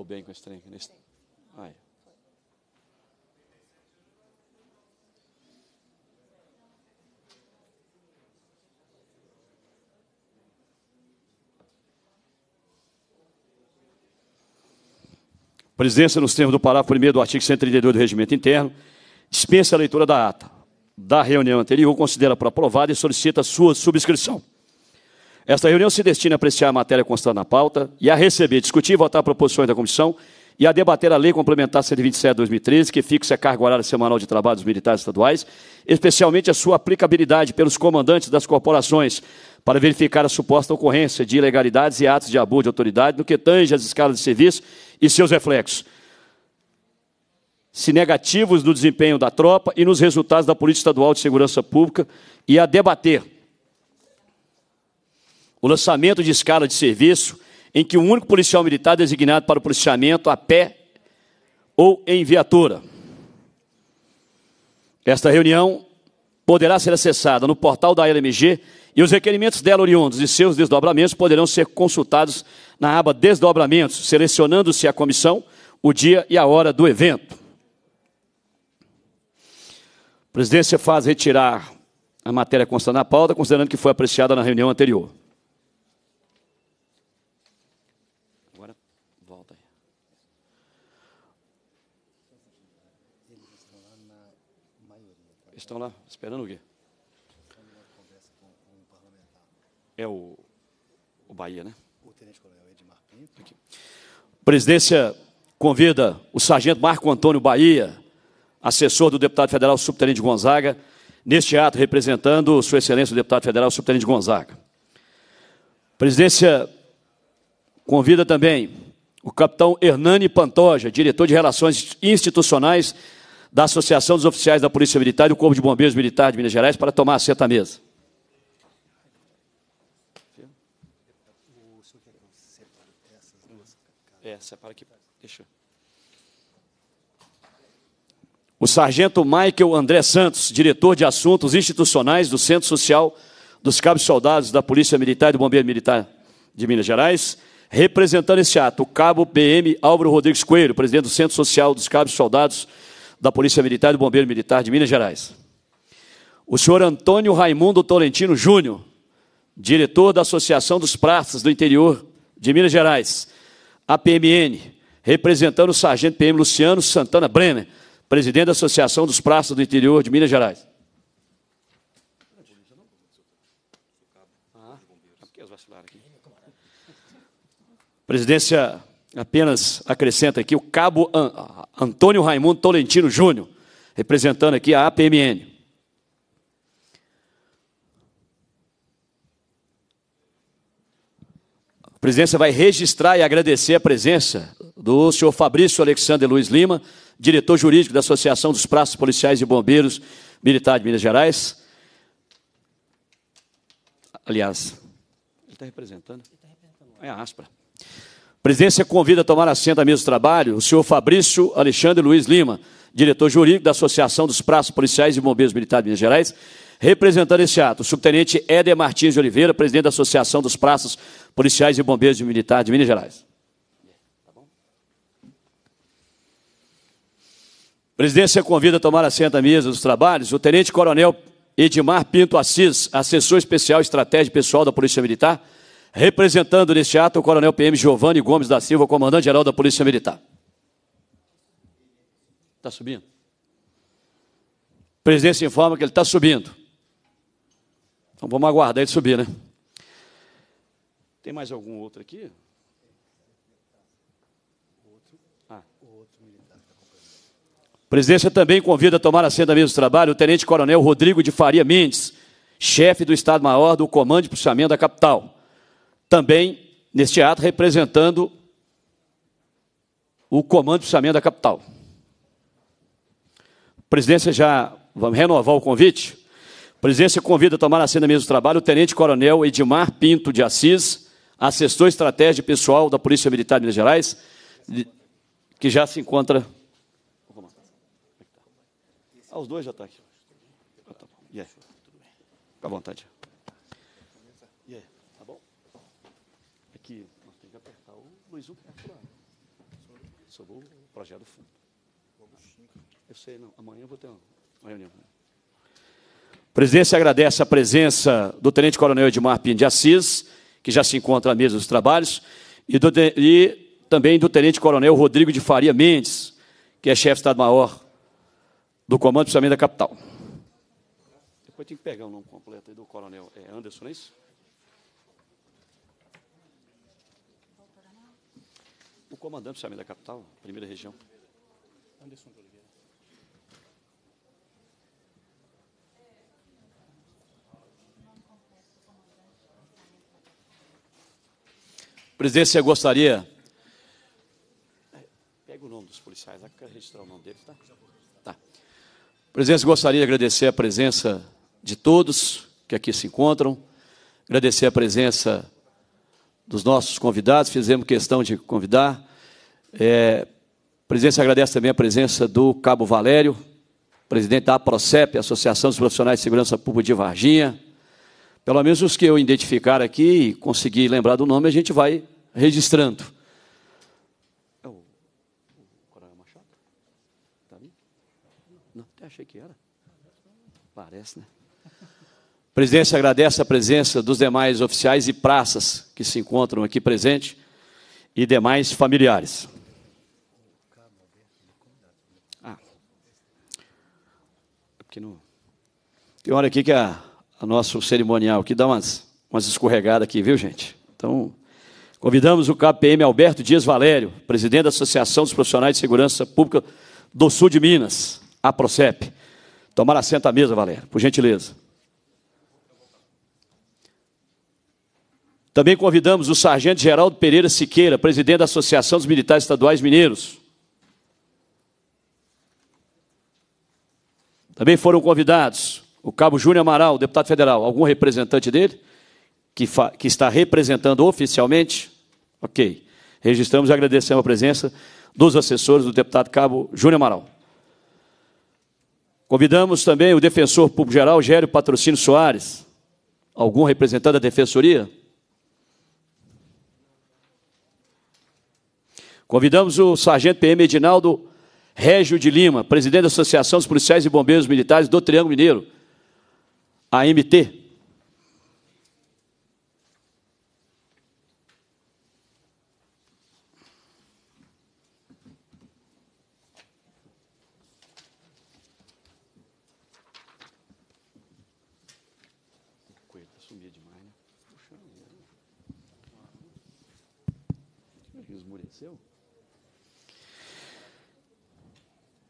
Estou bem com esse trem aqui. Nesse... Ai. Presidência, nos termos do parágrafo 1 do artigo 132 do Regimento Interno, dispensa a leitura da ata da reunião anterior, considera por aprovada e solicita sua subscrição. Esta reunião se destina a apreciar a matéria constante na pauta e a receber, discutir e votar proposições da comissão e a debater a Lei Complementar 127 de 2013, que fixa a carga horária semanal de trabalho dos militares estaduais, especialmente a sua aplicabilidade pelos comandantes das corporações, para verificar a suposta ocorrência de ilegalidades e atos de abuso de autoridade no que tange às escalas de serviço e seus reflexos. Se negativos no desempenho da tropa e nos resultados da Política Estadual de Segurança Pública, e a debater o lançamento de escala de serviço em que o único policial militar designado para o policiamento a pé ou em viatura. Esta reunião poderá ser acessada no portal da LMG e os requerimentos dela oriundos e seus desdobramentos poderão ser consultados na aba Desdobramentos, selecionando-se a comissão, o dia e a hora do evento. A presidência faz retirar a matéria constante na pauta, considerando que foi apreciada na reunião anterior. estão lá esperando o quê? É o, o Bahia, né? O tenente-coronel Edmar Pinto. Aqui. Presidência convida o sargento Marco Antônio Bahia, assessor do deputado federal subtenente Gonzaga, neste ato representando sua excelência o deputado federal subtenente Gonzaga. Presidência convida também o capitão Hernani Pantoja, diretor de Relações Institucionais da Associação dos Oficiais da Polícia Militar e do Corpo de Bombeiros Militar de Minas Gerais para tomar assento à mesa. É, aqui. Deixa. O sargento Michael André Santos, diretor de assuntos institucionais do Centro Social dos Cabos Soldados da Polícia Militar e do Bombeiro Militar de Minas Gerais, representando esse ato, o cabo PM Álvaro Rodrigues Coelho, presidente do Centro Social dos Cabos Soldados da Polícia Militar e do Bombeiro Militar de Minas Gerais. O senhor Antônio Raimundo Tolentino Júnior, diretor da Associação dos Praças do Interior de Minas Gerais, APMN, representando o sargento PM Luciano Santana Brenner, presidente da Associação dos Praças do Interior de Minas Gerais. Ah, é Presidência Apenas acrescenta aqui o cabo Antônio Raimundo Tolentino Júnior, representando aqui a APMN. A presidência vai registrar e agradecer a presença do senhor Fabrício Alexandre Luiz Lima, diretor jurídico da Associação dos Praços Policiais e Bombeiros Militar de Minas Gerais. Aliás, ele está representando? Ele está representando. É a Aspra presidência convida a tomar assento à mesa do trabalho o senhor Fabrício Alexandre Luiz Lima, diretor jurídico da Associação dos Praças Policiais e Bombeiros Militares de Minas Gerais, representando esse ato. O subtenente Éder Martins de Oliveira, presidente da Associação dos Praças Policiais e Bombeiros Militares de Minas Gerais. Presidência convida a tomar assento à mesa dos trabalhos o tenente coronel Edmar Pinto Assis, assessor especial estratégia pessoal da Polícia Militar, Representando neste ato o Coronel PM Giovanni Gomes da Silva, comandante-geral da Polícia Militar. Está subindo? A presidência informa que ele está subindo. Então vamos aguardar ele subir, né? Tem mais algum outro aqui? A ah. presidência também convida a tomar assento da mesa do trabalho o tenente-coronel Rodrigo de Faria Mendes, chefe do Estado-Maior do Comando de Policiamento da Capital também neste ato representando o comando de pensamento da capital. A presidência já, vamos renovar o convite. A presidência convida a tomar a cena mesmo do trabalho o tenente-coronel Edmar Pinto de Assis, assessor estratégia pessoal da Polícia Militar de Minas Gerais, que já se encontra... Ah, os dois já estão tá aqui. Tá Fica à vontade. projeto do fundo. Eu sei, não. Amanhã eu vou ter uma reunião. Presidência agradece a presença do Tenente Coronel Edmar Pinho de Assis, que já se encontra à mesa dos trabalhos, e, do, e também do Tenente Coronel Rodrigo de Faria Mendes, que é chefe de Estado-Maior do Comando de da Capital. Depois tem que pegar o nome completo aí do Coronel é Anderson, não é isso? o comandante do da Capital, primeira região. Anderson de Oliveira. Presidência, gostaria. Pega o nome dos policiais, lá quero registrar o nome deles, tá? Tá. Presidência, gostaria de agradecer a presença de todos que aqui se encontram, agradecer a presença dos nossos convidados, fizemos questão de convidar. É, a presidência agradece também a presença do Cabo Valério, presidente da APROCEP, Associação dos Profissionais de Segurança Pública de Varginha. Pelo menos os que eu identificar aqui e conseguir lembrar do nome, a gente vai registrando. É o, Coronel é Machado? Está ali? Não, até achei que era. Parece, né? presidência agradece a presença dos demais oficiais e praças que se encontram aqui presentes e demais familiares. Ah, é Tem hora aqui que a, a nosso cerimonial que dá umas, umas escorregadas aqui, viu, gente? Então, convidamos o KPM Alberto Dias Valério, presidente da Associação dos Profissionais de Segurança Pública do Sul de Minas, a PROCEP. Tomar assento à mesa, Valério, por gentileza. Também convidamos o Sargento Geraldo Pereira Siqueira, presidente da Associação dos Militares Estaduais Mineiros. Também foram convidados o Cabo Júnior Amaral, deputado federal, algum representante dele, que, que está representando oficialmente? Ok. Registramos e agradecemos a presença dos assessores do deputado Cabo Júnior Amaral. Convidamos também o defensor público-geral Gério Patrocínio Soares, algum representante da defensoria? Convidamos o sargento PM Edinaldo Régio de Lima, presidente da Associação dos Policiais e Bombeiros Militares do Triângulo Mineiro, AMT,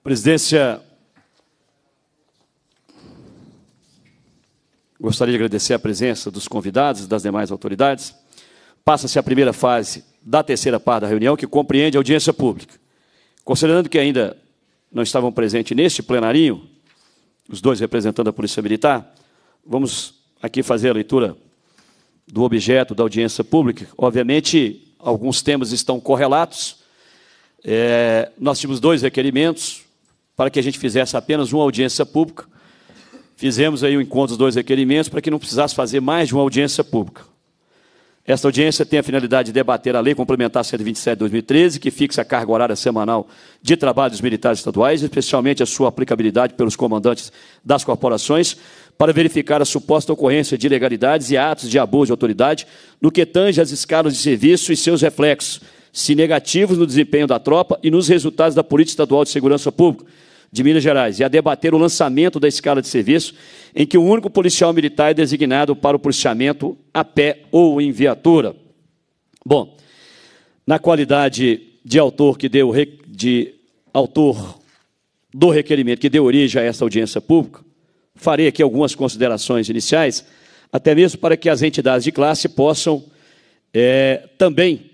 Presidência, gostaria de agradecer a presença dos convidados e das demais autoridades. Passa-se a primeira fase da terceira parte da reunião, que compreende a audiência pública. Considerando que ainda não estavam presentes neste plenarinho, os dois representando a Polícia Militar, vamos aqui fazer a leitura do objeto da audiência pública. Obviamente, alguns temas estão correlatos. É, nós tínhamos dois requerimentos, para que a gente fizesse apenas uma audiência pública. Fizemos aí o encontro dos dois requerimentos para que não precisasse fazer mais de uma audiência pública. Esta audiência tem a finalidade de debater a Lei Complementar 127 de 2013, que fixa a carga horária semanal de trabalho dos militares estaduais, especialmente a sua aplicabilidade pelos comandantes das corporações, para verificar a suposta ocorrência de ilegalidades e atos de abuso de autoridade no que tange às escalas de serviço e seus reflexos, se negativos no desempenho da tropa e nos resultados da política estadual de segurança pública de Minas Gerais e a debater o lançamento da escala de serviço, em que o único policial militar é designado para o policiamento a pé ou em viatura. Bom, na qualidade de autor que deu de autor do requerimento que deu origem a esta audiência pública, farei aqui algumas considerações iniciais, até mesmo para que as entidades de classe possam é, também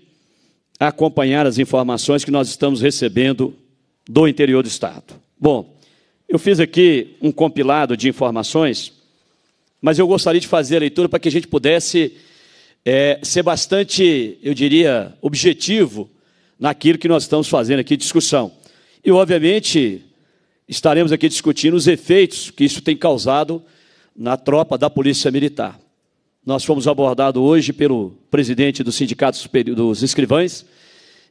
acompanhar as informações que nós estamos recebendo do interior do Estado. Bom, eu fiz aqui um compilado de informações, mas eu gostaria de fazer a leitura para que a gente pudesse é, ser bastante, eu diria, objetivo naquilo que nós estamos fazendo aqui discussão. E, obviamente, estaremos aqui discutindo os efeitos que isso tem causado na tropa da Polícia Militar. Nós fomos abordados hoje pelo presidente do Sindicato dos Escrivães,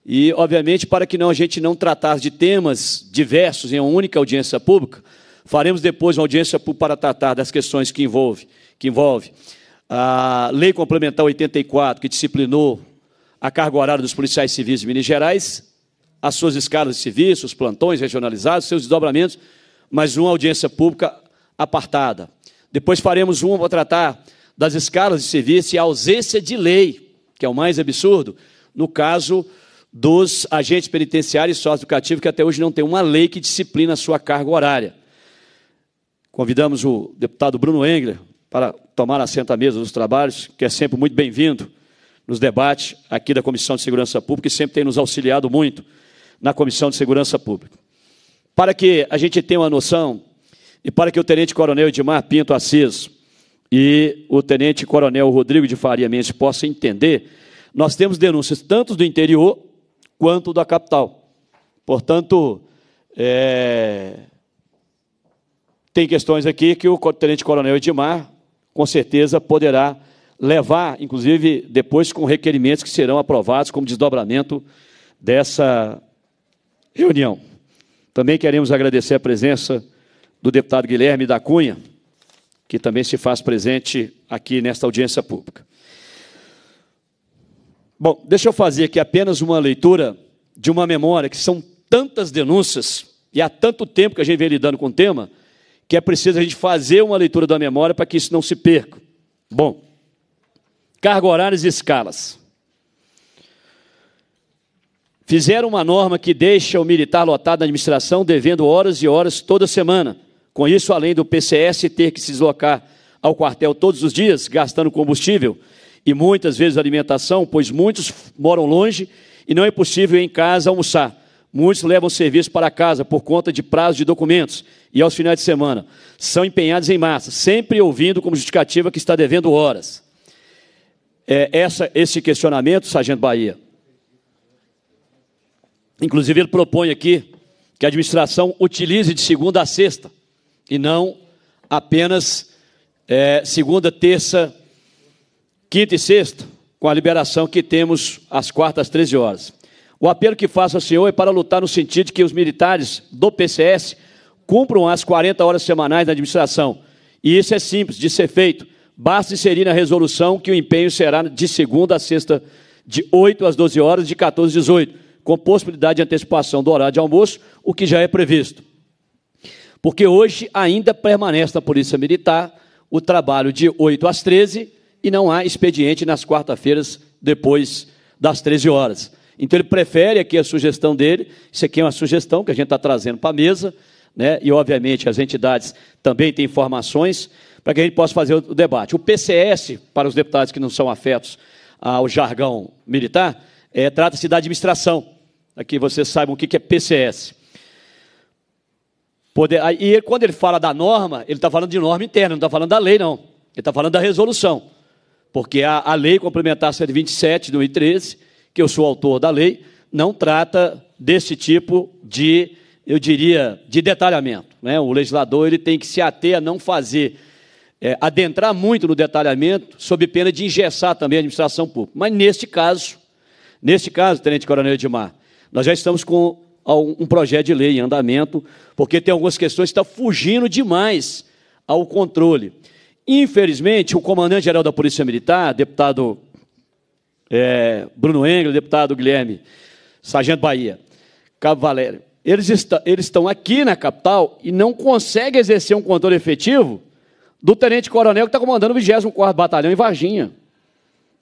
e, obviamente, para que não a gente não tratasse de temas diversos em uma única audiência pública, faremos depois uma audiência pública para tratar das questões que envolve, que envolve a Lei Complementar 84, que disciplinou a carga horária dos policiais civis de Minas Gerais, as suas escalas de serviço, os plantões regionalizados, seus desdobramentos, mas uma audiência pública apartada. Depois faremos uma para tratar das escalas de serviço e a ausência de lei, que é o mais absurdo, no caso dos agentes penitenciários e do educativos que até hoje não tem uma lei que disciplina a sua carga horária. Convidamos o deputado Bruno Engler para tomar assento à mesa dos trabalhos, que é sempre muito bem-vindo nos debates aqui da Comissão de Segurança Pública e sempre tem nos auxiliado muito na Comissão de Segurança Pública. Para que a gente tenha uma noção, e para que o Tenente Coronel Edmar Pinto Assis e o Tenente Coronel Rodrigo de Faria Mendes possam entender, nós temos denúncias tanto do interior quanto da capital. Portanto, é, tem questões aqui que o Tenente Coronel Edmar, com certeza, poderá levar, inclusive depois com requerimentos que serão aprovados como desdobramento dessa reunião. Também queremos agradecer a presença do deputado Guilherme da Cunha, que também se faz presente aqui nesta audiência pública. Bom, deixa eu fazer aqui apenas uma leitura de uma memória que são tantas denúncias e há tanto tempo que a gente vem lidando com o tema que é preciso a gente fazer uma leitura da memória para que isso não se perca. Bom, carga horários e escalas. Fizeram uma norma que deixa o militar lotado na administração devendo horas e horas toda semana. Com isso, além do PCS ter que se deslocar ao quartel todos os dias, gastando combustível, e muitas vezes alimentação, pois muitos moram longe e não é possível em casa almoçar. Muitos levam serviço para casa por conta de prazo de documentos e aos finais de semana. São empenhados em massa, sempre ouvindo como justificativa que está devendo horas. É essa, esse questionamento, Sargento Bahia. Inclusive, ele propõe aqui que a administração utilize de segunda a sexta e não apenas é, segunda, terça quinta e sexta, com a liberação que temos às quartas, 13 horas. O apelo que faço ao senhor é para lutar no sentido de que os militares do PCS cumpram as 40 horas semanais da administração. E isso é simples de ser feito. Basta inserir na resolução que o empenho será de segunda a sexta, de 8 às 12 horas, de 14 às 18, com possibilidade de antecipação do horário de almoço, o que já é previsto. Porque hoje ainda permanece na Polícia Militar o trabalho de 8 às 13 e não há expediente nas quarta-feiras depois das 13 horas. Então ele prefere aqui a sugestão dele, isso aqui é uma sugestão que a gente está trazendo para a mesa, né? e obviamente as entidades também têm informações para que a gente possa fazer o debate. O PCS, para os deputados que não são afetos ao jargão militar, é, trata-se da administração. Aqui vocês saibam o que é PCS. Poder, e quando ele fala da norma, ele está falando de norma interna, não está falando da lei, não. Ele está falando da resolução porque a, a Lei Complementar 127 de 2013, que eu sou autor da lei, não trata desse tipo de, eu diria, de detalhamento. Né? O legislador ele tem que se ater a não fazer, é, adentrar muito no detalhamento, sob pena de engessar também a administração pública. Mas neste caso, neste caso, Tenente Coronel Edmar, nós já estamos com um projeto de lei em andamento, porque tem algumas questões que estão fugindo demais ao controle. Infelizmente, o comandante-geral da Polícia Militar, deputado é, Bruno Engel, deputado Guilherme, sargento Bahia, Cabo Valério, eles, est eles estão aqui na capital e não conseguem exercer um controle efetivo do tenente-coronel que está comandando o 24º Batalhão em Varginha,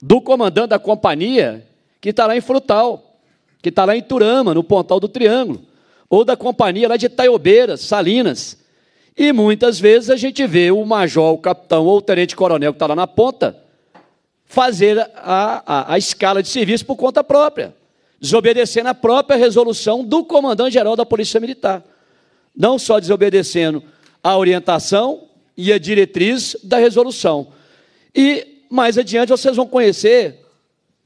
do comandante da companhia que está lá em Frutal, que está lá em Turama, no Pontal do Triângulo, ou da companhia lá de Taiobeira, Salinas, e muitas vezes a gente vê o major, o capitão ou o tenente-coronel que está lá na ponta fazer a, a, a escala de serviço por conta própria, desobedecendo a própria resolução do comandante-geral da Polícia Militar. Não só desobedecendo a orientação e a diretriz da resolução. E mais adiante vocês vão conhecer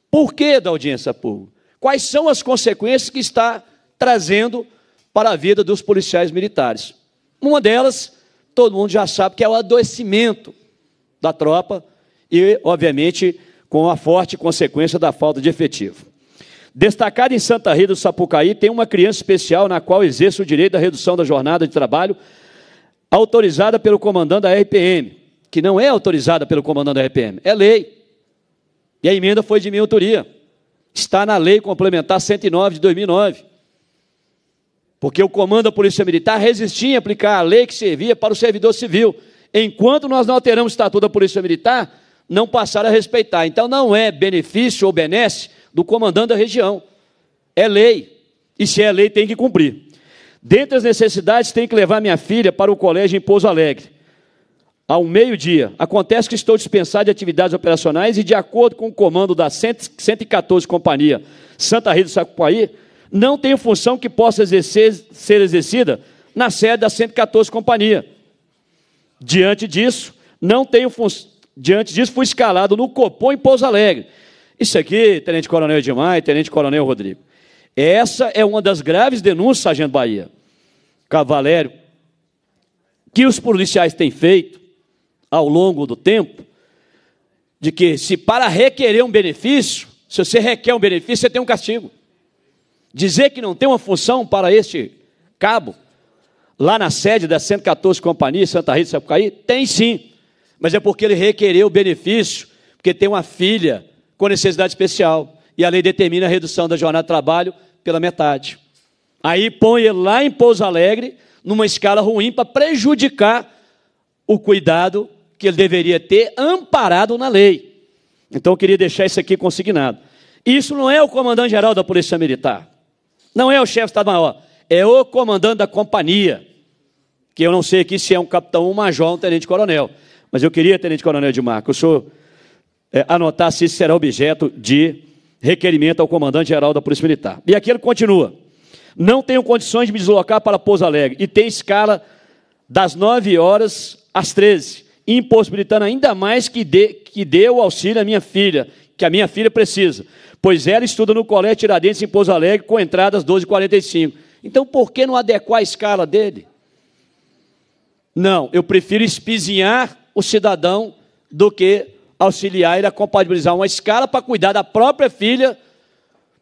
por que da audiência pública. Quais são as consequências que está trazendo para a vida dos policiais militares. Uma delas, todo mundo já sabe que é o adoecimento da tropa e, obviamente, com a forte consequência da falta de efetivo. Destacada em Santa Rita do Sapucaí, tem uma criança especial na qual exerce o direito da redução da jornada de trabalho, autorizada pelo comandante da RPM, que não é autorizada pelo comandante da RPM, é lei. E a emenda foi de minha autoria. Está na Lei Complementar 109 de 2009 porque o comando da Polícia Militar resistia a aplicar a lei que servia para o servidor civil. Enquanto nós não alteramos o Estatuto da Polícia Militar, não passaram a respeitar. Então não é benefício ou benesse do comandante da região. É lei. E se é lei, tem que cumprir. Dentre as necessidades, tenho que levar minha filha para o colégio em Pouso Alegre. Ao meio-dia, acontece que estou dispensado de atividades operacionais e, de acordo com o comando da 114 Companhia Santa Rita do Sacupaí, não tem função que possa exercer, ser exercida na sede da 114 Companhia. Diante disso, não tenho fun... diante disso fui escalado no Copom em Pouso Alegre. Isso aqui, Tenente Coronel Edmar e Tenente Coronel Rodrigo. Essa é uma das graves denúncias, Sargento Bahia, Cavalério, que os policiais têm feito ao longo do tempo, de que se para requerer um benefício, se você requer um benefício, você tem um castigo. Dizer que não tem uma função para este cabo, lá na sede da 114 Companhia Santa Rita de Sapucaí, tem sim. Mas é porque ele requereu benefício, porque tem uma filha com necessidade especial. E a lei determina a redução da jornada de trabalho pela metade. Aí põe ele lá em Pouso Alegre, numa escala ruim, para prejudicar o cuidado que ele deveria ter amparado na lei. Então eu queria deixar isso aqui consignado. Isso não é o comandante-geral da Polícia Militar. Não é o chefe do Estado-Maior, é o comandante da companhia. Que eu não sei aqui se é um capitão, um major, um tenente-coronel. Mas eu queria, tenente-coronel de Marco, o senhor é, eh, anotar se isso será objeto de requerimento ao comandante-geral da Polícia Militar. E aqui ele continua. Não tenho condições de me deslocar para Pouso Alegre e tem escala das 9 horas às 13, impossibilitando ainda mais que dê, que dê o auxílio à minha filha, que a minha filha precisa pois ela estuda no Colégio Tiradentes em Pouso Alegre com entradas 12,45. Então por que não adequar a escala dele? Não, eu prefiro espizinhar o cidadão do que auxiliar ele a compatibilizar uma escala para cuidar da própria filha,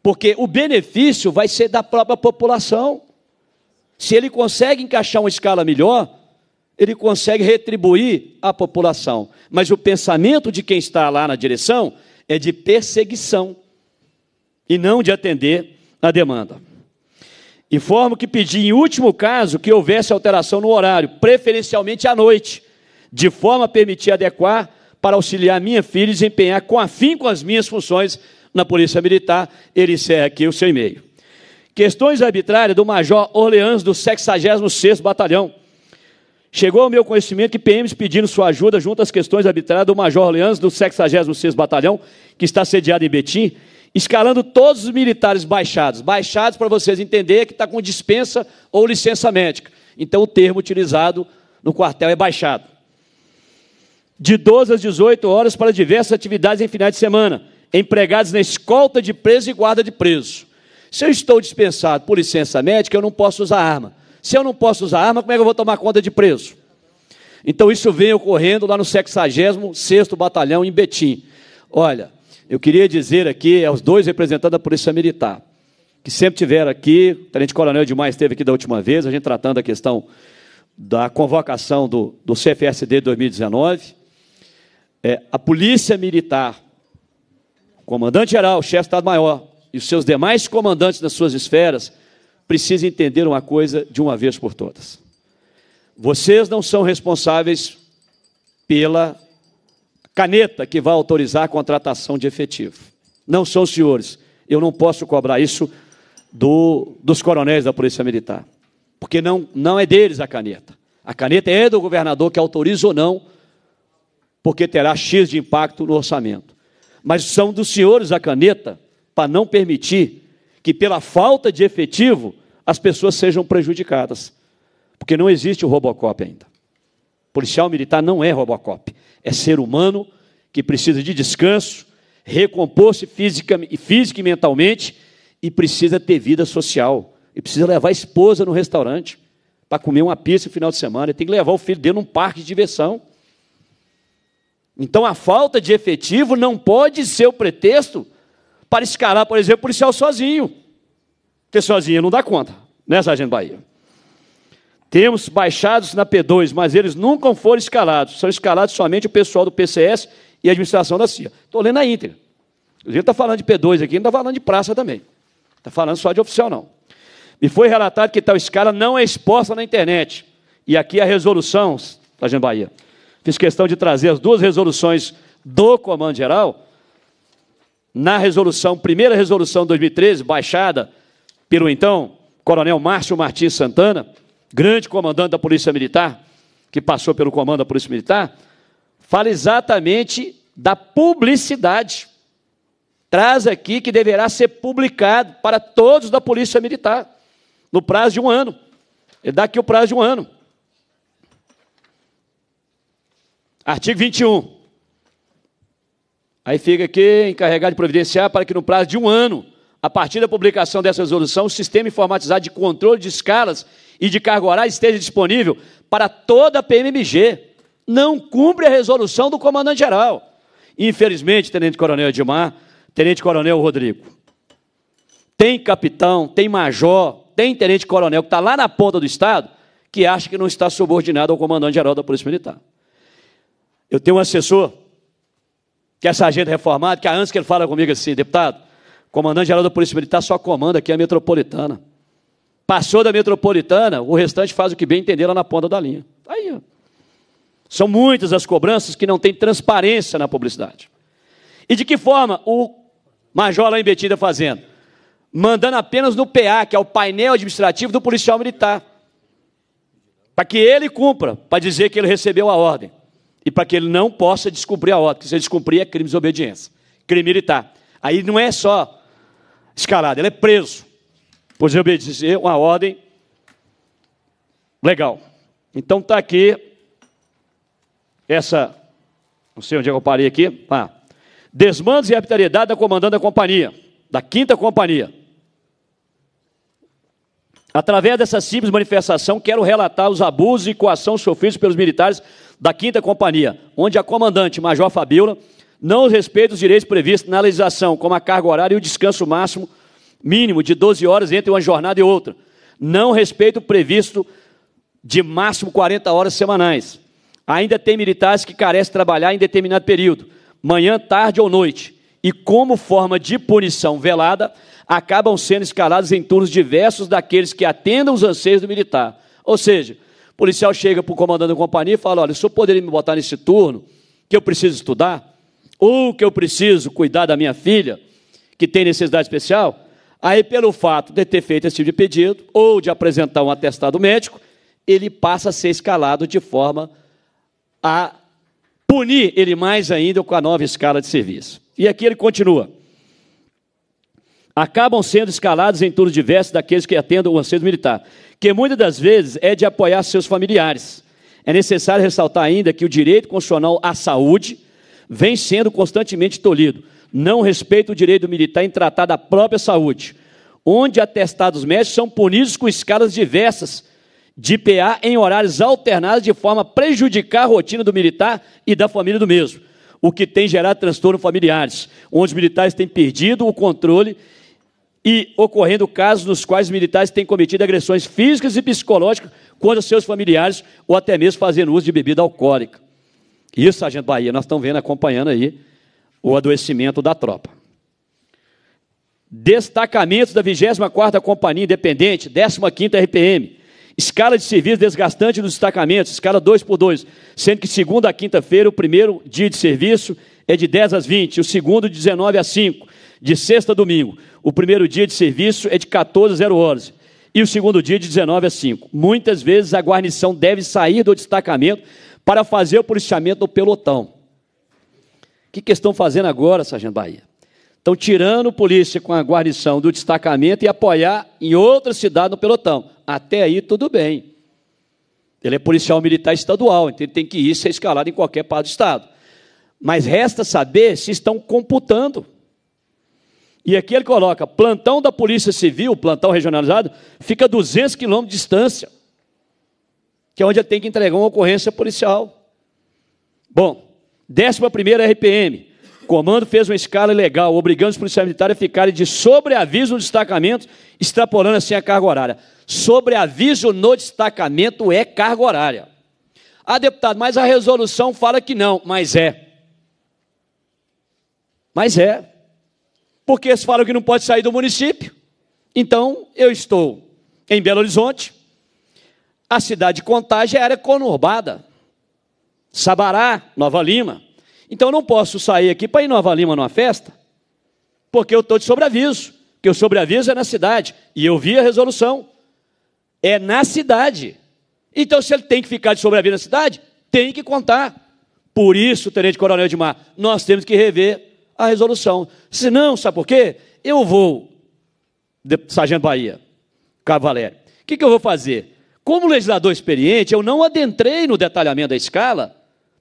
porque o benefício vai ser da própria população. Se ele consegue encaixar uma escala melhor, ele consegue retribuir a população. Mas o pensamento de quem está lá na direção é de perseguição e não de atender à demanda. Informo que pedi, em último caso, que houvesse alteração no horário, preferencialmente à noite, de forma a permitir adequar para auxiliar minha filha e desempenhar com afinco as minhas funções na Polícia Militar. Ele encerra aqui o seu e-mail. Questões arbitrárias do Major Orleans do 66 Batalhão. Chegou ao meu conhecimento que PMs pedindo sua ajuda junto às questões arbitrárias do Major Orleans do 66 Batalhão, que está sediado em Betim, escalando todos os militares baixados. Baixados, para vocês entenderem, que está com dispensa ou licença médica. Então, o termo utilizado no quartel é baixado. De 12 às 18 horas para diversas atividades em finais de semana, empregados na escolta de preso e guarda de preso. Se eu estou dispensado por licença médica, eu não posso usar arma. Se eu não posso usar arma, como é que eu vou tomar conta de preso? Então, isso vem ocorrendo lá no 66º Batalhão, em Betim. Olha, eu queria dizer aqui aos dois representantes da Polícia Militar, que sempre tiveram aqui, o Tenente Coronel demais esteve aqui da última vez, a gente tratando a questão da convocação do, do CFSD 2019. É, a Polícia Militar, o comandante-geral, o chefe de Estado-Maior e os seus demais comandantes das suas esferas precisam entender uma coisa de uma vez por todas. Vocês não são responsáveis pela caneta que vai autorizar a contratação de efetivo. Não são os senhores. Eu não posso cobrar isso do, dos coronéis da Polícia Militar, porque não, não é deles a caneta. A caneta é do governador que autoriza ou não, porque terá X de impacto no orçamento. Mas são dos senhores a caneta para não permitir que, pela falta de efetivo, as pessoas sejam prejudicadas. Porque não existe o Robocop ainda. Policial militar não é Robocop, é ser humano que precisa de descanso, recompor-se física, física e mentalmente e precisa ter vida social. E precisa levar a esposa no restaurante para comer uma pizza no final de semana, tem que levar o filho dele num parque de diversão. Então a falta de efetivo não pode ser o pretexto para escalar, por exemplo, o policial sozinho. Porque sozinho não dá conta, né, Sargento Bahia? Temos baixados na P2, mas eles nunca foram escalados. São escalados somente o pessoal do PCS e a administração da CIA. Estou lendo a íntegra. Ele está falando de P2 aqui, não está falando de praça também. Está falando só de oficial, não. Me foi relatado que tal escala não é exposta na internet. E aqui a resolução, Sargento Bahia. Fiz questão de trazer as duas resoluções do Comando Geral. Na resolução, primeira resolução de 2013, baixada pelo então Coronel Márcio Martins Santana, grande comandante da Polícia Militar, que passou pelo comando da Polícia Militar, fala exatamente da publicidade. Traz aqui que deverá ser publicado para todos da Polícia Militar, no prazo de um ano. Ele é dá aqui o prazo de um ano. Artigo 21. Aí fica aqui encarregado de providenciar para que no prazo de um ano, a partir da publicação dessa resolução, o sistema informatizado de controle de escalas e de cargo horário esteja disponível para toda a PMMG. Não cumpre a resolução do comandante-geral. Infelizmente, tenente-coronel Edmar, tenente-coronel Rodrigo. Tem capitão, tem major, tem tenente-coronel que está lá na ponta do Estado que acha que não está subordinado ao comandante-geral da Polícia Militar. Eu tenho um assessor, que é sargento reformado, que há anos que ele fala comigo assim, deputado, comandante-geral da Polícia Militar só comanda aqui a metropolitana. Passou da metropolitana, o restante faz o que bem entender lá na ponta da linha. Aí, ó. São muitas as cobranças que não têm transparência na publicidade. E de que forma o Major lá em tá fazendo? Mandando apenas no PA, que é o painel administrativo do policial militar. Para que ele cumpra, para dizer que ele recebeu a ordem. E para que ele não possa descobrir a ordem, que se ele descumprir é crime de desobediência, crime militar. Aí não é só escalado, ele é preso pois eu obedeci uma ordem. Legal. Então está aqui essa. Não sei onde é que eu parei aqui. Ah. Desmandos e arbitrariedade da comandante da companhia, da quinta companhia. Através dessa simples manifestação, quero relatar os abusos e coação sofridos pelos militares da quinta Companhia, onde a comandante, Major Fabiola, não respeita os direitos previstos na legislação, como a carga horária e o descanso máximo mínimo de 12 horas entre uma jornada e outra. Não respeita o previsto de máximo 40 horas semanais. Ainda tem militares que carecem de trabalhar em determinado período, manhã, tarde ou noite. E como forma de punição velada, acabam sendo escalados em turnos diversos daqueles que atendam os anseios do militar. Ou seja, o policial chega para o comandante da companhia e fala: olha, o senhor poderia me botar nesse turno que eu preciso estudar? Ou que eu preciso cuidar da minha filha, que tem necessidade especial? Aí, pelo fato de ter feito esse tipo de pedido, ou de apresentar um atestado médico, ele passa a ser escalado de forma a punir ele mais ainda com a nova escala de serviço. E aqui ele continua. Acabam sendo escalados em turnos diversos daqueles que atendam o anseio militar, que muitas das vezes é de apoiar seus familiares. É necessário ressaltar ainda que o direito constitucional à saúde vem sendo constantemente tolhido não respeita o direito militar em tratar da própria saúde, onde atestados médicos são punidos com escalas diversas de PA em horários alternados de forma a prejudicar a rotina do militar e da família do mesmo, o que tem gerado transtorno familiares, onde os militares têm perdido o controle e ocorrendo casos nos quais os militares têm cometido agressões físicas e psicológicas contra seus familiares ou até mesmo fazendo uso de bebida alcoólica. Isso, Sargento Bahia, nós estamos vendo, acompanhando aí o adoecimento da tropa. Destacamentos da 24ª Companhia Independente, 15ª RPM. Escala de serviço desgastante nos destacamentos, escala 2 por 2, sendo que segunda a quinta-feira o primeiro dia de serviço é de 10 às 20, o segundo de 19 às 5, de sexta a domingo. O primeiro dia de serviço é de 14 às 0 horas e o segundo dia de 19 às 5. Muitas vezes a guarnição deve sair do destacamento para fazer o policiamento do pelotão que, que estão fazendo agora, Sargento Bahia? Estão tirando polícia com a guarnição do destacamento e apoiar em outra cidade no pelotão. Até aí tudo bem. Ele é policial militar estadual, então ele tem que ir ser escalado em qualquer parte do estado. Mas resta saber se estão computando. E aqui ele coloca: plantão da Polícia Civil, plantão regionalizado, fica a 200 quilômetros de distância, que é onde ele tem que entregar uma ocorrência policial. Bom, Décima primeira RPM. O comando fez uma escala ilegal, obrigando os policiais militares a ficarem de sobreaviso no destacamento, extrapolando assim a carga horária. Sobreaviso no destacamento é carga horária. Ah, deputado, mas a resolução fala que não, mas é. Mas é. Porque eles falam que não pode sair do município. Então, eu estou em Belo Horizonte. A cidade de Contagem era conurbada. Sabará, Nova Lima. Então eu não posso sair aqui para ir Nova Lima numa festa, porque eu estou de sobreaviso, porque o sobreaviso é na cidade. E eu vi a resolução. É na cidade. Então, se ele tem que ficar de sobreaviso na cidade, tem que contar. Por isso, Tenente Coronel de Mar, nós temos que rever a resolução. Se não, sabe por quê? Eu vou, Sargento Bahia, Cavalério, o que, que eu vou fazer? Como legislador experiente, eu não adentrei no detalhamento da escala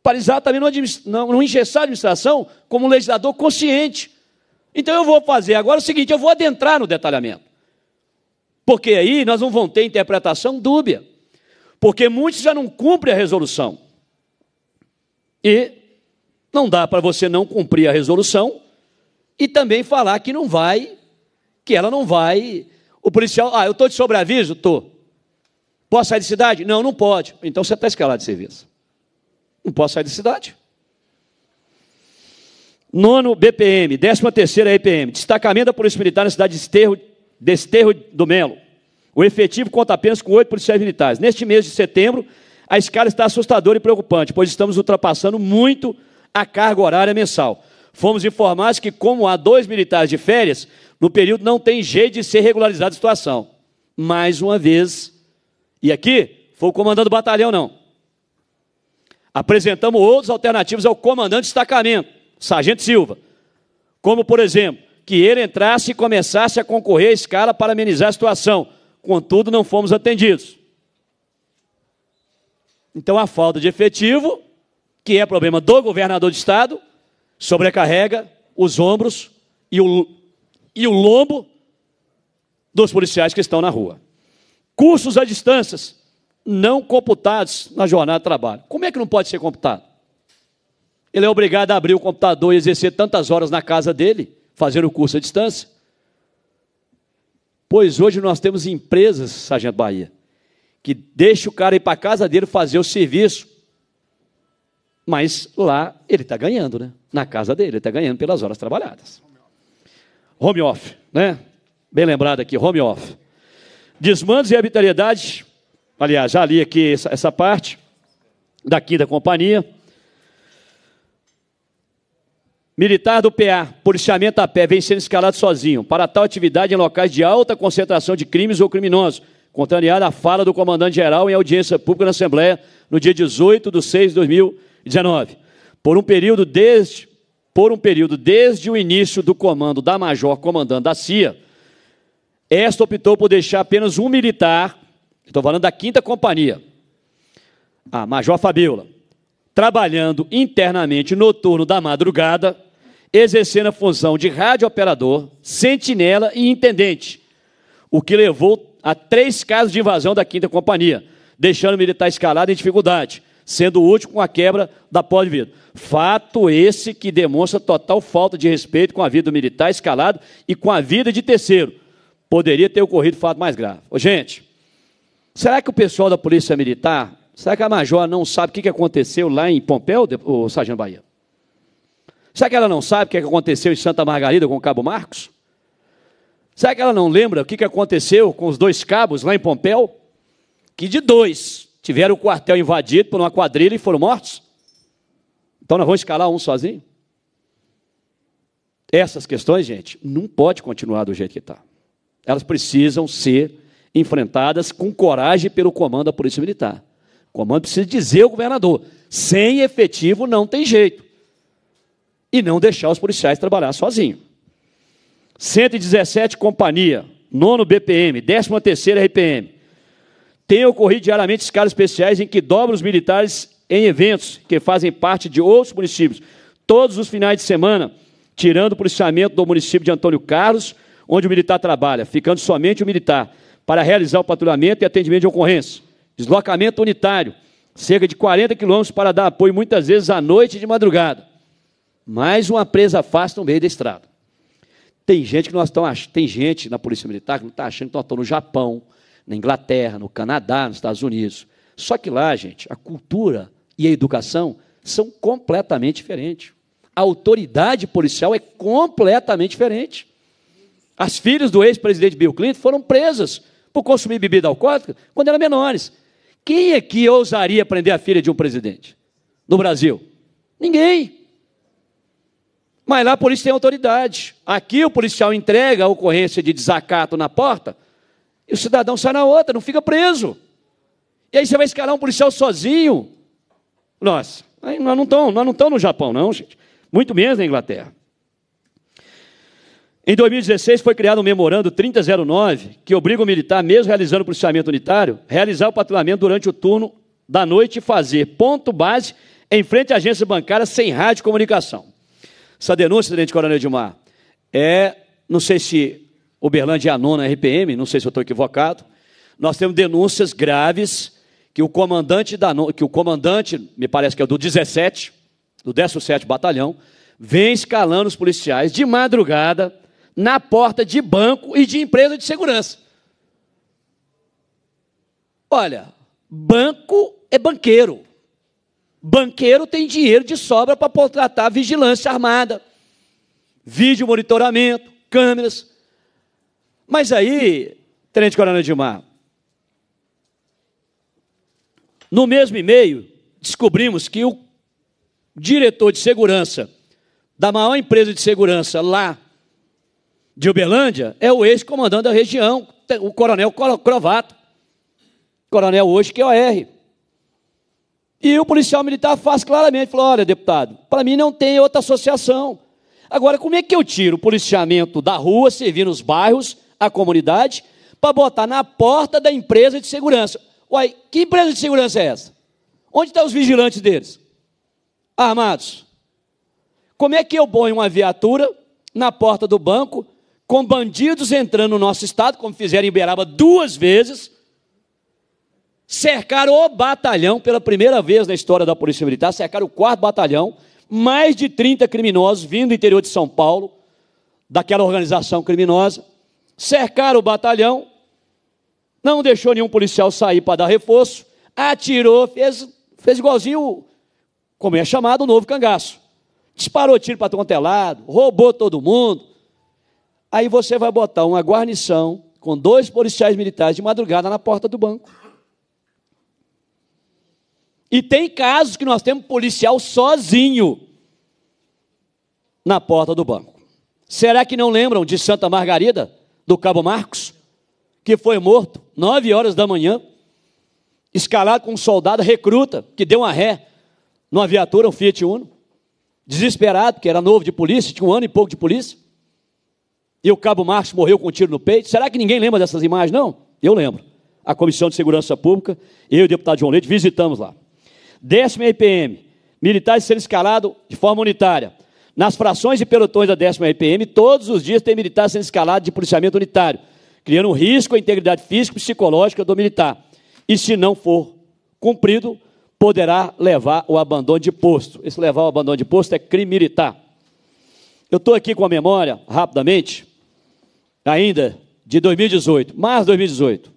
paralisar também não, não, não engessar a administração como um legislador consciente. Então eu vou fazer agora o seguinte: eu vou adentrar no detalhamento. Porque aí nós não vamos ter interpretação dúbia. Porque muitos já não cumprem a resolução. E não dá para você não cumprir a resolução e também falar que não vai, que ela não vai. O policial, ah, eu estou de sobreaviso? Estou. Posso sair de cidade? Não, não pode. Então você está escalado de serviço. Não posso sair da cidade. Nono BPM, décima terceira EPM, destacamento da Polícia Militar na cidade de Esterro, Desterro do Melo. O efetivo conta apenas com oito policiais militares. Neste mês de setembro, a escala está assustadora e preocupante, pois estamos ultrapassando muito a carga horária mensal. Fomos informados que, como há dois militares de férias, no período não tem jeito de ser regularizada a situação. Mais uma vez, e aqui foi o comandante do batalhão, não. Apresentamos outras alternativas ao comandante de destacamento, Sargento Silva, como, por exemplo, que ele entrasse e começasse a concorrer à escala para amenizar a situação. Contudo, não fomos atendidos. Então, a falta de efetivo, que é problema do governador de Estado, sobrecarrega os ombros e o, e o lombo dos policiais que estão na rua. Cursos a distâncias não computados na jornada de trabalho. Como é que não pode ser computado? Ele é obrigado a abrir o computador e exercer tantas horas na casa dele, fazendo o curso à distância. Pois hoje nós temos empresas, Sargento Bahia, que deixa o cara ir para a casa dele fazer o serviço, mas lá ele está ganhando, né? Na casa dele, ele está ganhando pelas horas trabalhadas. Home off, né? Bem lembrado aqui, home off. Desmandos e arbitrariedade Aliás, já li aqui essa, essa parte daqui da companhia. Militar do PA, policiamento a pé, vem sendo escalado sozinho para tal atividade em locais de alta concentração de crimes ou criminosos, contrariada a fala do comandante-geral em audiência pública na Assembleia no dia 18 de 6 de 2019. Por um período desde, por um período desde o início do comando da major comandante da CIA, esta optou por deixar apenas um militar Estou falando da quinta companhia. A ah, Major Fabiola. Trabalhando internamente no turno da madrugada, exercendo a função de radiooperador, sentinela e intendente, o que levou a três casos de invasão da quinta companhia, deixando o militar escalado em dificuldade, sendo o último com a quebra da pós-vida. Fato esse que demonstra total falta de respeito com a vida do militar escalado e com a vida de terceiro. Poderia ter ocorrido fato mais grave. Ô, gente, Será que o pessoal da Polícia Militar, será que a major não sabe o que aconteceu lá em Pompeu, o Sargento Bahia? Será que ela não sabe o que aconteceu em Santa Margarida com o Cabo Marcos? Será que ela não lembra o que aconteceu com os dois cabos lá em Pompeu, Que de dois tiveram o quartel invadido por uma quadrilha e foram mortos? Então nós vamos escalar um sozinho? Essas questões, gente, não pode continuar do jeito que está. Elas precisam ser enfrentadas com coragem pelo comando da Polícia Militar. O comando precisa dizer ao governador: sem efetivo não tem jeito. E não deixar os policiais trabalhar sozinhos. 117 Companhia, 9 BPM, 13 RPM. Tem ocorrido diariamente escalas especiais em que dobram os militares em eventos que fazem parte de outros municípios. Todos os finais de semana, tirando o policiamento do município de Antônio Carlos, onde o militar trabalha, ficando somente o militar para realizar o patrulhamento e atendimento de ocorrência. Deslocamento unitário, cerca de 40 quilômetros para dar apoio muitas vezes à noite e de madrugada. Mais uma presa fácil no meio da estrada. Tem gente que nós estamos, tem gente na Polícia Militar que não está achando que nós estamos no Japão, na Inglaterra, no Canadá, nos Estados Unidos. Só que lá, gente, a cultura e a educação são completamente diferentes. A autoridade policial é completamente diferente. As filhas do ex-presidente Bill Clinton foram presas por consumir bebida alcoólica quando eram menores. Quem é que ousaria prender a filha de um presidente no Brasil? Ninguém. Mas lá a polícia tem autoridade. Aqui o policial entrega a ocorrência de desacato na porta e o cidadão sai na outra, não fica preso. E aí você vai escalar um policial sozinho? Nossa, nós não estamos no Japão, não, gente. Muito menos na Inglaterra. Em 2016 foi criado um memorando 3009 que obriga o militar, mesmo realizando o policiamento unitário, realizar o patrulhamento durante o turno da noite e fazer ponto base em frente à agência bancária sem rádio comunicação. Essa denúncia, Tenente Coronel Edmar, é, não sei se o Uberlândia é a nona RPM, não sei se eu estou equivocado, nós temos denúncias graves que o comandante, da, que o comandante me parece que é do 17, do 17 Batalhão, vem escalando os policiais de madrugada, na porta de banco e de empresa de segurança. Olha, banco é banqueiro. Banqueiro tem dinheiro de sobra para contratar vigilância armada, vídeo monitoramento, câmeras. Mas aí, Tenente Coronel Mar, no mesmo e-mail, descobrimos que o diretor de segurança da maior empresa de segurança lá de Uberlândia é o ex-comandante da região, o coronel Crovato. Coronel hoje que é o R. E o policial militar faz claramente, falou, olha, deputado, para mim não tem outra associação. Agora, como é que eu tiro o policiamento da rua, servindo os bairros, a comunidade, para botar na porta da empresa de segurança? Uai, que empresa de segurança é essa? Onde estão tá os vigilantes deles? Armados. Como é que eu ponho uma viatura na porta do banco com bandidos entrando no nosso estado, como fizeram em Uberaba duas vezes, cercaram o batalhão, pela primeira vez na história da Polícia Militar, cercaram o quarto batalhão, mais de 30 criminosos vindo do interior de São Paulo, daquela organização criminosa, cercaram o batalhão, não deixou nenhum policial sair para dar reforço, atirou, fez, fez igualzinho, como é chamado, o novo cangaço. Disparou tiro para todo é lado, roubou todo mundo, Aí você vai botar uma guarnição com dois policiais militares de madrugada na porta do banco. E tem casos que nós temos policial sozinho na porta do banco. Será que não lembram de Santa Margarida, do Cabo Marcos, que foi morto nove horas da manhã, escalado com um soldado recruta que deu uma ré numa viatura, um Fiat Uno, desesperado, que era novo de polícia, tinha um ano e pouco de polícia e o cabo Marx morreu com um tiro no peito. Será que ninguém lembra dessas imagens? Não? Eu lembro. A Comissão de Segurança Pública, eu e o deputado João Leite visitamos lá. Décima RPM, militares sendo escalados de forma unitária. Nas frações e pelotões da décima RPM, todos os dias tem militares sendo escalados de policiamento unitário, criando um risco à integridade física e psicológica do militar. E se não for cumprido, poderá levar o abandono de posto. Esse levar o abandono de posto é crime militar. Eu estou aqui com a memória, rapidamente, ainda de 2018, março de 2018.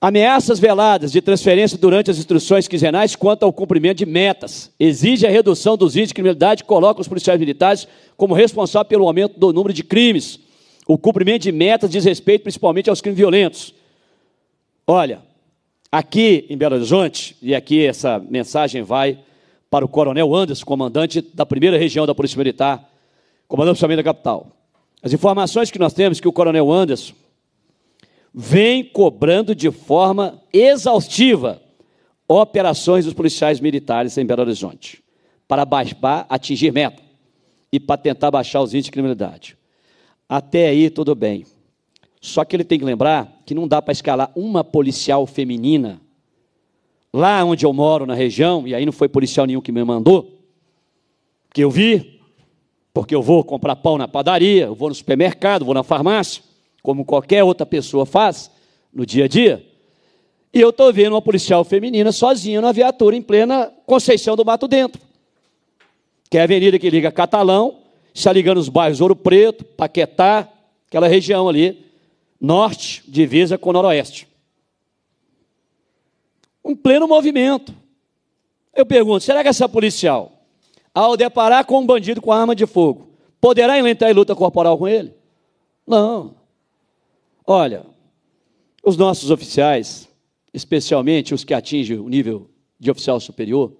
Ameaças veladas de transferência durante as instruções quinzenais quanto ao cumprimento de metas. Exige a redução dos índices de criminalidade e coloca os policiais militares como responsável pelo aumento do número de crimes. O cumprimento de metas diz respeito principalmente aos crimes violentos. Olha, aqui em Belo Horizonte, e aqui essa mensagem vai para o Coronel Anderson, comandante da primeira região da Polícia Militar, comandante principalmente da capital. As informações que nós temos que o coronel Anderson vem cobrando de forma exaustiva operações dos policiais militares em Belo Horizonte para baixar, atingir meta e para tentar baixar os índices de criminalidade. Até aí tudo bem. Só que ele tem que lembrar que não dá para escalar uma policial feminina lá onde eu moro na região, e aí não foi policial nenhum que me mandou, que eu vi, porque eu vou comprar pão na padaria, eu vou no supermercado, vou na farmácia, como qualquer outra pessoa faz no dia a dia. E eu estou vendo uma policial feminina sozinha na viatura em plena Conceição do Mato Dentro. Que é a avenida que liga Catalão, está ligando os bairros Ouro Preto, Paquetá, aquela região ali, norte, divisa com o noroeste. Em pleno movimento. Eu pergunto, será que essa policial ao deparar com um bandido com arma de fogo, poderá entrar em luta corporal com ele? Não. Olha, os nossos oficiais, especialmente os que atingem o nível de oficial superior,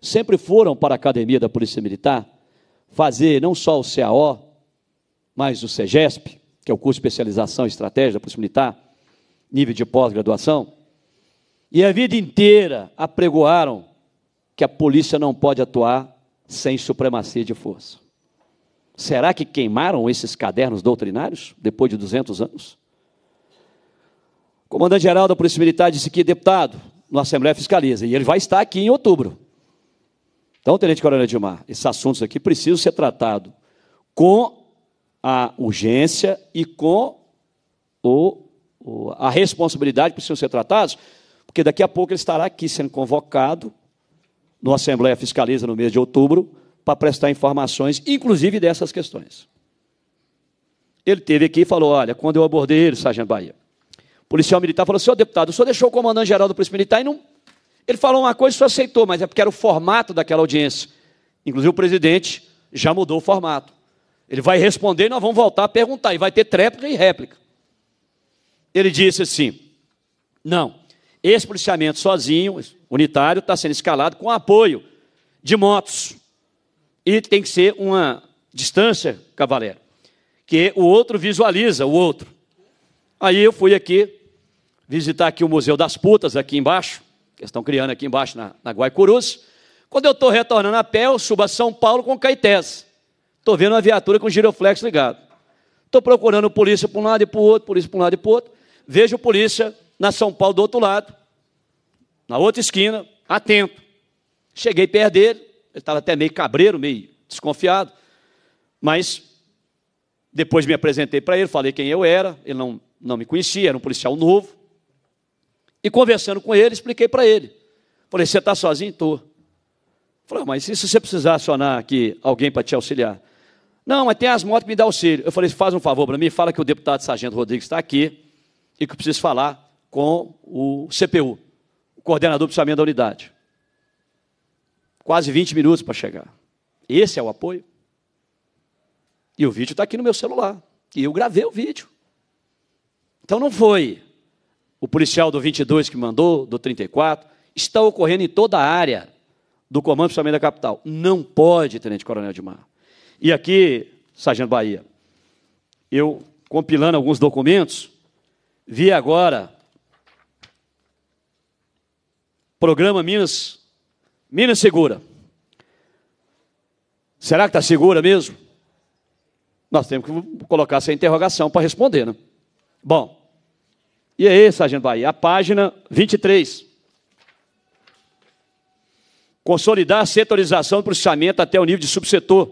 sempre foram para a academia da Polícia Militar fazer não só o CAO, mas o CEGESP, que é o curso de especialização e estratégia da Polícia Militar, nível de pós-graduação, e a vida inteira apregoaram que a polícia não pode atuar sem supremacia de força. Será que queimaram esses cadernos doutrinários depois de 200 anos? O comandante-geral da Polícia Militar disse que deputado na Assembleia Fiscaliza, e ele vai estar aqui em outubro. Então, Tenente Coronel Edmar, esses assuntos aqui precisam ser tratados com a urgência e com o, o, a responsabilidade precisam ser tratados, porque daqui a pouco ele estará aqui sendo convocado no Assembleia Fiscaliza no mês de outubro para prestar informações, inclusive dessas questões. Ele teve aqui e falou: Olha, quando eu abordei ele, Sargento Bahia, o policial militar falou: Senhor deputado, o senhor deixou o comandante geral do Polícia Militar e não. Ele falou uma coisa e o senhor aceitou, mas é porque era o formato daquela audiência. Inclusive o presidente já mudou o formato. Ele vai responder e nós vamos voltar a perguntar, e vai ter tréplica e réplica. Ele disse assim: Não, esse policiamento sozinho, unitário, está sendo escalado com apoio de motos. E tem que ser uma distância, cavaleiro, que o outro visualiza, o outro. Aí eu fui aqui visitar aqui o Museu das Putas, aqui embaixo, que estão criando aqui embaixo na, na Guaicurus. Quando eu estou retornando a pé, eu subo a São Paulo com Caetés. Estou vendo uma viatura com giroflex ligado. Estou procurando polícia para um lado e para o outro, polícia para um lado e para o outro. Vejo polícia na São Paulo do outro lado, na outra esquina, atento. Cheguei perto dele, ele estava até meio cabreiro, meio desconfiado, mas depois me apresentei para ele, falei quem eu era, ele não, não me conhecia, era um policial novo. E conversando com ele, expliquei para ele. Falei, você está sozinho? Estou. Falei, ah, mas e se você precisar acionar aqui alguém para te auxiliar? Não, mas tem as motos que me dão auxílio. Eu falei, faz um favor para mim, fala que o deputado Sargento Rodrigues está aqui e que eu preciso falar com o CPU, o coordenador de funcionamento da unidade. Quase 20 minutos para chegar. Esse é o apoio. E o vídeo está aqui no meu celular. E eu gravei o vídeo. Então não foi o policial do 22 que mandou, do 34. Está ocorrendo em toda a área do Comando de Funcionamento da Capital. Não pode, Tenente Coronel de Mar. E aqui, Sargento Bahia, eu compilando alguns documentos, vi agora programa Minas, Minas Segura. Será que está segura mesmo? Nós temos que colocar essa interrogação para responder, né? Bom, e aí, Sargento Bahia? A página 23. Consolidar a setorização do processamento até o nível de subsetor.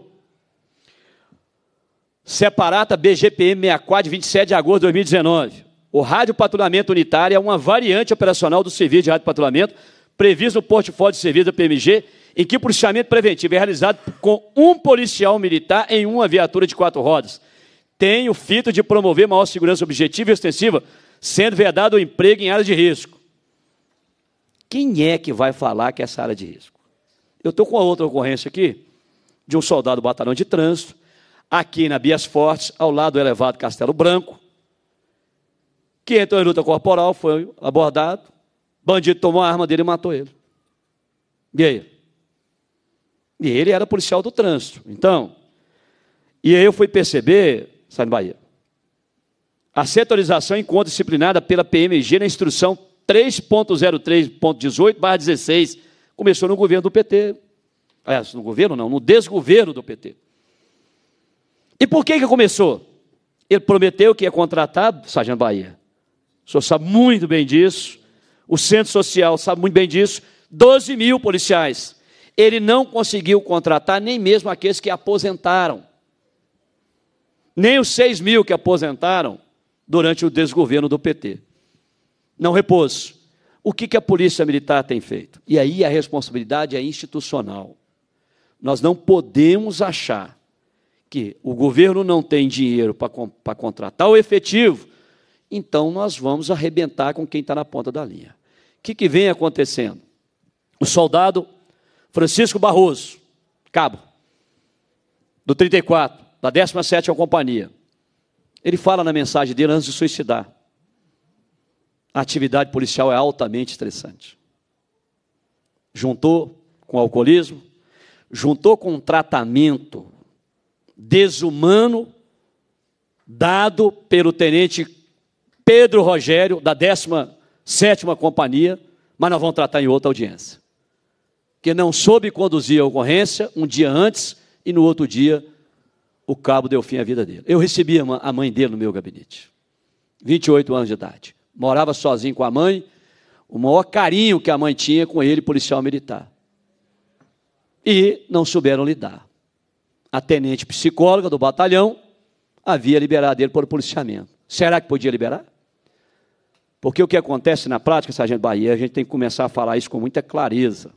Separata BGPM 64 de 27 de agosto de 2019. O rádio patrulhamento unitário é uma variante operacional do serviço de rádio patrulhamento previsto no portfólio de serviço da PMG, em que o policiamento preventivo é realizado com um policial militar em uma viatura de quatro rodas. Tem o fito de promover maior segurança objetiva e extensiva, sendo vedado o emprego em áreas de risco. Quem é que vai falar que é essa área é de risco? Eu estou com outra ocorrência aqui, de um soldado do batalhão de trânsito, aqui na Bias Fortes, ao lado do elevado Castelo Branco, que entrou em luta corporal, foi abordado, bandido tomou a arma dele e matou ele. E aí? E ele era policial do trânsito. Então, e aí eu fui perceber, sai do Bahia, a setorização enquanto disciplinada pela PMG na instrução 3.03.18-16 começou no governo do PT. Aliás, no governo não, no desgoverno do PT. E por que que começou? Ele prometeu que ia contratar Sargento Bahia. O senhor sabe muito bem disso o Centro Social sabe muito bem disso, 12 mil policiais. Ele não conseguiu contratar nem mesmo aqueles que aposentaram. Nem os 6 mil que aposentaram durante o desgoverno do PT. Não repôs. O que, que a Polícia Militar tem feito? E aí a responsabilidade é institucional. Nós não podemos achar que o governo não tem dinheiro para contratar o efetivo, então nós vamos arrebentar com quem está na ponta da linha que, que vem acontecendo? O soldado Francisco Barroso, cabo, do 34, da 17 Companhia, ele fala na mensagem dele antes de suicidar. A atividade policial é altamente estressante. Juntou com o alcoolismo, juntou com um tratamento desumano dado pelo tenente Pedro Rogério, da 10 sétima companhia, mas nós vamos tratar em outra audiência. Que não soube conduzir a ocorrência um dia antes e no outro dia o cabo deu fim à vida dele. Eu recebi a mãe dele no meu gabinete, 28 anos de idade. Morava sozinho com a mãe, o maior carinho que a mãe tinha com ele, policial militar. E não souberam lidar. A tenente psicóloga do batalhão havia liberado ele por policiamento. Será que podia liberar? Porque o que acontece na prática, Sargento Bahia, a gente tem que começar a falar isso com muita clareza.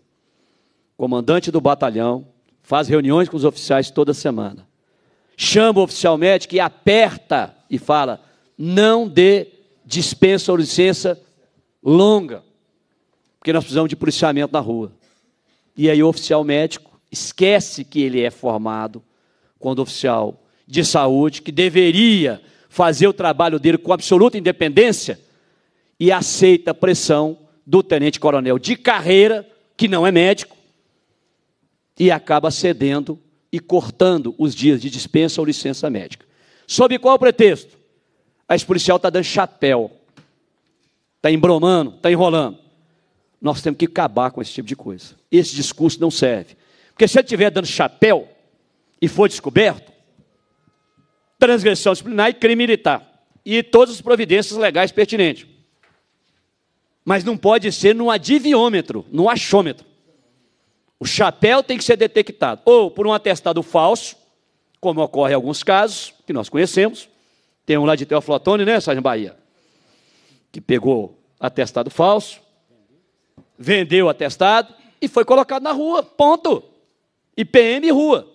comandante do batalhão faz reuniões com os oficiais toda semana. Chama o oficial médico e aperta e fala: não dê dispensa ou licença longa, porque nós precisamos de policiamento na rua. E aí o oficial médico esquece que ele é formado quando oficial de saúde, que deveria fazer o trabalho dele com absoluta independência e aceita a pressão do tenente-coronel de carreira, que não é médico, e acaba cedendo e cortando os dias de dispensa ou licença médica. Sob qual pretexto? A ex-policial está dando chapéu, está embromando, está enrolando. Nós temos que acabar com esse tipo de coisa. Esse discurso não serve. Porque se ele estiver dando chapéu e for descoberto, transgressão disciplinar e crime militar. E todas as providências legais pertinentes mas não pode ser no adiviômetro, no achômetro. O chapéu tem que ser detectado ou por um atestado falso, como ocorre em alguns casos que nós conhecemos. Tem um lá de Teoflotone, né, Sargento Bahia? Que pegou atestado falso, vendeu o atestado e foi colocado na rua, ponto. IPM rua.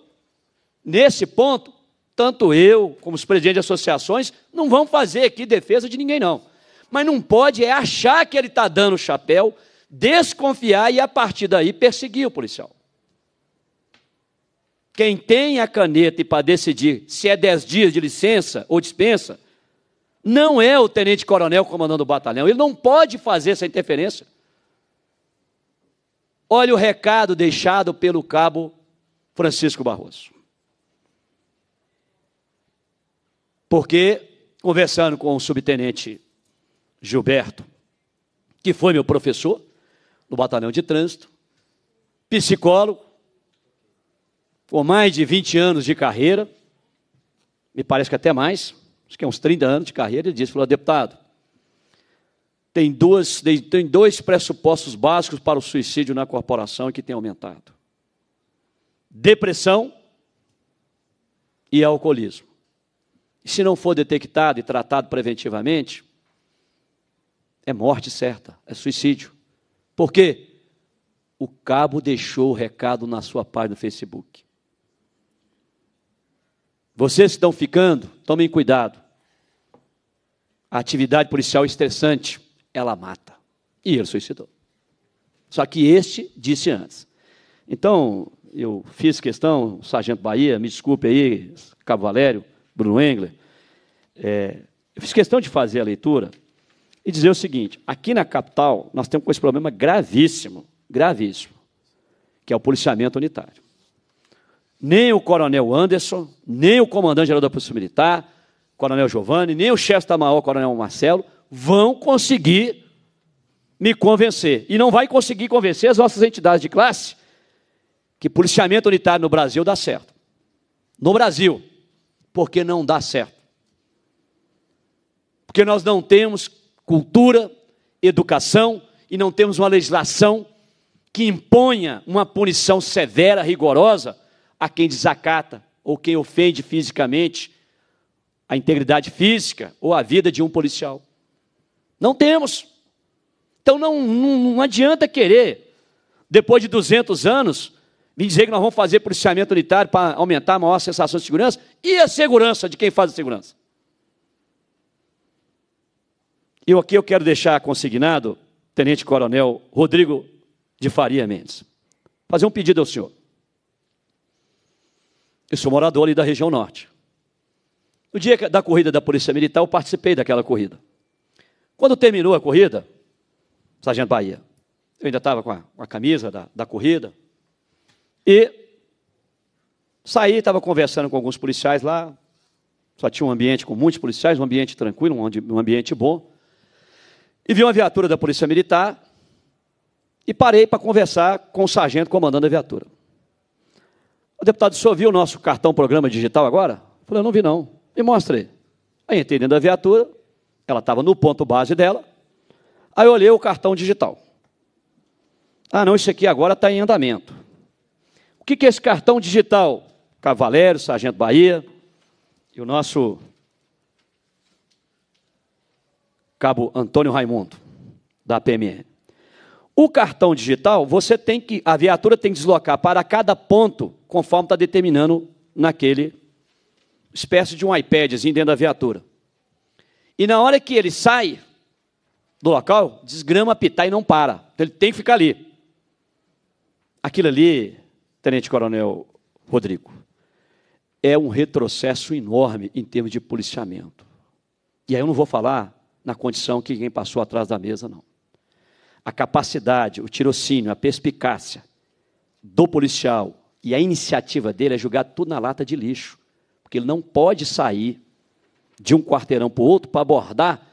Nesse ponto, tanto eu como os presidentes de associações não vão fazer aqui defesa de ninguém não mas não pode é achar que ele está dando chapéu, desconfiar e a partir daí perseguir o policial. Quem tem a caneta e para decidir se é 10 dias de licença ou dispensa, não é o tenente-coronel comandando o batalhão. Ele não pode fazer essa interferência. Olha o recado deixado pelo cabo Francisco Barroso. Porque, conversando com o subtenente Gilberto, que foi meu professor no batalhão de trânsito, psicólogo, com mais de 20 anos de carreira, me parece que até mais, acho que é uns 30 anos de carreira, ele disse, falou, deputado, tem, duas, tem dois pressupostos básicos para o suicídio na corporação que tem aumentado. Depressão e alcoolismo. E se não for detectado e tratado preventivamente, é morte certa, é suicídio. Por quê? O cabo deixou o recado na sua página do Facebook. Vocês estão ficando, tomem cuidado. A atividade policial é estressante, ela mata. E ele suicidou. Só que este disse antes. Então, eu fiz questão, Sargento Bahia, me desculpe aí, Cabo Valério, Bruno Engler, é, eu fiz questão de fazer a leitura e dizer o seguinte: aqui na capital nós temos esse problema gravíssimo, gravíssimo, que é o policiamento unitário. Nem o coronel Anderson, nem o comandante-geral da Polícia Militar, coronel Giovanni, nem o chefe da maior, coronel Marcelo, vão conseguir me convencer. E não vai conseguir convencer as nossas entidades de classe que policiamento unitário no Brasil dá certo. No Brasil, porque não dá certo. Porque nós não temos cultura, educação e não temos uma legislação que imponha uma punição severa, rigorosa a quem desacata ou quem ofende fisicamente a integridade física ou a vida de um policial. Não temos. Então não, não, não adianta querer, depois de 200 anos, me dizer que nós vamos fazer policiamento unitário para aumentar a maior sensação de segurança e a segurança de quem faz a segurança. E aqui eu quero deixar consignado Tenente Coronel Rodrigo de Faria Mendes. Fazer um pedido ao senhor. Eu sou morador ali da região norte. No dia da corrida da Polícia Militar, eu participei daquela corrida. Quando terminou a corrida, Sargento Bahia, eu ainda estava com, com, a camisa da, da corrida, e saí, estava conversando com alguns policiais lá, só tinha um ambiente com muitos policiais, um ambiente tranquilo, um ambiente bom. E vi uma viatura da Polícia Militar e parei para conversar com o sargento comandando a viatura. O deputado, o senhor viu o nosso cartão programa digital agora? Eu falei, eu não vi não. Me mostra aí. Aí entrei dentro da viatura, ela estava no ponto base dela, aí eu olhei o cartão digital. Ah, não, isso aqui agora está em andamento. O que, que é esse cartão digital? Cavalério, Sargento Bahia e o nosso cabo Antônio Raimundo, da PMN. O cartão digital, você tem que, a viatura tem que deslocar para cada ponto, conforme está determinando naquele espécie de um iPadzinho dentro da viatura. E na hora que ele sai do local, desgrama pitar e não para. Então ele tem que ficar ali. Aquilo ali, Tenente Coronel Rodrigo, é um retrocesso enorme em termos de policiamento. E aí eu não vou falar na condição que quem passou atrás da mesa não. A capacidade, o tirocínio, a perspicácia do policial e a iniciativa dele é jogar tudo na lata de lixo, porque ele não pode sair de um quarteirão para o outro para abordar.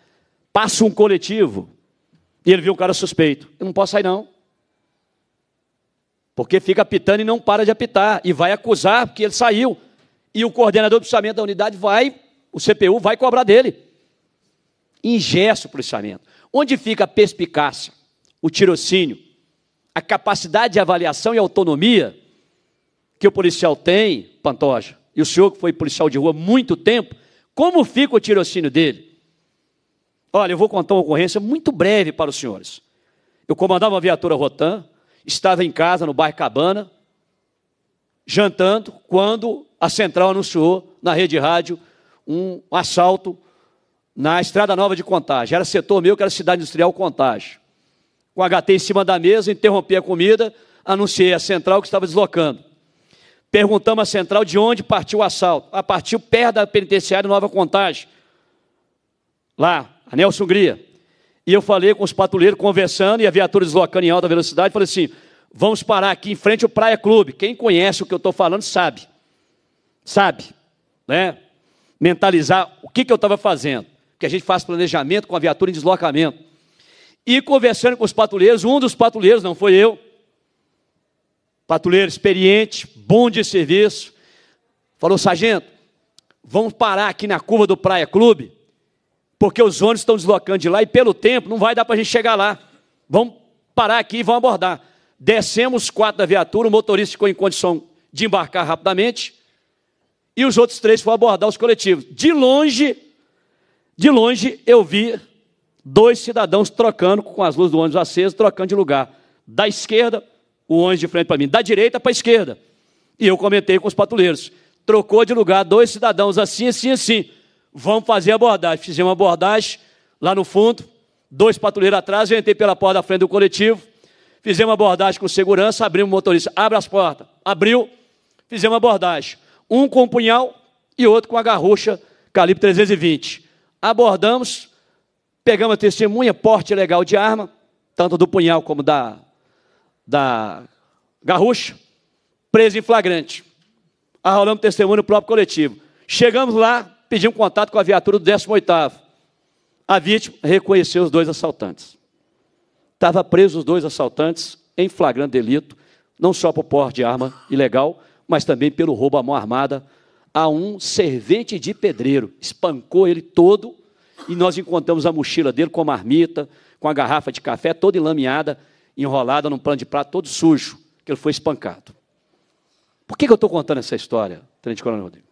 Passa um coletivo e ele viu um cara suspeito. Eu não posso sair, não. Porque fica apitando e não para de apitar. E vai acusar porque ele saiu. E o coordenador do pensamento da unidade vai, o CPU vai cobrar dele ingesta o policiamento. Onde fica a perspicácia, o tirocínio, a capacidade de avaliação e autonomia que o policial tem, Pantoja, e o senhor que foi policial de rua há muito tempo, como fica o tirocínio dele? Olha, eu vou contar uma ocorrência muito breve para os senhores. Eu comandava uma viatura Rotan, estava em casa no bairro Cabana, jantando, quando a central anunciou na rede rádio um assalto na Estrada Nova de Contagem. Era setor meu, que era cidade industrial Contagem. Com o HT em cima da mesa, interrompi a comida, anunciei a central que estava deslocando. Perguntamos à central de onde partiu o assalto. Ah, partiu perto da penitenciária Nova Contagem. Lá, a Nelson Hungria. E eu falei com os patuleiros conversando e a viatura deslocando em alta velocidade. Falei assim: vamos parar aqui em frente ao Praia Clube. Quem conhece o que eu estou falando sabe. Sabe. Né? Mentalizar o que, que eu estava fazendo porque a gente faz planejamento com a viatura em deslocamento. E conversando com os patrulheiros, um dos patrulheiros, não foi eu, patrulheiro experiente, bom de serviço, falou: Sargento, vamos parar aqui na curva do Praia Clube, porque os ônibus estão deslocando de lá e pelo tempo não vai dar para a gente chegar lá. Vamos parar aqui e vamos abordar. Descemos quatro da viatura, o motorista ficou em condição de embarcar rapidamente, e os outros três foram abordar os coletivos. De longe, de longe eu vi dois cidadãos trocando, com as luzes do ônibus acesas, trocando de lugar. Da esquerda, o ônibus de frente para mim, da direita para a esquerda. E eu comentei com os patuleiros. Trocou de lugar dois cidadãos assim, assim, assim. Vamos fazer abordagem. Fizemos abordagem lá no fundo, dois patrulheiros atrás, eu entrei pela porta da frente do coletivo, fizemos abordagem com segurança, abrimos o motorista, abre as portas, abriu, fizemos abordagem. Um com um punhal e outro com a garrucha calibre 320 abordamos, pegamos a testemunha, porte legal de arma, tanto do punhal como da, da garrucha, preso em flagrante. Arrolamos testemunho no próprio coletivo. Chegamos lá, pedimos contato com a viatura do 18º. A vítima reconheceu os dois assaltantes. Estava preso os dois assaltantes em flagrante delito, não só por porte de arma ilegal, mas também pelo roubo à mão armada a um servente de pedreiro, espancou ele todo e nós encontramos a mochila dele com a marmita, com a garrafa de café toda enlameada, enrolada num pano de prato todo sujo, que ele foi espancado. Por que, que eu estou contando essa história, Tenente Coronel Rodrigo?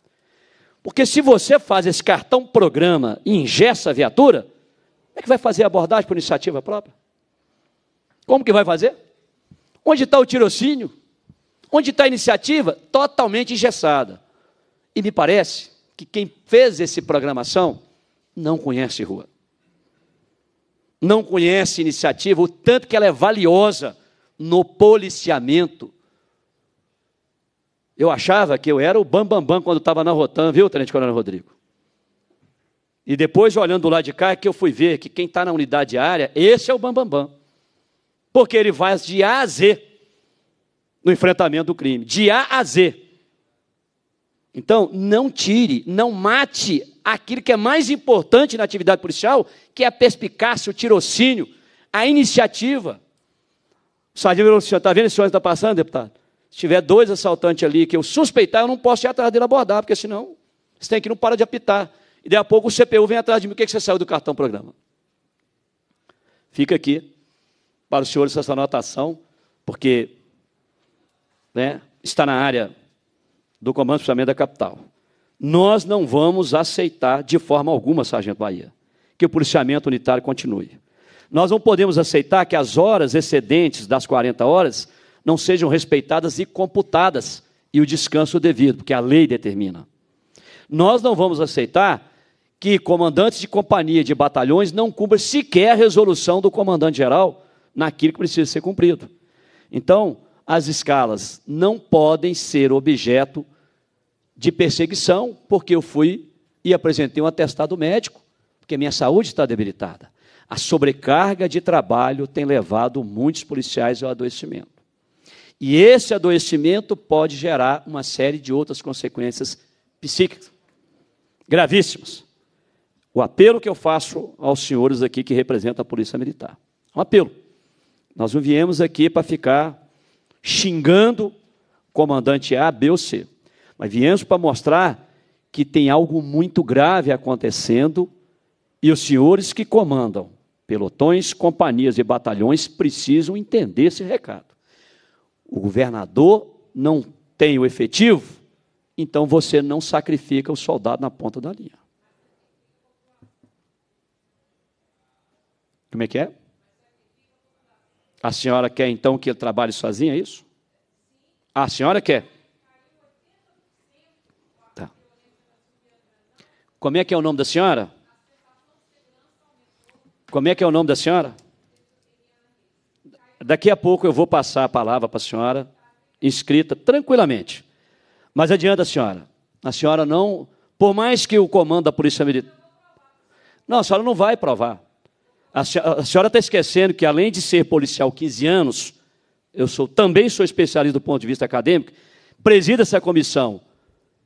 Porque se você faz esse cartão programa e ingessa a viatura, como é que vai fazer a abordagem por iniciativa própria? Como que vai fazer? Onde está o tirocínio? Onde está a iniciativa? Totalmente engessada. E me parece que quem fez essa programação não conhece rua. Não conhece iniciativa, o tanto que ela é valiosa no policiamento. Eu achava que eu era o bambambam bam, bam quando estava na Rotan, viu, Tenente Coronel Rodrigo? E depois, olhando lá de cá, é que eu fui ver que quem está na unidade área, esse é o bambambam. Bam, bam. Porque ele vai de A a Z no enfrentamento do crime. De A a Z. Então, não tire, não mate aquilo que é mais importante na atividade policial, que é a perspicácia, o tirocínio, a iniciativa. O sargento falou senhor, está vendo esse ônibus está passando, deputado? Se tiver dois assaltantes ali que eu suspeitar, eu não posso ir atrás dele abordar, porque senão você tem que não para de apitar. E daí a pouco o CPU vem atrás de mim. O que, é que você saiu do cartão programa? Fica aqui para os senhores essa anotação, porque né, está na área do Comando Policiamento da Capital. Nós não vamos aceitar de forma alguma, Sargento Bahia, que o policiamento unitário continue. Nós não podemos aceitar que as horas excedentes das 40 horas não sejam respeitadas e computadas e o descanso devido, porque a lei determina. Nós não vamos aceitar que comandantes de companhia de batalhões não cumpram sequer a resolução do comandante-geral naquilo que precisa ser cumprido. Então, as escalas não podem ser objeto de perseguição, porque eu fui e apresentei um atestado médico, porque minha saúde está debilitada. A sobrecarga de trabalho tem levado muitos policiais ao adoecimento. E esse adoecimento pode gerar uma série de outras consequências psíquicas gravíssimas. O apelo que eu faço aos senhores aqui que representam a Polícia Militar. Um apelo. Nós não viemos aqui para ficar xingando comandante A, B ou C. Mas viemos para mostrar que tem algo muito grave acontecendo e os senhores que comandam pelotões, companhias e batalhões precisam entender esse recado. O governador não tem o efetivo, então você não sacrifica o soldado na ponta da linha. Como é que é? A senhora quer então que ele trabalhe sozinho, é isso? A senhora quer? Como é que é o nome da senhora? Como é que é o nome da senhora? Daqui a pouco eu vou passar a palavra para a senhora, inscrita tranquilamente. Mas adianta a senhora. A senhora não, por mais que o comando da Polícia Militar. Não, a senhora não vai provar. A senhora está esquecendo que, além de ser policial 15 anos, eu sou também sou especialista do ponto de vista acadêmico, presido essa comissão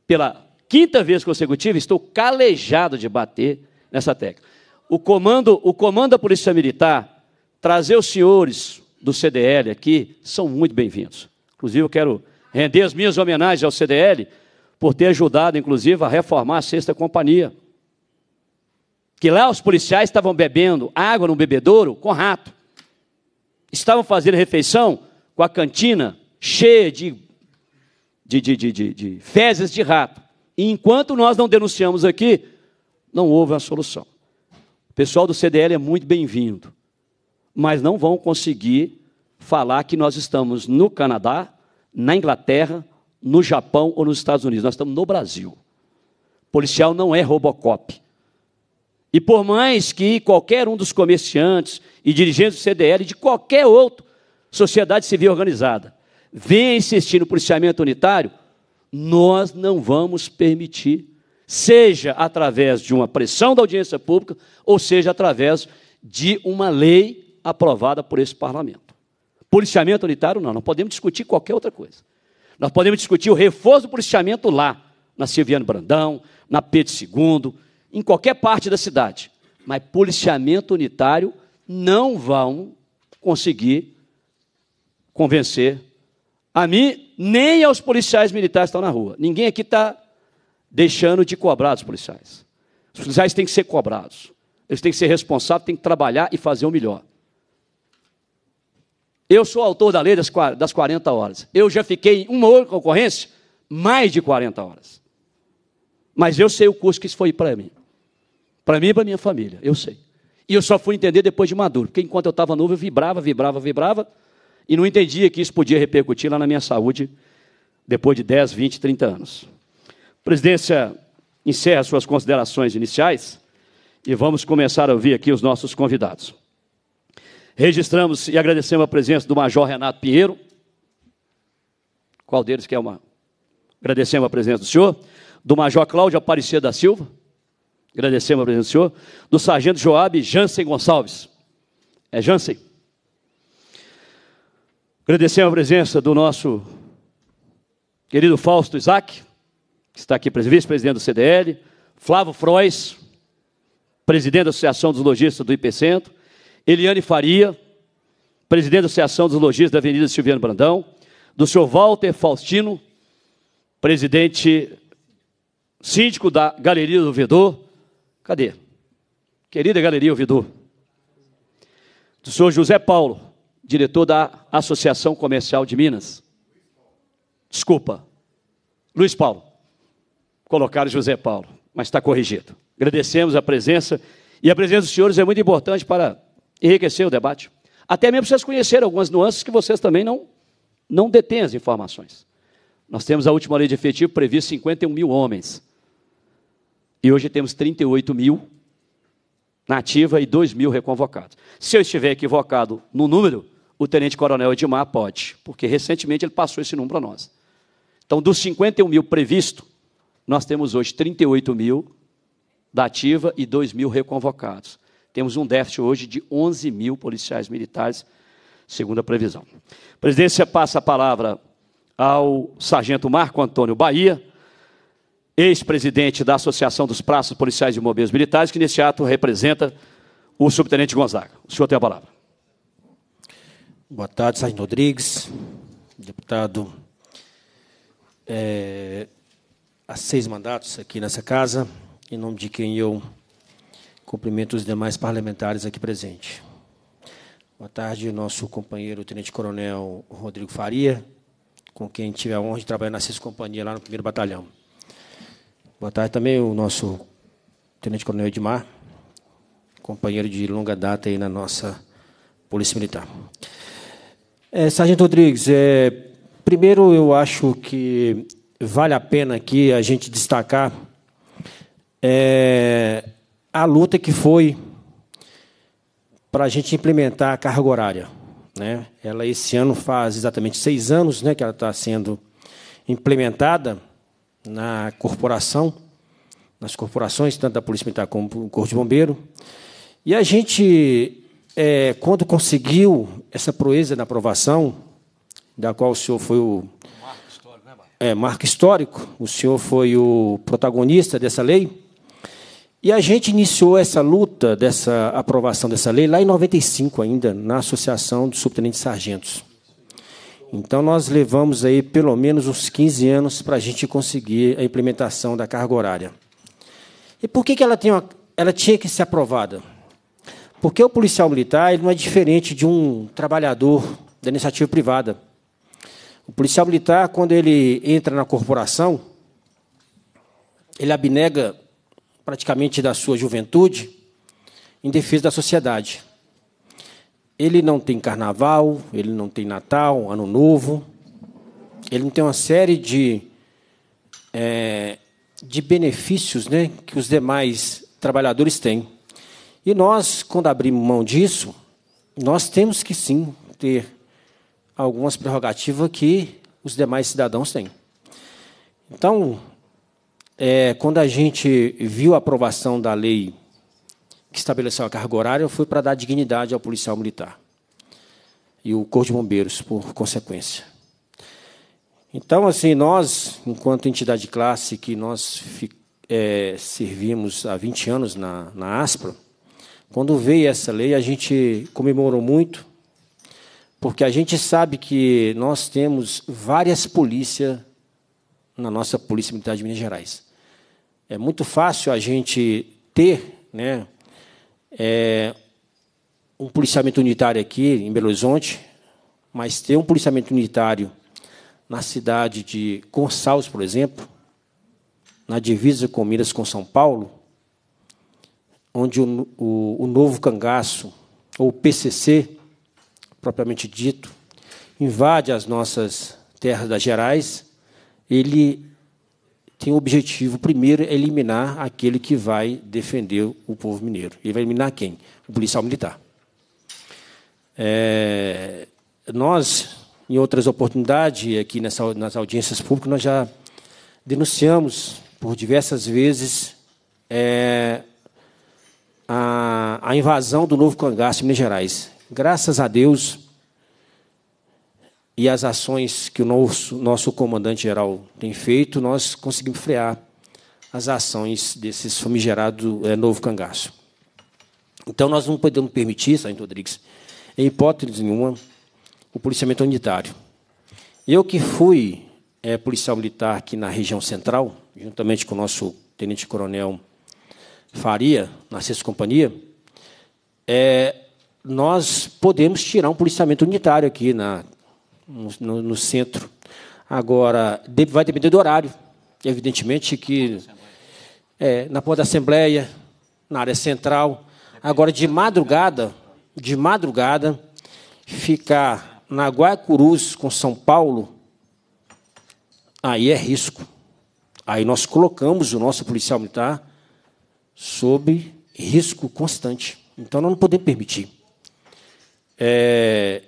pela quinta vez consecutiva, estou calejado de bater nessa tecla. O comando, o comando da Polícia Militar, trazer os senhores do CDL aqui, são muito bem-vindos. Inclusive, eu quero render as minhas homenagens ao CDL por ter ajudado, inclusive, a reformar a Sexta Companhia. Que lá os policiais estavam bebendo água no bebedouro com rato. Estavam fazendo refeição com a cantina cheia de, de, de, de, de fezes de rato. E enquanto nós não denunciamos aqui, não houve a solução. O pessoal do CDL é muito bem-vindo, mas não vão conseguir falar que nós estamos no Canadá, na Inglaterra, no Japão ou nos Estados Unidos. Nós estamos no Brasil. O policial não é Robocop. E por mais que qualquer um dos comerciantes e dirigentes do CDL, de qualquer outro sociedade civil organizada, venha insistir no policiamento unitário, nós não vamos permitir, seja através de uma pressão da audiência pública, ou seja através de uma lei aprovada por esse parlamento. Policiamento unitário, não, não podemos discutir qualquer outra coisa. Nós podemos discutir o reforço do policiamento lá, na Silviano Brandão, na Pedro II, em qualquer parte da cidade. Mas policiamento unitário não vão conseguir convencer a mim, nem aos policiais militares que estão na rua. Ninguém aqui está deixando de cobrar os policiais. Os policiais têm que ser cobrados. Eles têm que ser responsáveis, têm que trabalhar e fazer o melhor. Eu sou autor da lei das 40 horas. Eu já fiquei em uma outra concorrência mais de 40 horas. Mas eu sei o custo que isso foi para mim. Para mim e para minha família, eu sei. E eu só fui entender depois de maduro, porque enquanto eu estava novo, eu vibrava, vibrava, vibrava e não entendia que isso podia repercutir lá na minha saúde depois de 10, 20, 30 anos. A presidência encerra suas considerações iniciais e vamos começar a ouvir aqui os nossos convidados. Registramos e agradecemos a presença do Major Renato Pinheiro. Qual deles que é uma? Agradecemos a presença do senhor. Do Major Cláudio Aparecida da Silva. Agradecemos a presença do senhor. Do Sargento Joab Jansen Gonçalves. É Jansen? Agradecer a presença do nosso querido Fausto Isaac, que está aqui vice-presidente do CDL, Flávio Frois, presidente da Associação dos Lojistas do IPCentro, Eliane Faria, presidente da Associação dos Lojistas da Avenida Silviano Brandão, do senhor Walter Faustino, presidente síndico da Galeria do Vedor, Cadê? Querida Galeria Ouvidor. Do senhor José Paulo, diretor da Associação Comercial de Minas. Desculpa, Luiz Paulo. Colocaram José Paulo, mas está corrigido. Agradecemos a presença e a presença dos senhores é muito importante para enriquecer o debate. Até mesmo para vocês conhecerem algumas nuances que vocês também não, não detêm as informações. Nós temos a última lei de efetivo prevista 51 mil homens. E hoje temos 38 mil na ativa e 2 mil reconvocados. Se eu estiver equivocado no número, o tenente-coronel Edmar pode, porque recentemente ele passou esse número a nós. Então, dos 51 mil previsto, nós temos hoje 38 mil da ativa e 2 mil reconvocados. Temos um déficit hoje de 11 mil policiais militares, segundo a previsão. Presidente, presidência passa a palavra ao sargento Marco Antônio Bahia, ex-presidente da Associação dos Praças Policiais e Bombeiros Militares, que nesse ato representa o subtenente Gonzaga. O senhor tem a palavra. Boa tarde, Sargento Rodrigues, deputado é, há seis mandatos aqui nessa casa, em nome de quem eu cumprimento os demais parlamentares aqui presentes. Boa tarde, nosso companheiro Tenente Coronel Rodrigo Faria, com quem tive a honra de trabalhar na sexta companhia lá no primeiro batalhão. Boa tarde também o nosso Tenente Coronel Edmar, companheiro de longa data aí na nossa Polícia Militar. É, Sargento Rodrigues, é, primeiro eu acho que vale a pena aqui a gente destacar é, a luta que foi para a gente implementar a carga horária. Né? Ela esse ano faz exatamente seis anos né, que ela está sendo implementada na corporação, nas corporações, tanto da Polícia Militar como do Corpo de Bombeiro. E a gente é, quando conseguiu essa proeza na aprovação, da qual o senhor foi o. Marco histórico, É, marco histórico, o senhor foi o protagonista dessa lei. E a gente iniciou essa luta dessa aprovação dessa lei lá em 95 ainda, na Associação dos Subtenentes Sargentos. Então nós levamos aí pelo menos uns 15 anos para a gente conseguir a implementação da carga horária. E por que, que ela, tinha, ela tinha que ser aprovada? Porque o policial militar ele não é diferente de um trabalhador da iniciativa privada. O policial militar, quando ele entra na corporação, ele abnega praticamente da sua juventude em defesa da sociedade. Ele não tem carnaval, ele não tem Natal, Ano Novo, ele não tem uma série de, é, de benefícios né, que os demais trabalhadores têm. E nós, quando abrimos mão disso, nós temos que sim ter algumas prerrogativas que os demais cidadãos têm. Então, é, quando a gente viu a aprovação da lei que estabeleceu a carga horária, foi para dar dignidade ao policial militar e o Corpo de Bombeiros, por consequência. Então, assim, nós, enquanto entidade classe que nós é, servimos há 20 anos na, na ASPRO, quando veio essa lei, a gente comemorou muito, porque a gente sabe que nós temos várias polícias na nossa Polícia Militar de Minas Gerais. É muito fácil a gente ter né, é, um policiamento unitário aqui em Belo Horizonte, mas ter um policiamento unitário na cidade de Gonçalves, por exemplo, na divisa com Minas com São Paulo, onde o, o, o novo cangaço, ou PCC, propriamente dito, invade as nossas terras das Gerais, ele tem o objetivo, primeiro, eliminar aquele que vai defender o povo mineiro. Ele vai eliminar quem? O policial militar. É, nós, em outras oportunidades, aqui nessa, nas audiências públicas, nós já denunciamos por diversas vezes é, a, a invasão do novo cangaço em Minas Gerais. Graças a Deus e as ações que o nosso, nosso comandante-geral tem feito, nós conseguimos frear as ações desses famigerados é, novo cangaço. Então, nós não podemos permitir, Sargento Rodrigues, em hipótese nenhuma, o policiamento unitário. Eu que fui é, policial militar aqui na região central, juntamente com o nosso tenente-coronel faria na sexta companhia, é, nós podemos tirar um policiamento unitário aqui na, no, no centro. Agora, vai depender do horário. Evidentemente que é, na porta da Assembleia, na área central. Agora, de madrugada, de madrugada, ficar na Guaicurus com São Paulo, aí é risco. Aí nós colocamos o nosso policial militar sob risco constante. Então, nós não podemos permitir. É,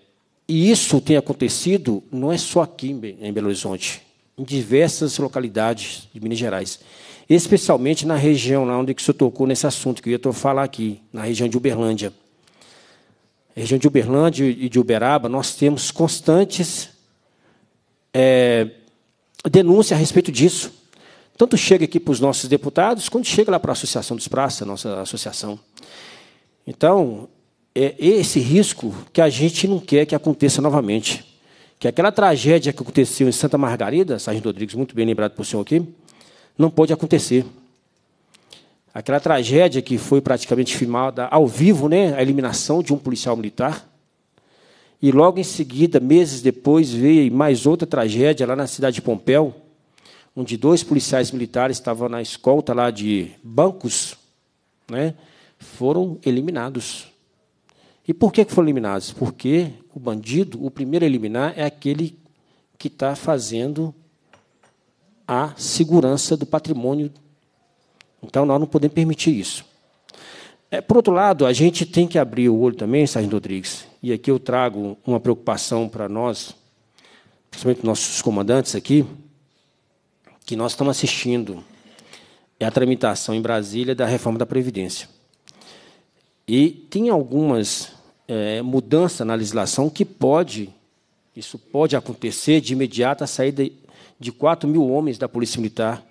e isso tem acontecido não é só aqui em Belo Horizonte, em diversas localidades de Minas Gerais, especialmente na região lá onde que senhor tocou nesse assunto que eu ia falar aqui, na região de Uberlândia. região de Uberlândia e de Uberaba, nós temos constantes é, denúncias a respeito disso tanto chega aqui para os nossos deputados, quanto chega lá para a Associação dos Praças, nossa associação. Então, é esse risco que a gente não quer que aconteça novamente. Que aquela tragédia que aconteceu em Santa Margarida, Sargento Rodrigues, muito bem lembrado por senhor aqui, não pode acontecer. Aquela tragédia que foi praticamente filmada ao vivo, né, a eliminação de um policial militar. E logo em seguida, meses depois, veio mais outra tragédia lá na cidade de Pompeu onde dois policiais militares estavam na escolta lá de bancos, né, foram eliminados. E por que foram eliminados? Porque o bandido, o primeiro a eliminar é aquele que está fazendo a segurança do patrimônio. Então, nós não podemos permitir isso. É, por outro lado, a gente tem que abrir o olho também, Sargento Rodrigues, e aqui eu trago uma preocupação para nós, principalmente nossos comandantes aqui, que nós estamos assistindo é a tramitação em Brasília da reforma da Previdência. E tem algumas é, mudanças na legislação que pode, isso pode acontecer de imediato a saída de 4 mil homens da Polícia Militar,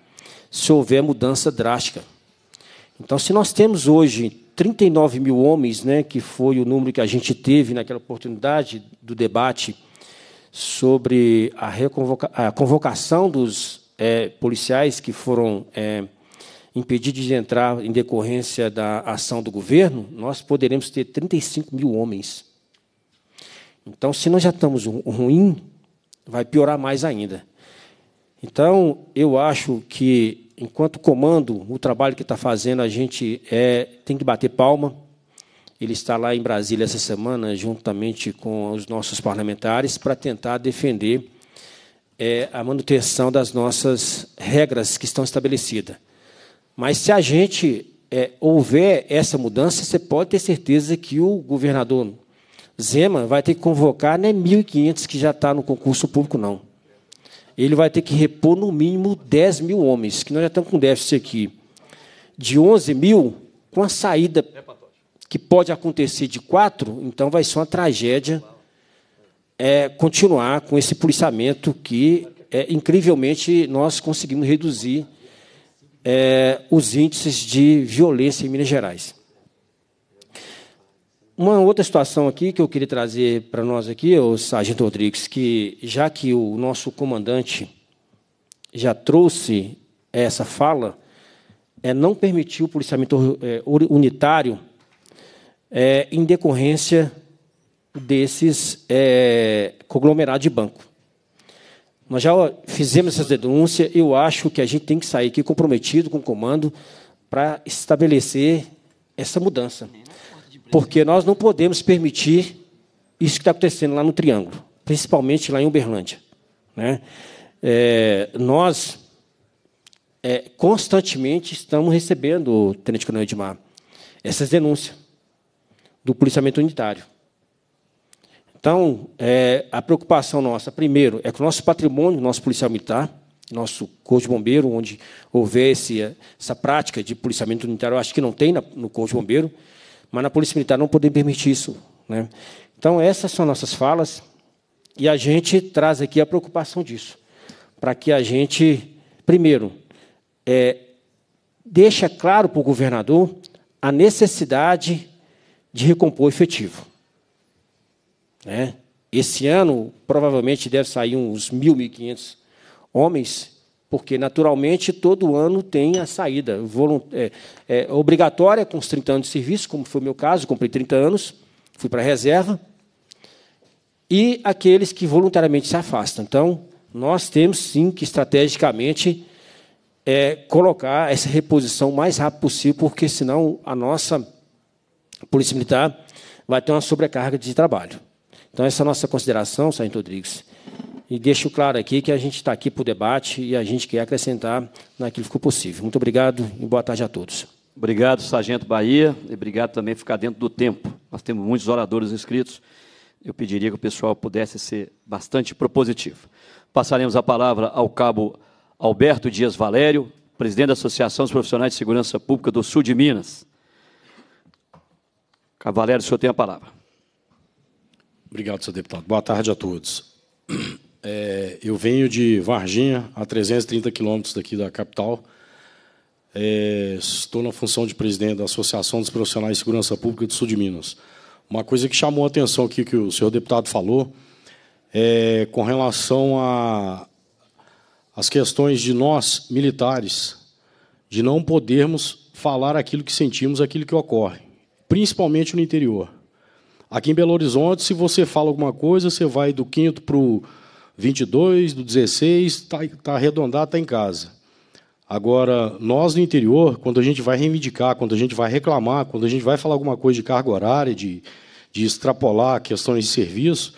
se houver mudança drástica. Então, se nós temos hoje 39 mil homens, né, que foi o número que a gente teve naquela oportunidade do debate sobre a, a convocação dos é, policiais que foram é, impedidos de entrar em decorrência da ação do governo, nós poderemos ter 35 mil homens. Então, se nós já estamos ruim, vai piorar mais ainda. Então, eu acho que, enquanto comando, o trabalho que está fazendo, a gente é, tem que bater palma. Ele está lá em Brasília essa semana, juntamente com os nossos parlamentares, para tentar defender é, a manutenção das nossas regras que estão estabelecidas. Mas se a gente é, houver essa mudança, você pode ter certeza que o governador Zema vai ter que convocar não é 1.500 que já está no concurso público, não. Ele vai ter que repor no mínimo 10 mil homens, que nós já estamos com déficit aqui. De 11 mil, com a saída é, que pode acontecer de quatro, então vai ser uma tragédia é continuar com esse policiamento que, é, incrivelmente, nós conseguimos reduzir é, os índices de violência em Minas Gerais. Uma outra situação aqui que eu queria trazer para nós aqui, o Sargento Rodrigues, que já que o nosso comandante já trouxe essa fala, é não permitir o policiamento é, unitário é, em decorrência desses é, conglomerados de banco. Nós já fizemos essas denúncias, eu acho que a gente tem que sair aqui comprometido com o comando para estabelecer essa mudança. Porque nós não podemos permitir isso que está acontecendo lá no Triângulo, principalmente lá em Uberlândia. Né? É, nós é, constantemente estamos recebendo, Tenente Coronel Edmar, essas denúncias do policiamento unitário. Então, é, a preocupação nossa, primeiro, é com o nosso patrimônio, nosso policial militar, nosso corpo de bombeiro, onde houver essa prática de policiamento unitário, eu acho que não tem na, no corpo de bombeiro, mas na polícia militar não podemos permitir isso. Né? Então, essas são nossas falas, e a gente traz aqui a preocupação disso, para que a gente, primeiro, é, deixa claro para o governador a necessidade de recompor efetivo. Né? Esse ano, provavelmente, deve sair uns e 1.500 homens, porque, naturalmente, todo ano tem a saída é, é, obrigatória com os 30 anos de serviço, como foi o meu caso, comprei 30 anos, fui para a reserva, e aqueles que voluntariamente se afastam. Então, nós temos, sim, que estrategicamente é, colocar essa reposição o mais rápido possível, porque, senão, a nossa Polícia Militar vai ter uma sobrecarga de trabalho. Então, essa é a nossa consideração, Sargento Rodrigues. E deixo claro aqui que a gente está aqui para o debate e a gente quer acrescentar naquilo que for possível. Muito obrigado e boa tarde a todos. Obrigado, Sargento Bahia, e obrigado também por ficar dentro do tempo. Nós temos muitos oradores inscritos. Eu pediria que o pessoal pudesse ser bastante propositivo. Passaremos a palavra ao cabo Alberto Dias Valério, presidente da Associação dos Profissionais de Segurança Pública do Sul de Minas. Cavalério, o senhor tem a palavra. Obrigado, senhor deputado. Boa tarde a todos. É, eu venho de Varginha, a 330 quilômetros daqui da capital. É, estou na função de presidente da Associação dos Profissionais de Segurança Pública do Sul de Minas. Uma coisa que chamou a atenção aqui que o senhor deputado falou é com relação às questões de nós, militares, de não podermos falar aquilo que sentimos, aquilo que ocorre, principalmente no interior. Aqui em Belo Horizonte, se você fala alguma coisa, você vai do quinto para o 22, do 16, está tá arredondado, está em casa. Agora, nós no interior, quando a gente vai reivindicar, quando a gente vai reclamar, quando a gente vai falar alguma coisa de carga horária, de, de extrapolar questões de serviço,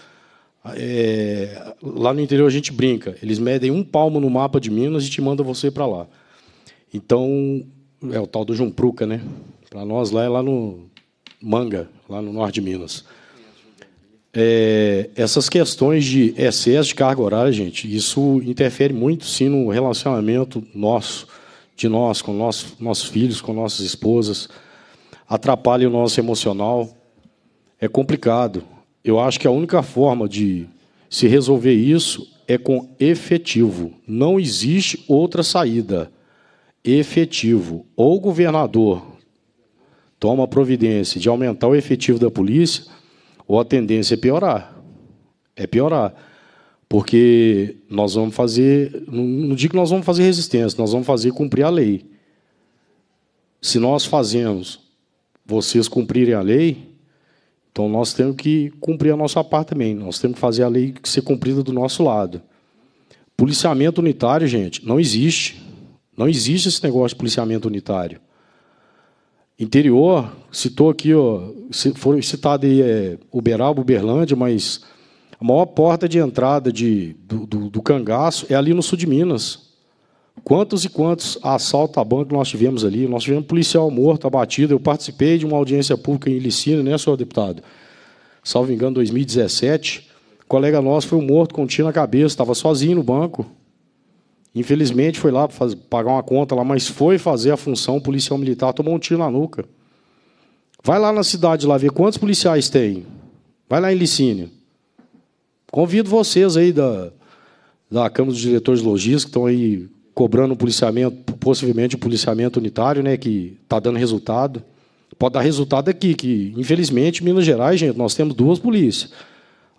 é, lá no interior a gente brinca. Eles medem um palmo no mapa de Minas e te mandam você para lá. Então, é o tal do Jumpruca, né? Para nós lá é lá no, Manga, lá no norte de Minas. É, essas questões de excesso de carga horária, gente, isso interfere muito, sim, no relacionamento nosso, de nós, com nossos filhos, com nossas esposas. Atrapalha o nosso emocional. É complicado. Eu acho que a única forma de se resolver isso é com efetivo. Não existe outra saída. Efetivo. Ou o governador toma a providência de aumentar o efetivo da polícia, ou a tendência é piorar. É piorar. Porque nós vamos fazer. Não digo que nós vamos fazer resistência, nós vamos fazer cumprir a lei. Se nós fazemos vocês cumprirem a lei, então nós temos que cumprir a nossa parte também. Nós temos que fazer a lei ser cumprida do nosso lado. Policiamento unitário, gente, não existe. Não existe esse negócio de policiamento unitário interior, citou aqui, ó, foram citados aí é, Uberaba, Uberlândia, mas a maior porta de entrada de, do, do, do cangaço é ali no sul de Minas. Quantos e quantos assaltos a banco nós tivemos ali? Nós tivemos policial morto, abatido. Eu participei de uma audiência pública em Licínio, né, senhor deputado? Salvo engano, 2017. colega nosso foi morto com um tiro na cabeça, estava sozinho no banco. Infelizmente foi lá fazer, pagar uma conta lá, mas foi fazer a função policial militar, tomou um tiro na nuca. Vai lá na cidade lá ver quantos policiais tem. Vai lá em Licínio. Convido vocês aí da, da Câmara dos Diretores de Logística, que estão aí cobrando o policiamento, possivelmente o policiamento unitário, né, que está dando resultado. Pode dar resultado aqui, que infelizmente em Minas Gerais, gente, nós temos duas polícias.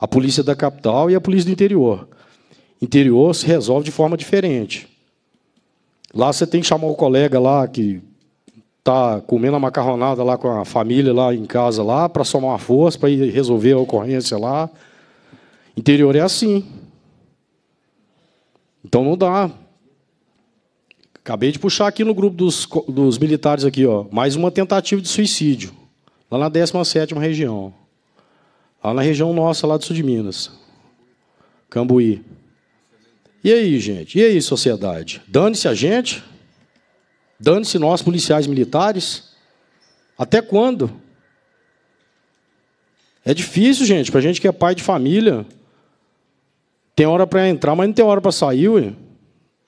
A polícia da capital e a polícia do interior. Interior se resolve de forma diferente. Lá você tem que chamar o colega lá que tá comendo a macarronada lá com a família lá em casa lá para somar uma força para ir resolver a ocorrência lá. Interior é assim. Então não dá. Acabei de puxar aqui no grupo dos, dos militares aqui, ó, mais uma tentativa de suicídio lá na 17 região. Lá na região nossa lá do sul de Minas. Cambuí. E aí, gente? E aí, sociedade? Dane-se a gente? Dane-se nós, policiais militares? Até quando? É difícil, gente, para gente que é pai de família. Tem hora para entrar, mas não tem hora para sair, ué.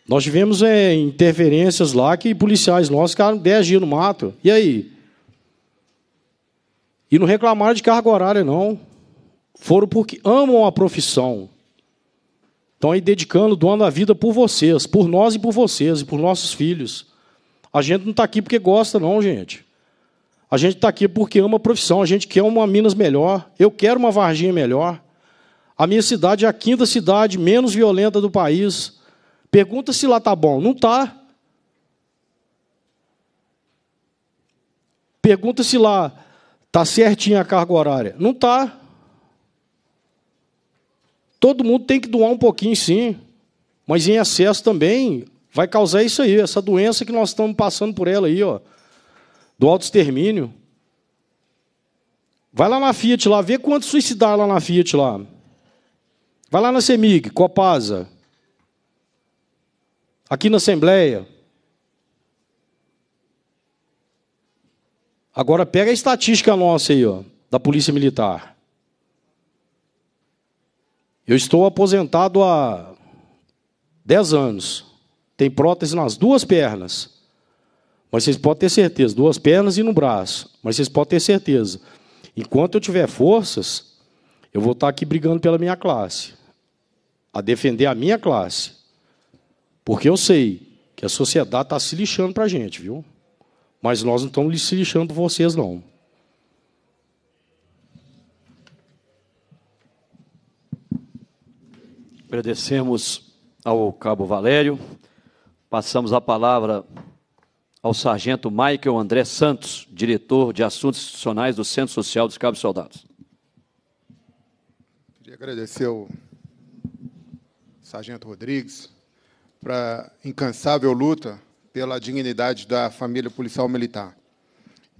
Nós tivemos é, interferências lá que policiais nossos ficaram 10 dias no mato. E aí? E não reclamaram de carga horária, não. Foram porque amam a profissão. Estão aí dedicando, doando a vida por vocês, por nós e por vocês, e por nossos filhos. A gente não está aqui porque gosta, não, gente. A gente está aqui porque ama a profissão, a gente quer uma Minas melhor, eu quero uma Varginha melhor. A minha cidade é a quinta cidade menos violenta do país. Pergunta se lá tá bom. Não tá. Pergunta se lá tá certinha a carga horária. Não tá. Todo mundo tem que doar um pouquinho, sim, mas em excesso também vai causar isso aí, essa doença que nós estamos passando por ela aí, ó, do extermínio. Vai lá na Fiat lá, vê quantos suicidar lá na Fiat lá. Vai lá na CEMIG, Copasa. Aqui na Assembleia. Agora pega a estatística nossa aí, ó, da Polícia Militar. Eu estou aposentado há 10 anos. Tem prótese nas duas pernas. Mas vocês podem ter certeza, duas pernas e no braço. Mas vocês podem ter certeza. Enquanto eu tiver forças, eu vou estar aqui brigando pela minha classe. A defender a minha classe. Porque eu sei que a sociedade está se lixando para a gente, viu? Mas nós não estamos se lixando para vocês, não. Agradecemos ao Cabo Valério. Passamos a palavra ao Sargento Michael André Santos, diretor de Assuntos Institucionais do Centro Social dos Cabos Soldados. Queria agradecer ao Sargento Rodrigues para a incansável luta pela dignidade da família policial militar.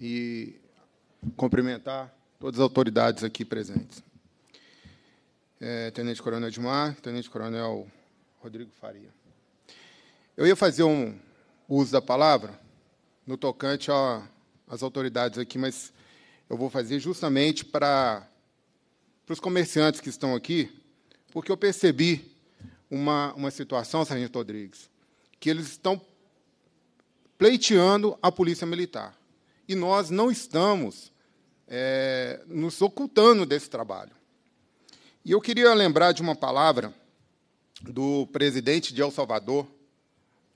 E cumprimentar todas as autoridades aqui presentes é, Tenente Coronel Edmar, Tenente Coronel Rodrigo Faria. Eu ia fazer um uso da palavra no tocante às autoridades aqui, mas eu vou fazer justamente para, para os comerciantes que estão aqui, porque eu percebi uma, uma situação, Sargento Rodrigues, que eles estão pleiteando a Polícia Militar. E nós não estamos é, nos ocultando desse trabalho. E eu queria lembrar de uma palavra do presidente de El Salvador,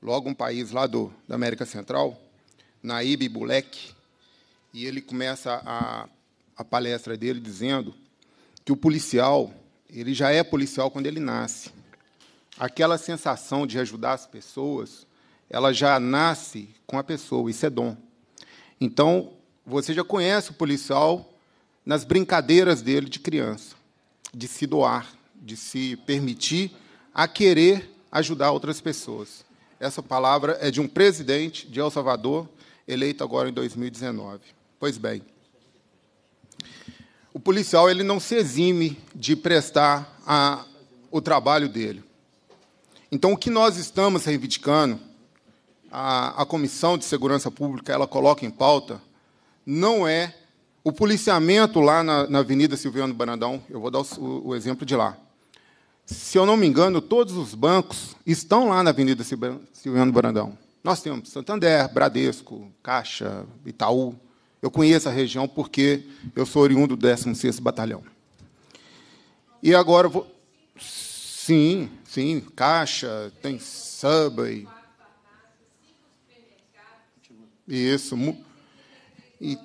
logo um país lá do, da América Central, Naíbe Bulek, e ele começa a, a palestra dele dizendo que o policial, ele já é policial quando ele nasce. Aquela sensação de ajudar as pessoas, ela já nasce com a pessoa, isso é dom. Então, você já conhece o policial nas brincadeiras dele de criança de se doar, de se permitir a querer ajudar outras pessoas. Essa palavra é de um presidente de El Salvador, eleito agora em 2019. Pois bem, o policial ele não se exime de prestar a, o trabalho dele. Então, o que nós estamos reivindicando, a, a Comissão de Segurança Pública ela coloca em pauta, não é o policiamento lá na, na Avenida Silviano Brandão, eu vou dar o, o exemplo de lá. Se eu não me engano, todos os bancos estão lá na Avenida Silviano Brandão. Nós temos Santander, Bradesco, Caixa, Itaú. Eu conheço a região porque eu sou oriundo do 16º Batalhão. E agora vou... Sim, sim, Caixa, tem Subway. Isso. E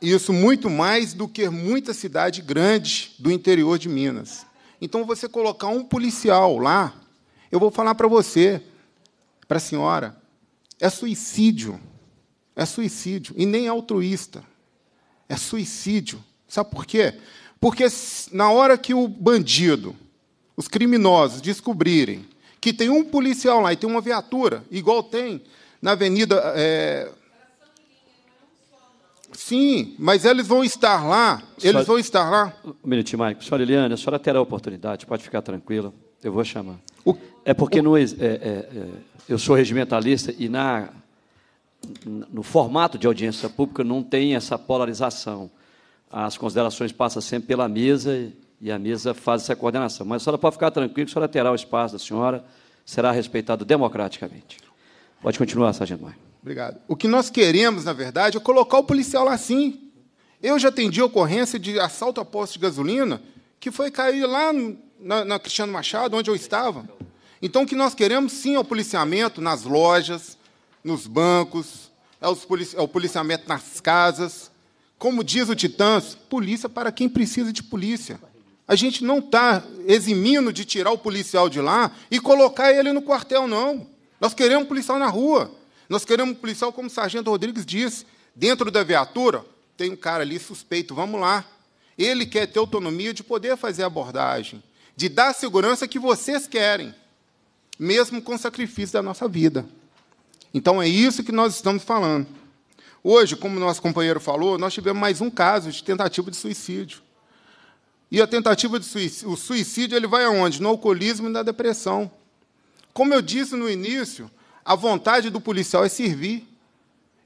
isso muito mais do que muita cidade grande do interior de Minas. Então, você colocar um policial lá, eu vou falar para você, para a senhora, é suicídio. É suicídio. E nem altruísta. É suicídio. Sabe por quê? Porque na hora que o bandido, os criminosos descobrirem que tem um policial lá e tem uma viatura, igual tem na Avenida. É Sim, mas eles vão estar lá. Eles vão estar lá. Um minutinho, Maico. Senhora Eliane, a senhora terá a oportunidade, pode ficar tranquila. Eu vou chamar. O... É porque o... no, é, é, é, eu sou regimentalista e na, no formato de audiência pública não tem essa polarização. As considerações passam sempre pela mesa e a mesa faz essa coordenação. Mas a senhora pode ficar tranquila, a senhora terá o espaço da senhora, será respeitado democraticamente. Pode continuar, Sargento Maicon. Obrigado. O que nós queremos, na verdade, é colocar o policial lá sim. Eu já atendi ocorrência de assalto a posto de gasolina que foi cair lá na, na Cristiano Machado, onde eu estava. Então, o que nós queremos, sim, é o policiamento nas lojas, nos bancos, é, polici é o policiamento nas casas. Como diz o Titãs, polícia para quem precisa de polícia. A gente não está eximindo de tirar o policial de lá e colocar ele no quartel, não. Nós queremos policial na rua. Nós queremos um policial, como o sargento Rodrigues diz, dentro da viatura, tem um cara ali suspeito, vamos lá. Ele quer ter autonomia de poder fazer a abordagem, de dar a segurança que vocês querem, mesmo com o sacrifício da nossa vida. Então é isso que nós estamos falando. Hoje, como nosso companheiro falou, nós tivemos mais um caso de tentativa de suicídio. E a tentativa de suicídio, o suicídio ele vai aonde? No alcoolismo e na depressão. Como eu disse no início, a vontade do policial é servir.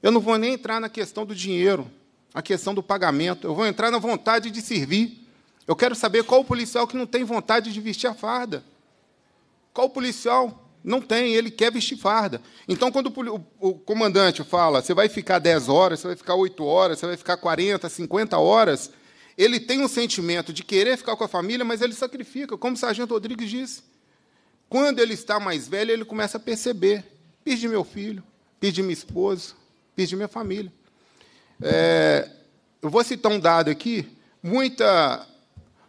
Eu não vou nem entrar na questão do dinheiro, a questão do pagamento. Eu vou entrar na vontade de servir. Eu quero saber qual o policial que não tem vontade de vestir a farda. Qual o policial não tem, ele quer vestir farda. Então, quando o, o comandante fala, você vai ficar 10 horas, você vai ficar 8 horas, você vai ficar 40, 50 horas, ele tem um sentimento de querer ficar com a família, mas ele sacrifica, como o sargento Rodrigues disse. Quando ele está mais velho, ele começa a perceber Perdi meu filho, perdi minha esposa, perdi minha família. É, eu vou citar um dado aqui. Muita,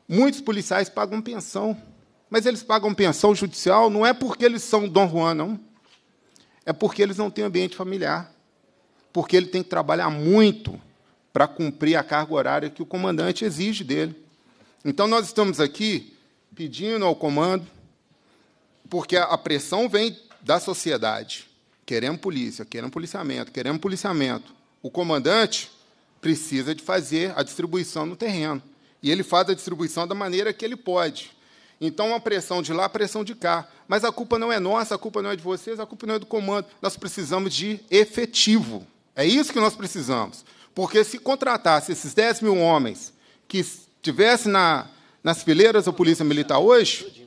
muitos policiais pagam pensão, mas eles pagam pensão judicial não é porque eles são Dom Juan, não. É porque eles não têm ambiente familiar. Porque ele tem que trabalhar muito para cumprir a carga horária que o comandante exige dele. Então, nós estamos aqui pedindo ao comando, porque a pressão vem da sociedade. Queremos polícia, queremos policiamento, queremos policiamento. O comandante precisa de fazer a distribuição no terreno. E ele faz a distribuição da maneira que ele pode. Então, uma pressão de lá, pressão de cá. Mas a culpa não é nossa, a culpa não é de vocês, a culpa não é do comando. Nós precisamos de efetivo. É isso que nós precisamos. Porque se contratasse esses 10 mil homens que estivessem na, nas fileiras da Polícia Militar hoje,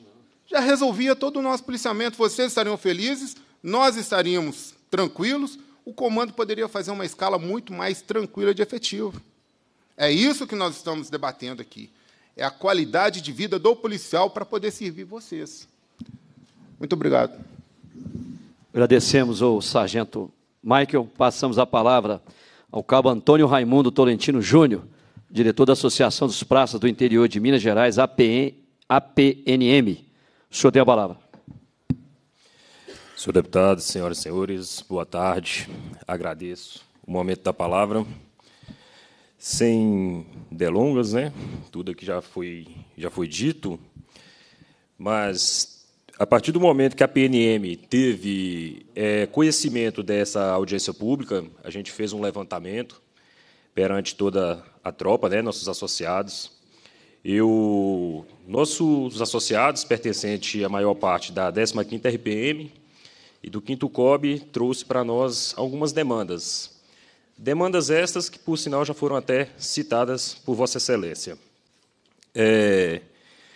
já resolvia todo o nosso policiamento. Vocês estariam felizes, nós estaríamos tranquilos, o comando poderia fazer uma escala muito mais tranquila de efetivo. É isso que nós estamos debatendo aqui. É a qualidade de vida do policial para poder servir vocês. Muito obrigado. Agradecemos ao sargento Michael. Passamos a palavra ao cabo Antônio Raimundo Tolentino Júnior, diretor da Associação dos Praças do Interior de Minas Gerais, APN, APNM. O senhor tem a palavra. Senhor deputado, senhoras e senhores, boa tarde. Agradeço o momento da palavra. Sem delongas, né? Tudo que já foi já foi dito, mas a partir do momento que a PNM teve é, conhecimento dessa audiência pública, a gente fez um levantamento perante toda a tropa, né, nossos associados. Eu nossos associados, pertencentes à maior parte da 15ª RPM e do 5 COB, trouxe para nós algumas demandas. Demandas estas que, por sinal, já foram até citadas por Vossa Excelência. É,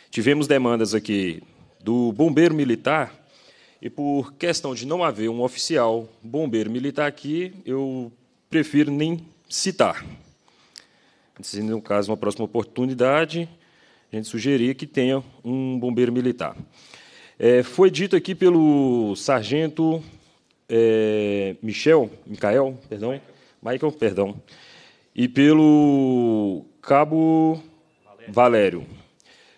tivemos demandas aqui do bombeiro militar, e por questão de não haver um oficial bombeiro militar aqui, eu prefiro nem citar. Se, no caso, uma próxima oportunidade, a gente sugeriria que tenha um bombeiro militar. É, foi dito aqui pelo sargento é, Michel, Michael perdão, Michael. Michael, perdão, e pelo cabo Valério. Valério.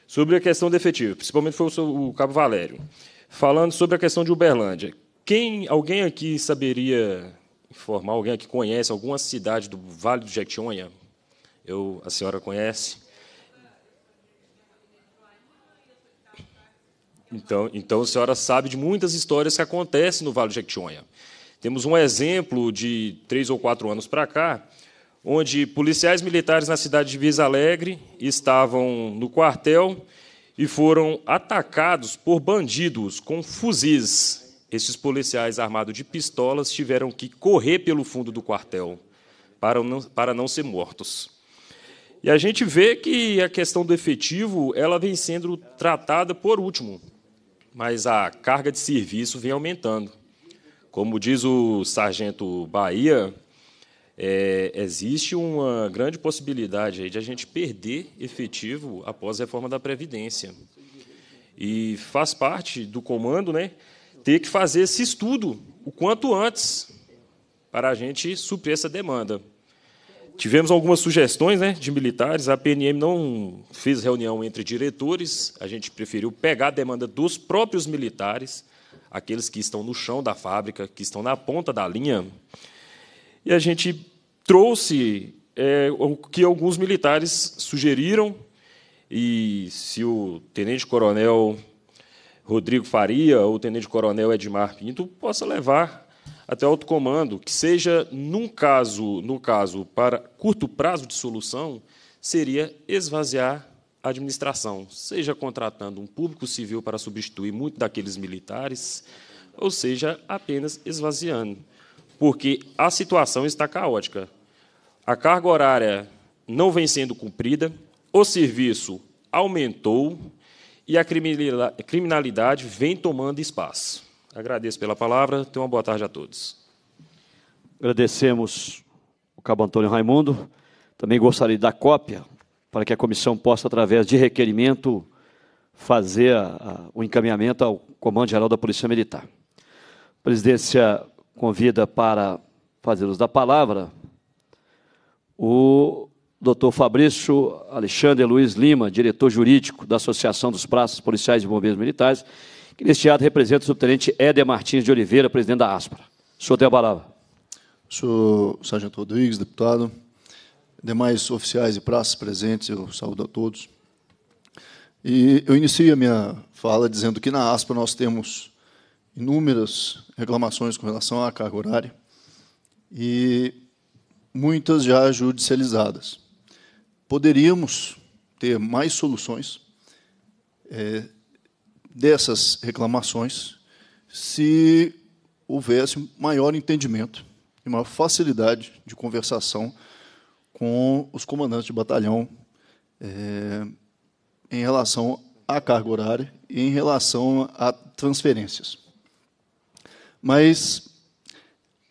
sobre a questão do efetivo, principalmente foi o, o cabo Valério, falando sobre a questão de Uberlândia. Quem, alguém aqui saberia informar, alguém aqui conhece alguma cidade do Vale do Jequitinhonha? Eu, a senhora conhece? Então, então a senhora sabe de muitas histórias que acontecem no Vale de Jequitinhonha. Temos um exemplo de três ou quatro anos para cá, onde policiais militares na cidade de Visa Alegre estavam no quartel e foram atacados por bandidos com fuzis. Esses policiais armados de pistolas tiveram que correr pelo fundo do quartel para não, para não ser mortos. E a gente vê que a questão do efetivo ela vem sendo tratada por último, mas a carga de serviço vem aumentando. Como diz o sargento Bahia, é, existe uma grande possibilidade de a gente perder efetivo após a reforma da Previdência. E faz parte do comando né, ter que fazer esse estudo o quanto antes para a gente suprir essa demanda. Tivemos algumas sugestões né, de militares. A PNM não fez reunião entre diretores, a gente preferiu pegar a demanda dos próprios militares, aqueles que estão no chão da fábrica, que estão na ponta da linha, e a gente trouxe é, o que alguns militares sugeriram, e se o tenente-coronel Rodrigo Faria ou o tenente-coronel Edmar Pinto possa levar até alto comando, que seja num caso, no caso para curto prazo de solução, seria esvaziar a administração, seja contratando um público civil para substituir muito daqueles militares, ou seja, apenas esvaziando, porque a situação está caótica. A carga horária não vem sendo cumprida, o serviço aumentou e a criminalidade vem tomando espaço. Agradeço pela palavra. Tenha uma boa tarde a todos. Agradecemos o Cabo Antônio Raimundo. Também gostaria de dar cópia para que a comissão possa, através de requerimento, fazer a, a, o encaminhamento ao Comando Geral da Polícia Militar. A presidência convida para fazer uso da palavra o doutor Fabrício Alexandre Luiz Lima, diretor jurídico da Associação dos Praças Policiais e Bombeiros Militares, que neste ato representa o subtenente Éder Martins de Oliveira, presidente da Aspra. O senhor tem a palavra. Senhor Sargento Rodrigues, deputado, demais oficiais e praças presentes, eu saúdo a todos. E eu inicio a minha fala dizendo que na ASPA nós temos inúmeras reclamações com relação à carga horária e muitas já judicializadas. Poderíamos ter mais soluções é, dessas reclamações se houvesse maior entendimento e maior facilidade de conversação com os comandantes de batalhão é, em relação à carga horária e em relação a transferências. Mas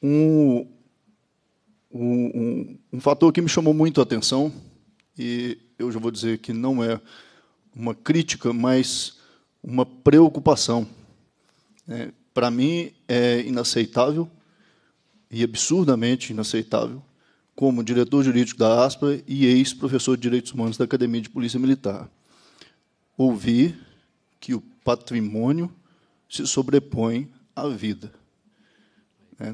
um, um, um fator que me chamou muito a atenção, e eu já vou dizer que não é uma crítica, mas uma preocupação. É, Para mim é inaceitável e absurdamente inaceitável, como diretor jurídico da ASPA e ex-professor de Direitos Humanos da Academia de Polícia Militar, ouvir que o patrimônio se sobrepõe à vida. É,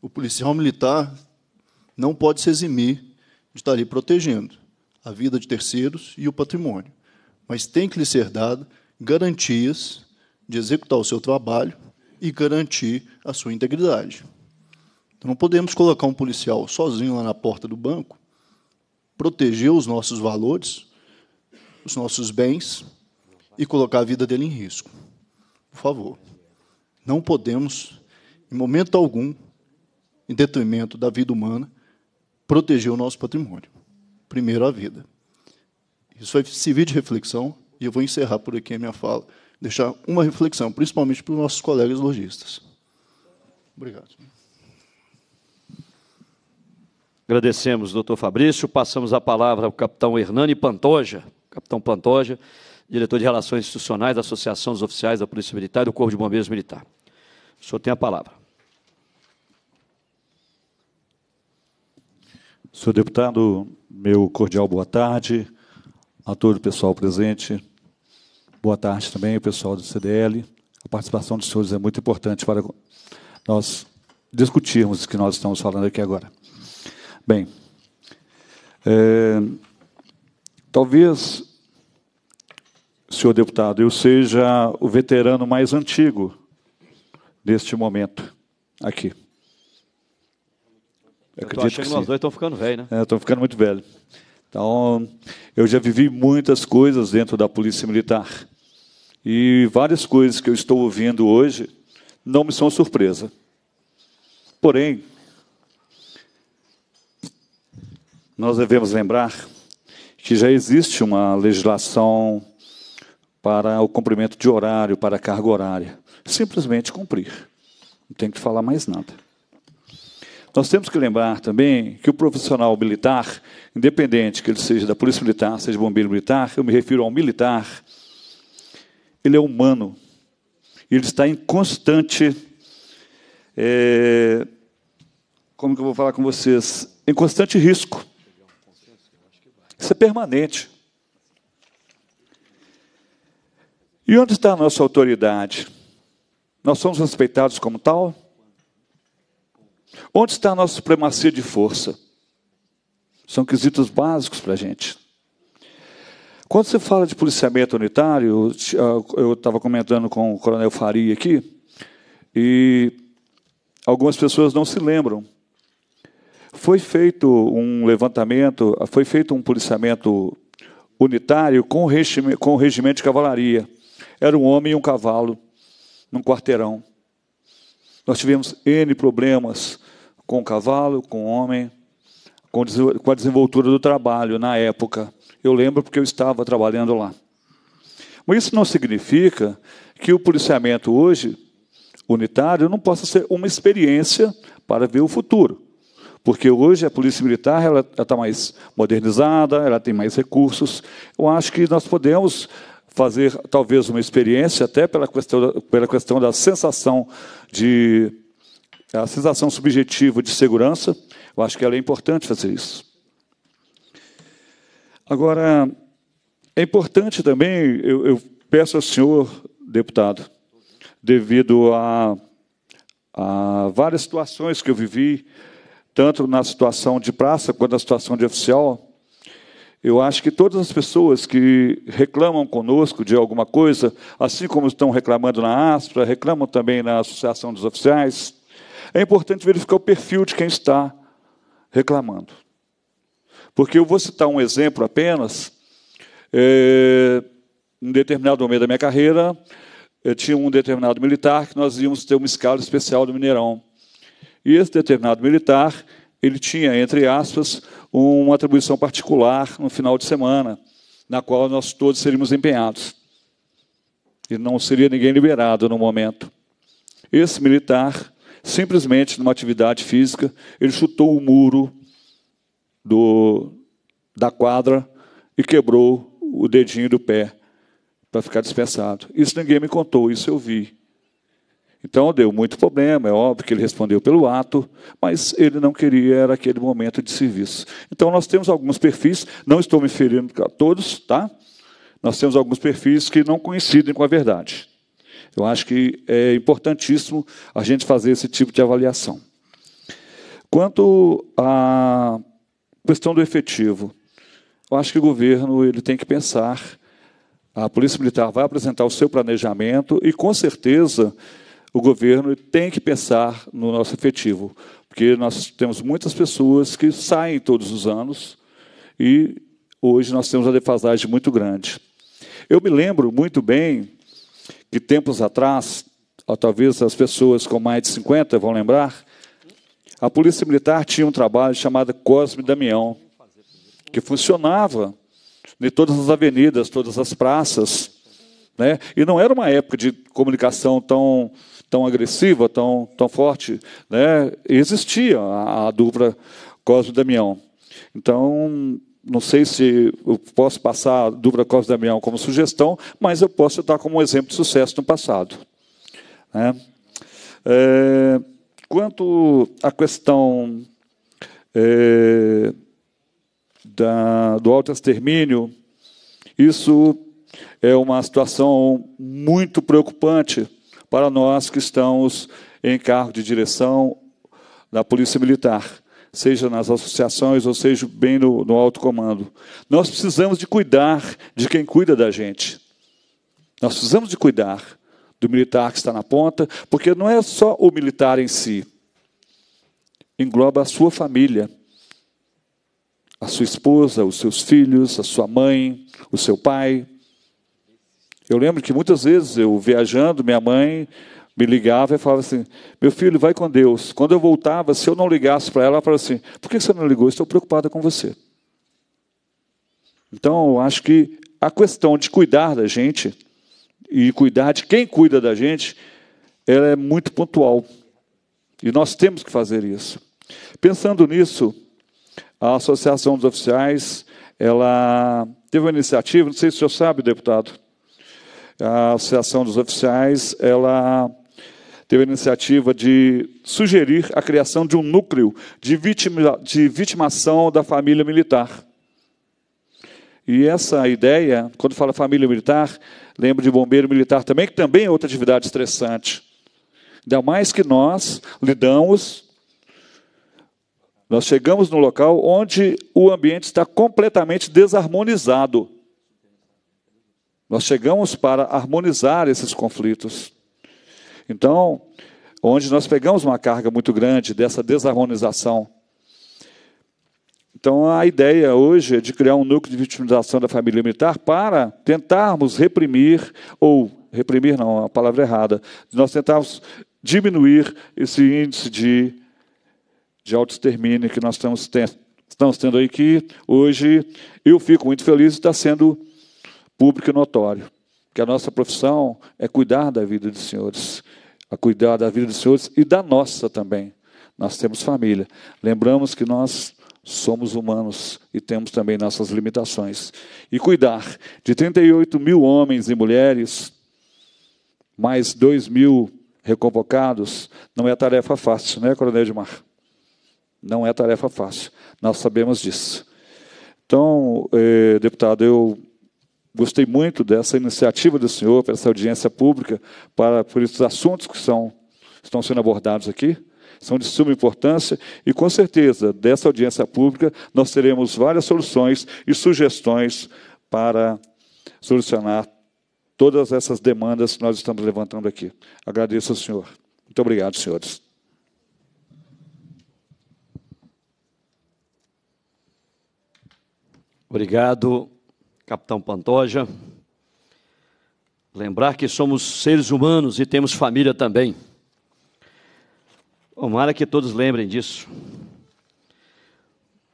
o policial militar não pode se eximir de estar ali protegendo a vida de terceiros e o patrimônio, mas tem que lhe ser dado garantias de executar o seu trabalho e garantir a sua integridade. Então, não podemos colocar um policial sozinho lá na porta do banco, proteger os nossos valores, os nossos bens e colocar a vida dele em risco. Por favor, não podemos, em momento algum, em detrimento da vida humana, proteger o nosso patrimônio. Primeiro a vida. Isso vai servir de reflexão e eu vou encerrar por aqui a minha fala, deixar uma reflexão, principalmente para os nossos colegas lojistas. Obrigado. Agradecemos, doutor Fabrício. Passamos a palavra ao capitão Hernani Pantoja, capitão Pantoja, diretor de Relações Institucionais da Associação dos Oficiais da Polícia Militar e do Corpo de Bombeiros Militar. O senhor tem a palavra. Senhor deputado, meu cordial boa tarde a todo o pessoal presente. Boa tarde também pessoal do CDL. A participação dos senhores é muito importante para nós discutirmos o que nós estamos falando aqui agora. Bem, é, talvez, senhor deputado, eu seja o veterano mais antigo neste momento aqui. Eu acredito achando que, nós dois estamos ficando velho, né? Estão é, ficando muito velho. Então, eu já vivi muitas coisas dentro da Polícia Militar. E várias coisas que eu estou ouvindo hoje não me são surpresa. Porém, nós devemos lembrar que já existe uma legislação para o cumprimento de horário, para a carga horária. Simplesmente cumprir. Não tem que falar mais nada. Nós temos que lembrar também que o profissional militar, independente que ele seja da Polícia Militar, seja bombeiro militar, eu me refiro ao militar, ele é humano. Ele está em constante. É, como que eu vou falar com vocês? Em constante risco. Isso é permanente. E onde está a nossa autoridade? Nós somos respeitados como tal? Onde está a nossa supremacia de força? São quesitos básicos para a gente. Quando você fala de policiamento unitário, eu estava comentando com o Coronel Faria aqui, e algumas pessoas não se lembram. Foi feito um levantamento, foi feito um policiamento unitário com o, regime, com o regimento de cavalaria. Era um homem e um cavalo, num quarteirão. Nós tivemos N problemas com o cavalo, com o homem, com a desenvoltura do trabalho na época. Eu lembro porque eu estava trabalhando lá. Mas isso não significa que o policiamento hoje, unitário, não possa ser uma experiência para ver o futuro. Porque hoje a polícia militar ela está mais modernizada, ela tem mais recursos. Eu acho que nós podemos fazer talvez uma experiência até pela questão, pela questão da sensação de a sensação subjetiva de segurança. Eu acho que ela é importante fazer isso. Agora, é importante também, eu, eu peço ao senhor, deputado, devido a, a várias situações que eu vivi, tanto na situação de praça quanto na situação de oficial, eu acho que todas as pessoas que reclamam conosco de alguma coisa, assim como estão reclamando na ASPRA, reclamam também na Associação dos Oficiais, é importante verificar o perfil de quem está reclamando. Porque eu vou citar um exemplo apenas. É, em determinado momento da minha carreira, eu é, tinha um determinado militar que nós íamos ter uma escala especial do Mineirão. E esse determinado militar, ele tinha, entre aspas, uma atribuição particular no final de semana, na qual nós todos seríamos empenhados. E não seria ninguém liberado no momento. Esse militar, simplesmente numa atividade física, ele chutou o muro do, da quadra e quebrou o dedinho do pé para ficar dispensado. Isso ninguém me contou, isso eu vi. Então deu muito problema, é óbvio que ele respondeu pelo ato, mas ele não queria era aquele momento de serviço. Então nós temos alguns perfis, não estou me ferindo a todos, tá? Nós temos alguns perfis que não coincidem com a verdade. Eu acho que é importantíssimo a gente fazer esse tipo de avaliação. Quanto a Questão do efetivo. Eu acho que o governo ele tem que pensar. A Polícia Militar vai apresentar o seu planejamento e, com certeza, o governo tem que pensar no nosso efetivo, porque nós temos muitas pessoas que saem todos os anos e hoje nós temos uma defasagem muito grande. Eu me lembro muito bem que tempos atrás, talvez as pessoas com mais de 50 vão lembrar, a Polícia Militar tinha um trabalho chamado Cosme Damião, que funcionava em todas as avenidas, todas as praças. Né? E não era uma época de comunicação tão, tão agressiva, tão, tão forte. Né? Existia a, a dupla Cosme Damião. Então, não sei se eu posso passar a dupla Cosme Damião como sugestão, mas eu posso citar como um exemplo de sucesso no passado. Né? É... Quanto à questão é, da, do isso é uma situação muito preocupante para nós que estamos em cargo de direção da Polícia Militar, seja nas associações ou seja bem no, no alto comando. Nós precisamos de cuidar de quem cuida da gente. Nós precisamos de cuidar do militar que está na ponta, porque não é só o militar em si, engloba a sua família, a sua esposa, os seus filhos, a sua mãe, o seu pai. Eu lembro que muitas vezes eu viajando, minha mãe me ligava e falava assim: Meu filho, vai com Deus. Quando eu voltava, se eu não ligasse para ela, ela falava assim: Por que você não ligou? Estou preocupada com você. Então, eu acho que a questão de cuidar da gente e cuidar de quem cuida da gente, ela é muito pontual. E nós temos que fazer isso. Pensando nisso, a Associação dos Oficiais, ela teve uma iniciativa, não sei se o senhor sabe, deputado, a Associação dos Oficiais, ela teve a iniciativa de sugerir a criação de um núcleo de, vitima, de vitimação da família militar. E essa ideia, quando fala família militar, lembro de bombeiro militar também, que também é outra atividade estressante. Ainda mais que nós lidamos, nós chegamos no local onde o ambiente está completamente desarmonizado. Nós chegamos para harmonizar esses conflitos. Então, onde nós pegamos uma carga muito grande dessa desarmonização então, a ideia hoje é de criar um núcleo de vitimização da família militar para tentarmos reprimir, ou reprimir não, a palavra errada, nós tentarmos diminuir esse índice de, de auto-extermínio que nós estamos, ten estamos tendo aí, que hoje eu fico muito feliz de estar sendo público e notório, que a nossa profissão é cuidar da vida dos senhores, a cuidar da vida dos senhores e da nossa também. Nós temos família. Lembramos que nós Somos humanos e temos também nossas limitações. E cuidar de 38 mil homens e mulheres, mais 2 mil reconvocados, não é tarefa fácil, né, Coronel Edmar? Não é tarefa fácil, nós sabemos disso. Então, eh, deputado, eu gostei muito dessa iniciativa do senhor, dessa audiência pública, para, por esses assuntos que são, estão sendo abordados aqui são de suma importância e, com certeza, dessa audiência pública nós teremos várias soluções e sugestões para solucionar todas essas demandas que nós estamos levantando aqui. Agradeço ao senhor. Muito obrigado, senhores. Obrigado, capitão Pantoja. Lembrar que somos seres humanos e temos família também. Tomara que todos lembrem disso.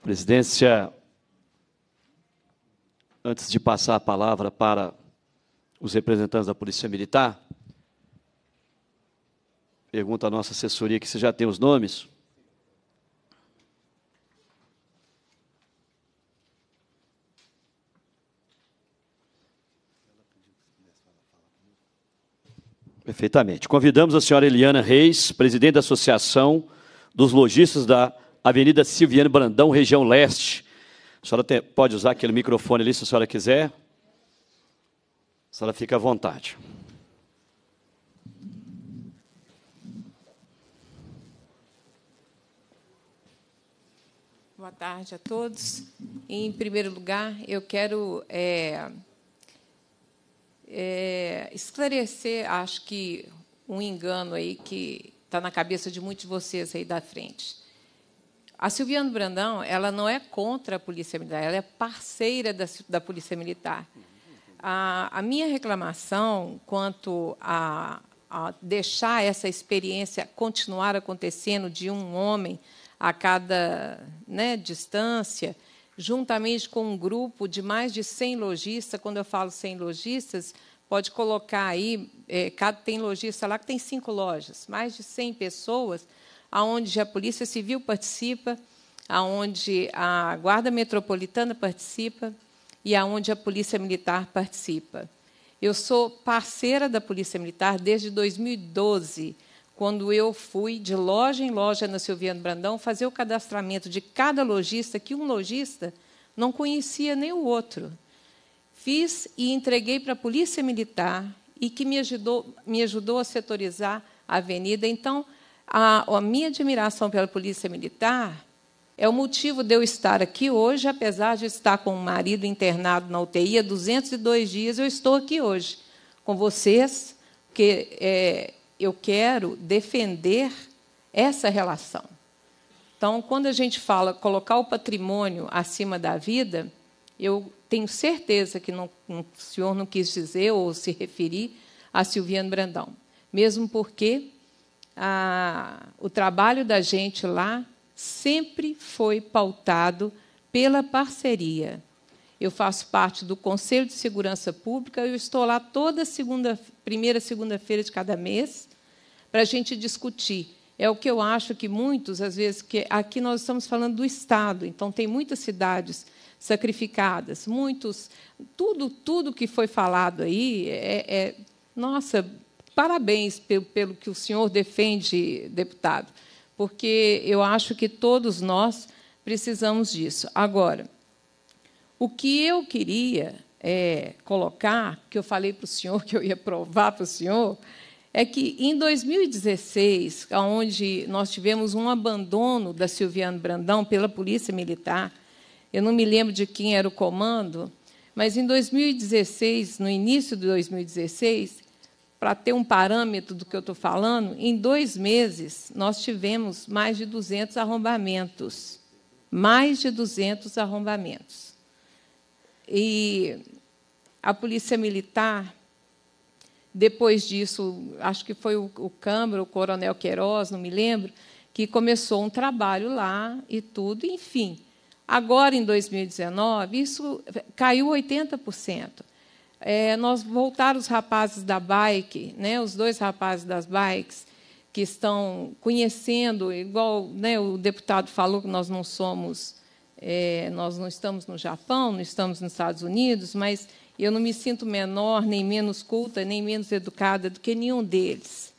Presidência, antes de passar a palavra para os representantes da Polícia Militar, pergunta à nossa assessoria que se já tem os nomes. Perfeitamente. Convidamos a senhora Eliana Reis, presidente da Associação dos Lojistas da Avenida Silviano Brandão, região leste. A senhora tem, pode usar aquele microfone ali se a senhora quiser. A senhora fica à vontade. Boa tarde a todos. Em primeiro lugar, eu quero é, é, esclarecer, acho que um engano aí que está na cabeça de muitos de vocês aí da frente. A Silviano Brandão, ela não é contra a Polícia Militar, ela é parceira da, da Polícia Militar. A, a minha reclamação quanto a, a deixar essa experiência continuar acontecendo de um homem a cada né, distância, juntamente com um grupo de mais de 100 lojistas. Quando eu falo 100 lojistas, pode colocar aí, é, cada, tem lojista lá que tem cinco lojas, mais de 100 pessoas, aonde a Polícia Civil participa, aonde a Guarda Metropolitana participa e aonde a Polícia Militar participa. Eu sou parceira da Polícia Militar desde 2012 quando eu fui de loja em loja na Silviano Brandão fazer o cadastramento de cada lojista, que um lojista não conhecia nem o outro. Fiz e entreguei para a Polícia Militar e que me ajudou, me ajudou a setorizar a avenida. Então, a, a minha admiração pela Polícia Militar é o motivo de eu estar aqui hoje, apesar de estar com o marido internado na UTI há 202 dias, eu estou aqui hoje com vocês, porque é, eu quero defender essa relação. Então, quando a gente fala colocar o patrimônio acima da vida, eu tenho certeza que não, o senhor não quis dizer ou se referir a Silviano Brandão, mesmo porque a, o trabalho da gente lá sempre foi pautado pela parceria eu faço parte do Conselho de Segurança Pública, eu estou lá toda segunda, primeira segunda-feira de cada mês para a gente discutir. É o que eu acho que muitos, às vezes, que aqui nós estamos falando do Estado, então tem muitas cidades sacrificadas, muitos, tudo, tudo que foi falado aí é, é nossa, parabéns pelo, pelo que o senhor defende, deputado, porque eu acho que todos nós precisamos disso. Agora, o que eu queria é, colocar, que eu falei para o senhor, que eu ia provar para o senhor, é que em 2016, onde nós tivemos um abandono da Silviano Brandão pela Polícia Militar, eu não me lembro de quem era o comando, mas em 2016, no início de 2016, para ter um parâmetro do que eu estou falando, em dois meses nós tivemos mais de 200 arrombamentos. Mais de 200 arrombamentos. E a polícia militar, depois disso, acho que foi o, o Câmara, o Coronel Queiroz, não me lembro, que começou um trabalho lá e tudo, enfim. Agora, em 2019, isso caiu 80%. É, nós voltaram os rapazes da bike, né, os dois rapazes das bikes, que estão conhecendo, igual né, o deputado falou que nós não somos é, nós não estamos no Japão, não estamos nos Estados Unidos, mas eu não me sinto menor, nem menos culta, nem menos educada do que nenhum deles.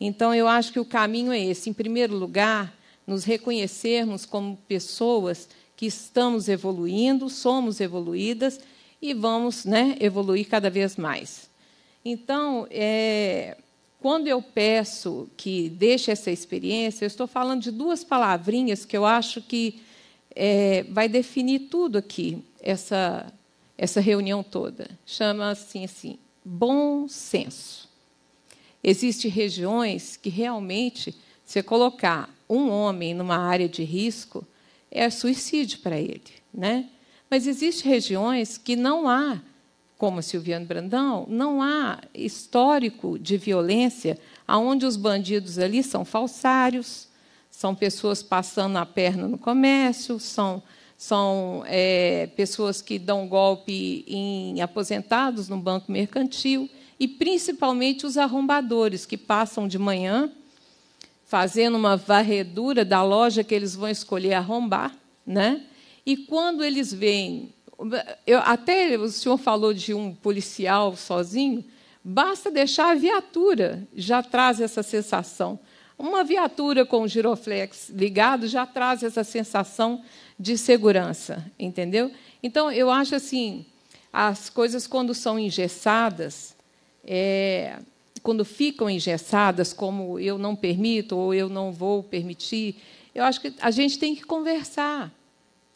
Então, eu acho que o caminho é esse. Em primeiro lugar, nos reconhecermos como pessoas que estamos evoluindo, somos evoluídas e vamos né, evoluir cada vez mais. Então, é, quando eu peço que deixe essa experiência, eu estou falando de duas palavrinhas que eu acho que é, vai definir tudo aqui, essa, essa reunião toda. Chama assim, assim, bom senso. Existem regiões que realmente, se colocar um homem numa área de risco, é suicídio para ele. Né? Mas existem regiões que não há, como Silviano Brandão, não há histórico de violência onde os bandidos ali são falsários, são pessoas passando a perna no comércio, são, são é, pessoas que dão golpe em aposentados no banco mercantil e, principalmente, os arrombadores que passam de manhã fazendo uma varredura da loja que eles vão escolher arrombar, né? E quando eles veem, eu, até o senhor falou de um policial sozinho, basta deixar a viatura já traz essa sensação. Uma viatura com o giroflex ligado já traz essa sensação de segurança, entendeu? Então, eu acho assim, as coisas quando são engessadas, é, quando ficam engessadas, como eu não permito ou eu não vou permitir, eu acho que a gente tem que conversar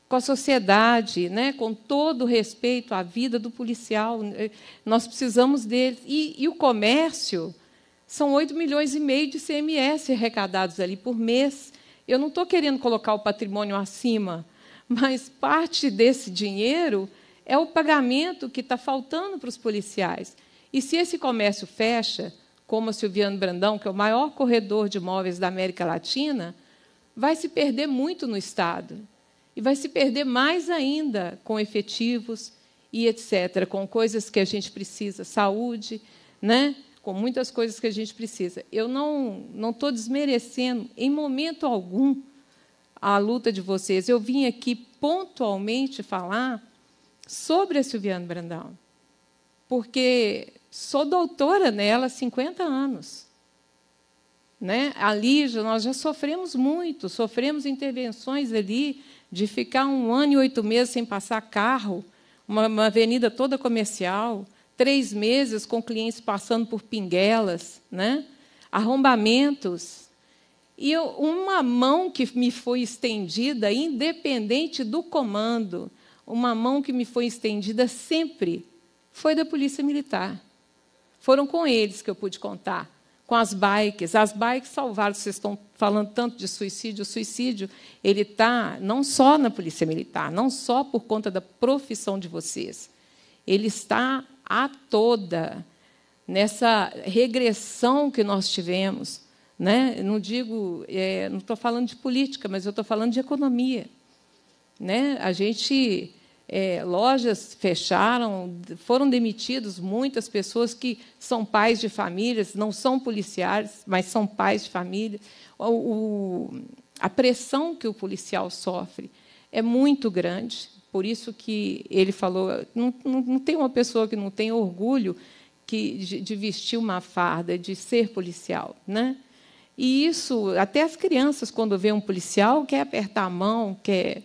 com a sociedade, né, com todo o respeito à vida do policial. Nós precisamos dele. E, e o comércio, são 8 milhões e meio de CMS arrecadados ali por mês. Eu não estou querendo colocar o patrimônio acima, mas parte desse dinheiro é o pagamento que está faltando para os policiais. E se esse comércio fecha, como a Silviano Brandão, que é o maior corredor de imóveis da América Latina, vai se perder muito no Estado. E vai se perder mais ainda com efetivos e etc., com coisas que a gente precisa, saúde, né? com muitas coisas que a gente precisa. Eu não não estou desmerecendo em momento algum a luta de vocês. Eu vim aqui pontualmente falar sobre a Silviana Brandão, porque sou doutora nela há 50 anos. Né? Ali nós já sofremos muito, sofremos intervenções ali de ficar um ano e oito meses sem passar carro, uma, uma avenida toda comercial três meses com clientes passando por pinguelas, né? arrombamentos. E eu, uma mão que me foi estendida, independente do comando, uma mão que me foi estendida sempre foi da Polícia Militar. Foram com eles que eu pude contar, com as bikes. As bikes salvaram, vocês estão falando tanto de suicídio. O suicídio ele está não só na Polícia Militar, não só por conta da profissão de vocês. Ele está a toda nessa regressão que nós tivemos. Né? Não digo, é, não estou falando de política, mas eu estou falando de economia. Né? A gente, é, lojas fecharam, foram demitidos muitas pessoas que são pais de famílias, não são policiais, mas são pais de família. O, o, a pressão que o policial sofre é muito grande, por isso que ele falou, não, não, não tem uma pessoa que não tem orgulho que, de, de, vestir uma farda, de ser policial, né? E isso, até as crianças, quando vê um policial, quer apertar a mão, quer,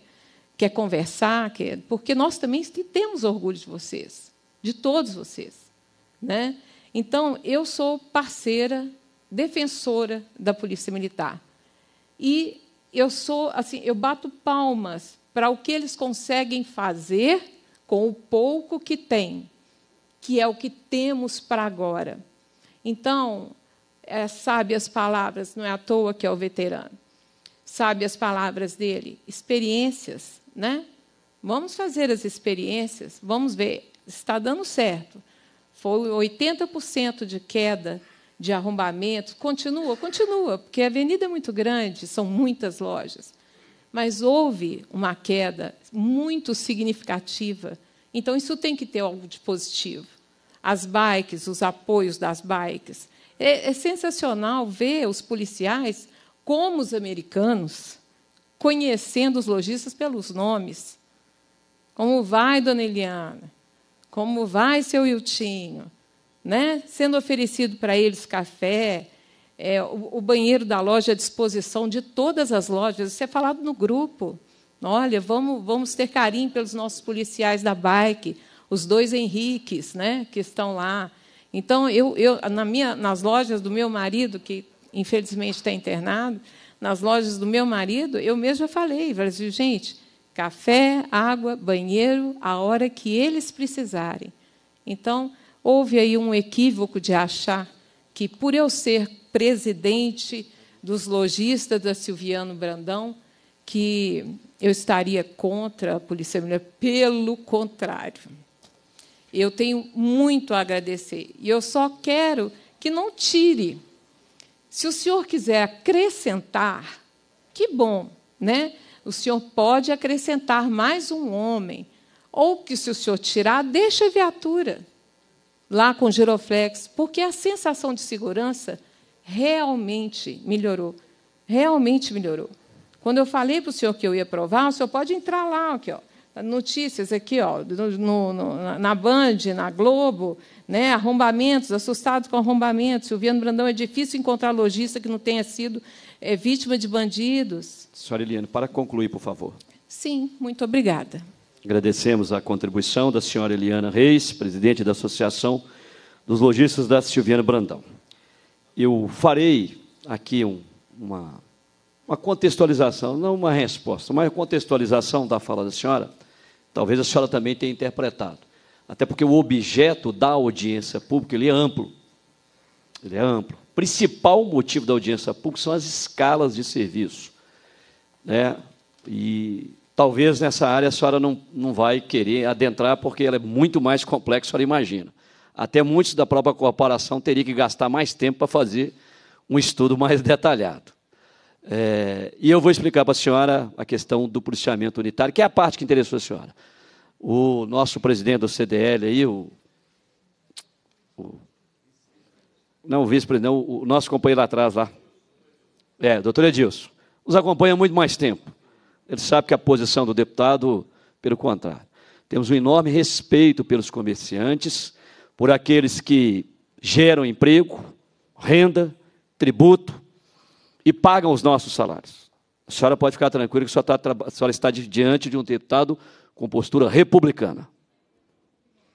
quer conversar, quer, porque nós também temos orgulho de vocês, de todos vocês, né? Então, eu sou parceira, defensora da Polícia Militar. E eu sou, assim, eu bato palmas para o que eles conseguem fazer com o pouco que têm, que é o que temos para agora. Então, é, sabe as palavras, não é à toa que é o veterano. Sabe as palavras dele, experiências, né? Vamos fazer as experiências, vamos ver, está dando certo. Foi 80% de queda de arrombamento, continua, continua, porque a avenida é muito grande, são muitas lojas mas houve uma queda muito significativa. Então, isso tem que ter algo de positivo. As bikes, os apoios das bikes. É, é sensacional ver os policiais, como os americanos, conhecendo os lojistas pelos nomes. Como vai, dona Eliana? Como vai, seu Iltinho? Né? Sendo oferecido para eles café, é, o, o, banheiro da loja é à disposição de todas as lojas. Isso é falado no grupo. Olha, vamos, vamos ter carinho pelos nossos policiais da bike, os dois Henriques, né, que estão lá. Então, eu, eu na minha, nas lojas do meu marido, que infelizmente está internado, nas lojas do meu marido, eu mesma falei, falei assim, gente, café, água, banheiro, a hora que eles precisarem. Então, houve aí um equívoco de achar que, por eu ser presidente dos lojistas da Silviano Brandão, que eu estaria contra a Polícia Militar. Pelo contrário, eu tenho muito a agradecer. E eu só quero que não tire. Se o senhor quiser acrescentar, que bom, né? O senhor pode acrescentar mais um homem. Ou que, se o senhor tirar, deixa a viatura lá com o Giroflex, porque a sensação de segurança realmente melhorou. Realmente melhorou. Quando eu falei para o senhor que eu ia provar, o senhor pode entrar lá, aqui, ó, notícias aqui, ó, no, no, na Band, na Globo, né, arrombamentos, assustados com arrombamentos. Silviano Brandão, é difícil encontrar lojista que não tenha sido é, vítima de bandidos. Senhora Eliane, para concluir, por favor. Sim, muito obrigada. Agradecemos a contribuição da senhora Eliana Reis, presidente da Associação dos Lojistas da Silviana Brandão. Eu farei aqui um, uma, uma contextualização, não uma resposta, mas uma contextualização da fala da senhora. Talvez a senhora também tenha interpretado. Até porque o objeto da audiência pública ele é amplo. Ele é amplo. O principal motivo da audiência pública são as escalas de serviço. Né? E Talvez nessa área a senhora não, não vai querer adentrar, porque ela é muito mais complexa, a senhora imagina. Até muitos da própria corporação teriam que gastar mais tempo para fazer um estudo mais detalhado. É, e eu vou explicar para a senhora a questão do policiamento unitário, que é a parte que interessou a senhora. O nosso presidente do CDL aí, o, o não o vice-presidente, o, o nosso companheiro lá atrás lá, é, doutor Edilson, nos acompanha muito mais tempo. Ele sabe que a posição do deputado, pelo contrário. Temos um enorme respeito pelos comerciantes, por aqueles que geram emprego, renda, tributo e pagam os nossos salários. A senhora pode ficar tranquila que tá a senhora, está, a senhora está diante de um deputado com postura republicana.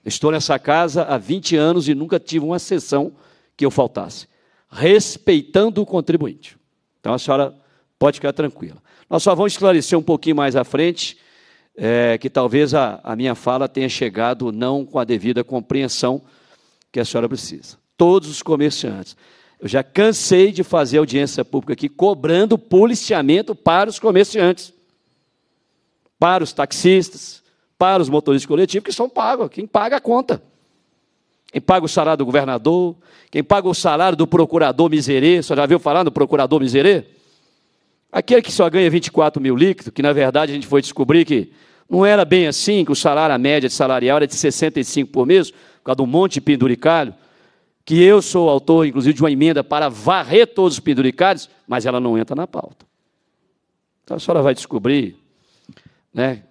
Estou nessa casa há 20 anos e nunca tive uma sessão que eu faltasse, respeitando o contribuinte. Então a senhora pode ficar tranquila. Nós só vamos esclarecer um pouquinho mais à frente, é, que talvez a, a minha fala tenha chegado não com a devida compreensão que a senhora precisa. Todos os comerciantes. Eu já cansei de fazer audiência pública aqui cobrando policiamento para os comerciantes, para os taxistas, para os motoristas coletivos que são pagos, quem paga a conta. Quem paga o salário do governador, quem paga o salário do procurador miserê, você já viu falar no procurador miserê? Aquele que só ganha 24 mil líquido, que na verdade a gente foi descobrir que não era bem assim, que o salário, a média de salarial era de 65 por mês, por causa de um monte de penduricalho, que eu sou autor, inclusive, de uma emenda para varrer todos os penduricalhos, mas ela não entra na pauta. Então a senhora vai descobrir, né?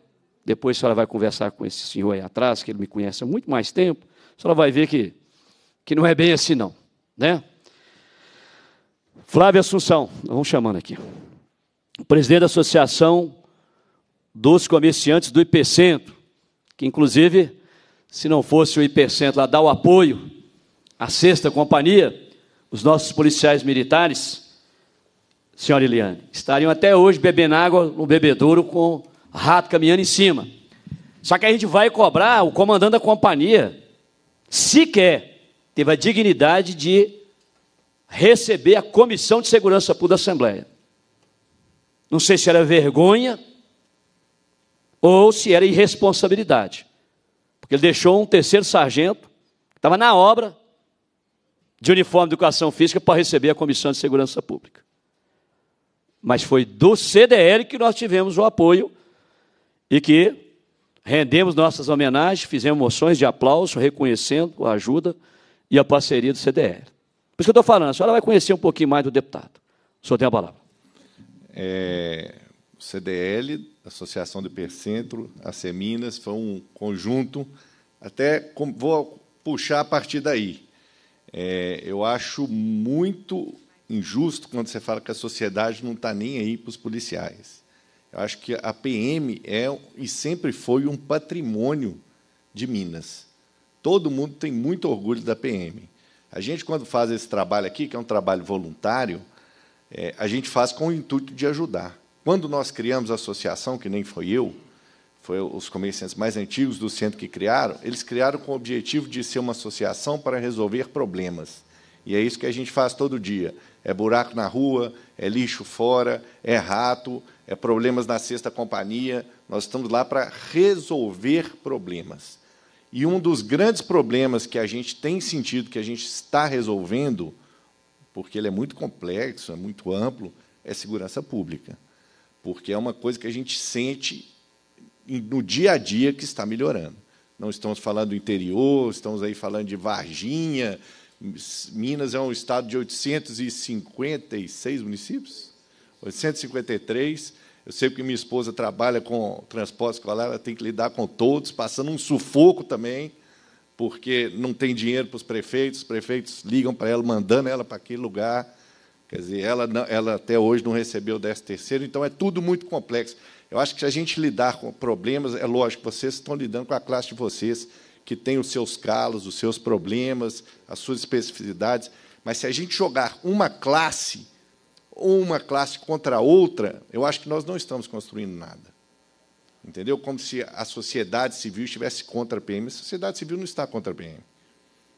depois a senhora vai conversar com esse senhor aí atrás, que ele me conhece há muito mais tempo, a senhora vai ver que, que não é bem assim não. Né? Flávia Assunção, vamos chamando aqui presidente da Associação dos Comerciantes do Hipercentro, que inclusive, se não fosse o Hipercentro lá dar o apoio à sexta companhia, os nossos policiais militares, senhora Eliane, estariam até hoje bebendo água no bebedouro com rato caminhando em cima. Só que a gente vai cobrar o comandante da companhia, sequer teve a dignidade de receber a Comissão de Segurança Pública da Assembleia. Não sei se era vergonha ou se era irresponsabilidade. Porque ele deixou um terceiro sargento, que estava na obra de uniforme de educação física, para receber a Comissão de Segurança Pública. Mas foi do CDL que nós tivemos o apoio e que rendemos nossas homenagens, fizemos moções de aplauso, reconhecendo a ajuda e a parceria do CDL. Por isso que eu estou falando, a senhora vai conhecer um pouquinho mais do deputado. O senhor tem a palavra é, CDL, Associação de Percentro, Aceminas, foi um conjunto. Até com, vou puxar a partir daí. É, eu acho muito injusto quando você fala que a sociedade não está nem aí para os policiais. Eu acho que a PM é e sempre foi um patrimônio de Minas. Todo mundo tem muito orgulho da PM. A gente, quando faz esse trabalho aqui, que é um trabalho voluntário, é, a gente faz com o intuito de ajudar. Quando nós criamos a associação, que nem foi eu, foi os comerciantes mais antigos do centro que criaram, eles criaram com o objetivo de ser uma associação para resolver problemas. E é isso que a gente faz todo dia. É buraco na rua, é lixo fora, é rato, é problemas na sexta companhia. Nós estamos lá para resolver problemas. E um dos grandes problemas que a gente tem sentido que a gente está resolvendo porque ele é muito complexo, é muito amplo, é segurança pública. Porque é uma coisa que a gente sente no dia a dia que está melhorando. Não estamos falando do interior, estamos aí falando de Varginha. Minas é um estado de 856 municípios? 853. Eu sei que minha esposa trabalha com transporte escolar, ela tem que lidar com todos, passando um sufoco também porque não tem dinheiro para os prefeitos, os prefeitos ligam para ela, mandando ela para aquele lugar. Quer dizer, ela, não, ela até hoje não recebeu o 13 então é tudo muito complexo. Eu acho que se a gente lidar com problemas, é lógico, vocês estão lidando com a classe de vocês, que tem os seus calos, os seus problemas, as suas especificidades, mas se a gente jogar uma classe, uma classe contra a outra, eu acho que nós não estamos construindo nada. Entendeu? Como se a sociedade civil estivesse contra a PM. A sociedade civil não está contra a PM.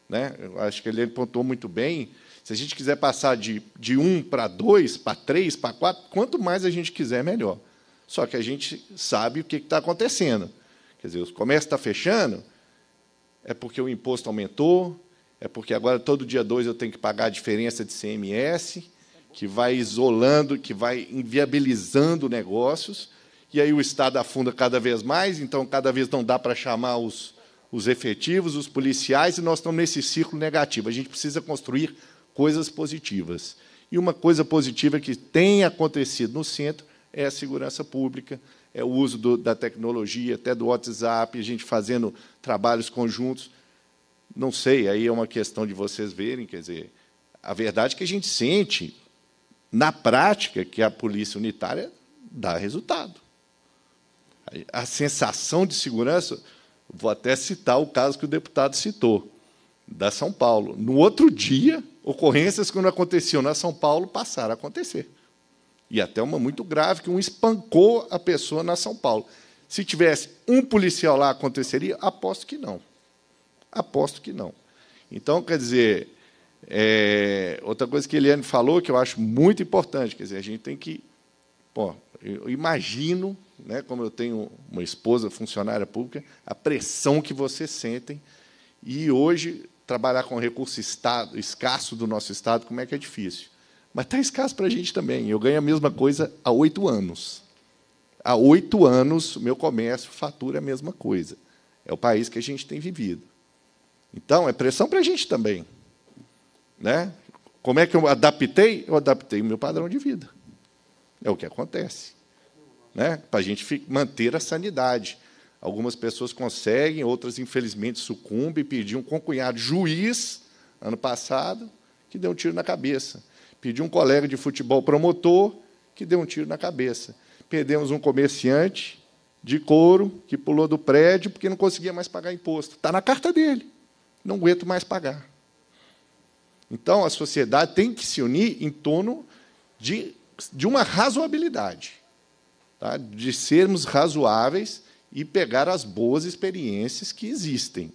Né? Eu acho que ele pontuou muito bem. Se a gente quiser passar de, de um para dois, para três, para quatro, quanto mais a gente quiser, melhor. Só que a gente sabe o que está acontecendo. Quer dizer, o comércio está fechando, é porque o imposto aumentou, é porque agora todo dia dois eu tenho que pagar a diferença de CMS, que vai isolando, que vai inviabilizando negócios e aí o Estado afunda cada vez mais, então cada vez não dá para chamar os, os efetivos, os policiais, e nós estamos nesse ciclo negativo. A gente precisa construir coisas positivas. E uma coisa positiva que tem acontecido no centro é a segurança pública, é o uso do, da tecnologia, até do WhatsApp, a gente fazendo trabalhos conjuntos. Não sei, aí é uma questão de vocês verem, quer dizer, a verdade é que a gente sente, na prática, que a polícia unitária dá resultado a sensação de segurança, vou até citar o caso que o deputado citou, da São Paulo. No outro dia, ocorrências que não aconteciam na São Paulo passaram a acontecer. E até uma muito grave, que um espancou a pessoa na São Paulo. Se tivesse um policial lá, aconteceria? Aposto que não. Aposto que não. Então, quer dizer, é, outra coisa que a Eliane falou, que eu acho muito importante, quer dizer, a gente tem que. Pô, eu imagino né, como eu tenho uma esposa funcionária pública, a pressão que vocês sentem. E hoje, trabalhar com recurso estado, escasso do nosso Estado, como é que é difícil. Mas está escasso para a gente também. Eu ganho a mesma coisa há oito anos. Há oito anos, o meu comércio fatura a mesma coisa. É o país que a gente tem vivido. Então, é pressão para a gente também. Né? Como é que eu adaptei? Eu adaptei o meu padrão de vida. É o que acontece né, para a gente manter a sanidade. Algumas pessoas conseguem, outras, infelizmente, sucumbem. Pedi um concunhado juiz, ano passado, que deu um tiro na cabeça. Pedi um colega de futebol promotor, que deu um tiro na cabeça. Perdemos um comerciante de couro que pulou do prédio porque não conseguia mais pagar imposto. Está na carta dele. Não aguento mais pagar. Então, a sociedade tem que se unir em torno de, de uma razoabilidade tá? de sermos razoáveis e pegar as boas experiências que existem.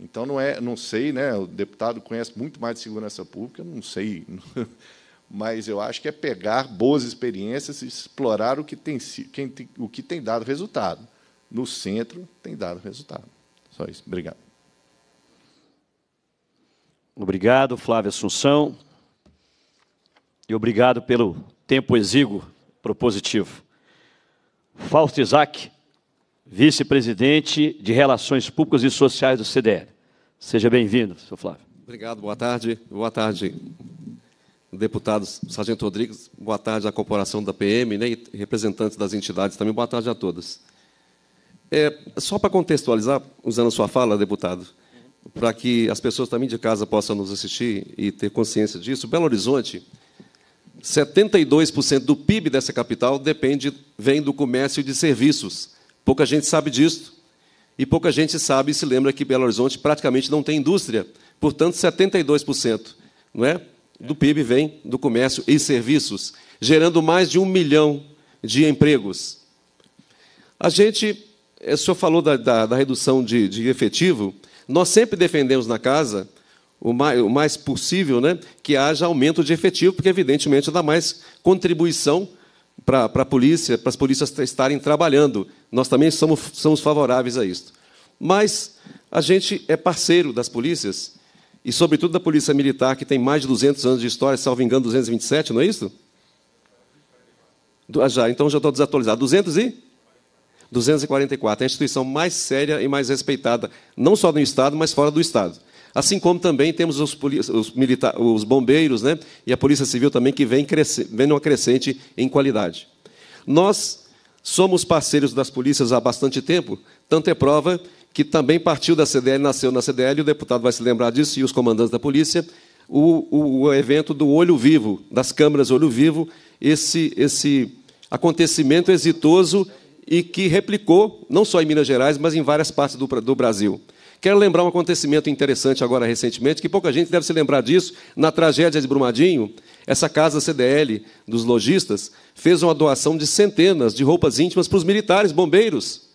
Então não é, não sei, né? O deputado conhece muito mais de segurança pública, não sei, mas eu acho que é pegar boas experiências e explorar o que tem, quem, o que tem dado resultado. No centro tem dado resultado. Só isso. Obrigado. Obrigado, Flávio Assunção. E obrigado pelo tempo exíguo propositivo. Fausto Isaac, vice-presidente de Relações Públicas e Sociais do CDL. Seja bem-vindo, senhor Flávio. Obrigado, boa tarde. Boa tarde, deputados Sargento Rodrigues, boa tarde à corporação da PM né, e representantes das entidades também, boa tarde a todas. É, só para contextualizar, usando a sua fala, deputado, para que as pessoas também de casa possam nos assistir e ter consciência disso, Belo Horizonte 72% do PIB dessa capital depende, vem do comércio de serviços. Pouca gente sabe disso. E pouca gente sabe e se lembra que Belo Horizonte praticamente não tem indústria. Portanto, 72% não é, do PIB vem do comércio e serviços, gerando mais de um milhão de empregos. A gente, eh, o senhor falou da, da, da redução de, de efetivo, nós sempre defendemos na casa o mais, o mais possível né, que haja aumento de efetivo, porque, evidentemente, dá mais contribuição para a polícia, para as polícias estarem trabalhando. Nós também somos, somos favoráveis a isso. Mas a gente é parceiro das polícias, e sobretudo da Polícia Militar, que tem mais de 200 anos de história, salvo engano, 227, não é isso? Ah, já, então já estou desatualizado. 200 e? 244. É a instituição mais séria e mais respeitada, não só no Estado, mas fora do Estado. Assim como também temos os, os, os bombeiros né, e a Polícia Civil também, que vem, vem numa crescente em qualidade. Nós somos parceiros das polícias há bastante tempo, tanto é prova que também partiu da CDL, nasceu na CDL, o deputado vai se lembrar disso, e os comandantes da polícia, o, o, o evento do Olho Vivo, das câmeras Olho Vivo, esse, esse acontecimento exitoso e que replicou, não só em Minas Gerais, mas em várias partes do, do Brasil. Quero lembrar um acontecimento interessante agora recentemente, que pouca gente deve se lembrar disso. Na tragédia de Brumadinho, essa casa CDL dos lojistas fez uma doação de centenas de roupas íntimas para os militares, bombeiros,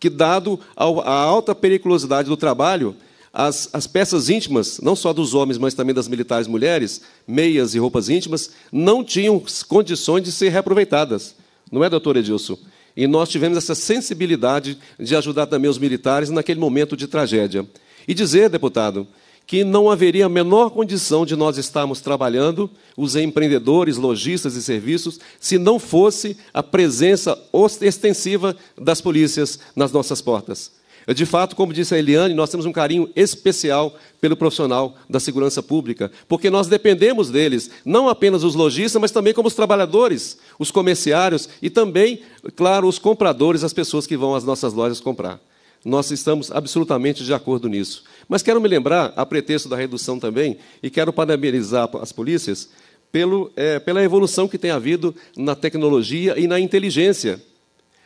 que, dado a alta periculosidade do trabalho, as, as, peças íntimas, não só dos homens, mas também das militares mulheres, meias e roupas íntimas, não tinham condições de ser reaproveitadas. Não é, doutor Edilson? E nós tivemos essa sensibilidade de ajudar também os militares naquele momento de tragédia. E dizer, deputado, que não haveria a menor condição de nós estarmos trabalhando, os empreendedores, lojistas e serviços, se não fosse a presença extensiva das polícias nas nossas portas. De fato, como disse a Eliane, nós temos um carinho especial pelo profissional da segurança pública, porque nós dependemos deles, não apenas os lojistas, mas também como os trabalhadores, os comerciários e também, claro, os compradores, as pessoas que vão às nossas lojas comprar. Nós estamos absolutamente de acordo nisso. Mas quero me lembrar, a pretexto da redução também, e quero parabenizar as polícias pelo, é, pela evolução que tem havido na tecnologia e na inteligência.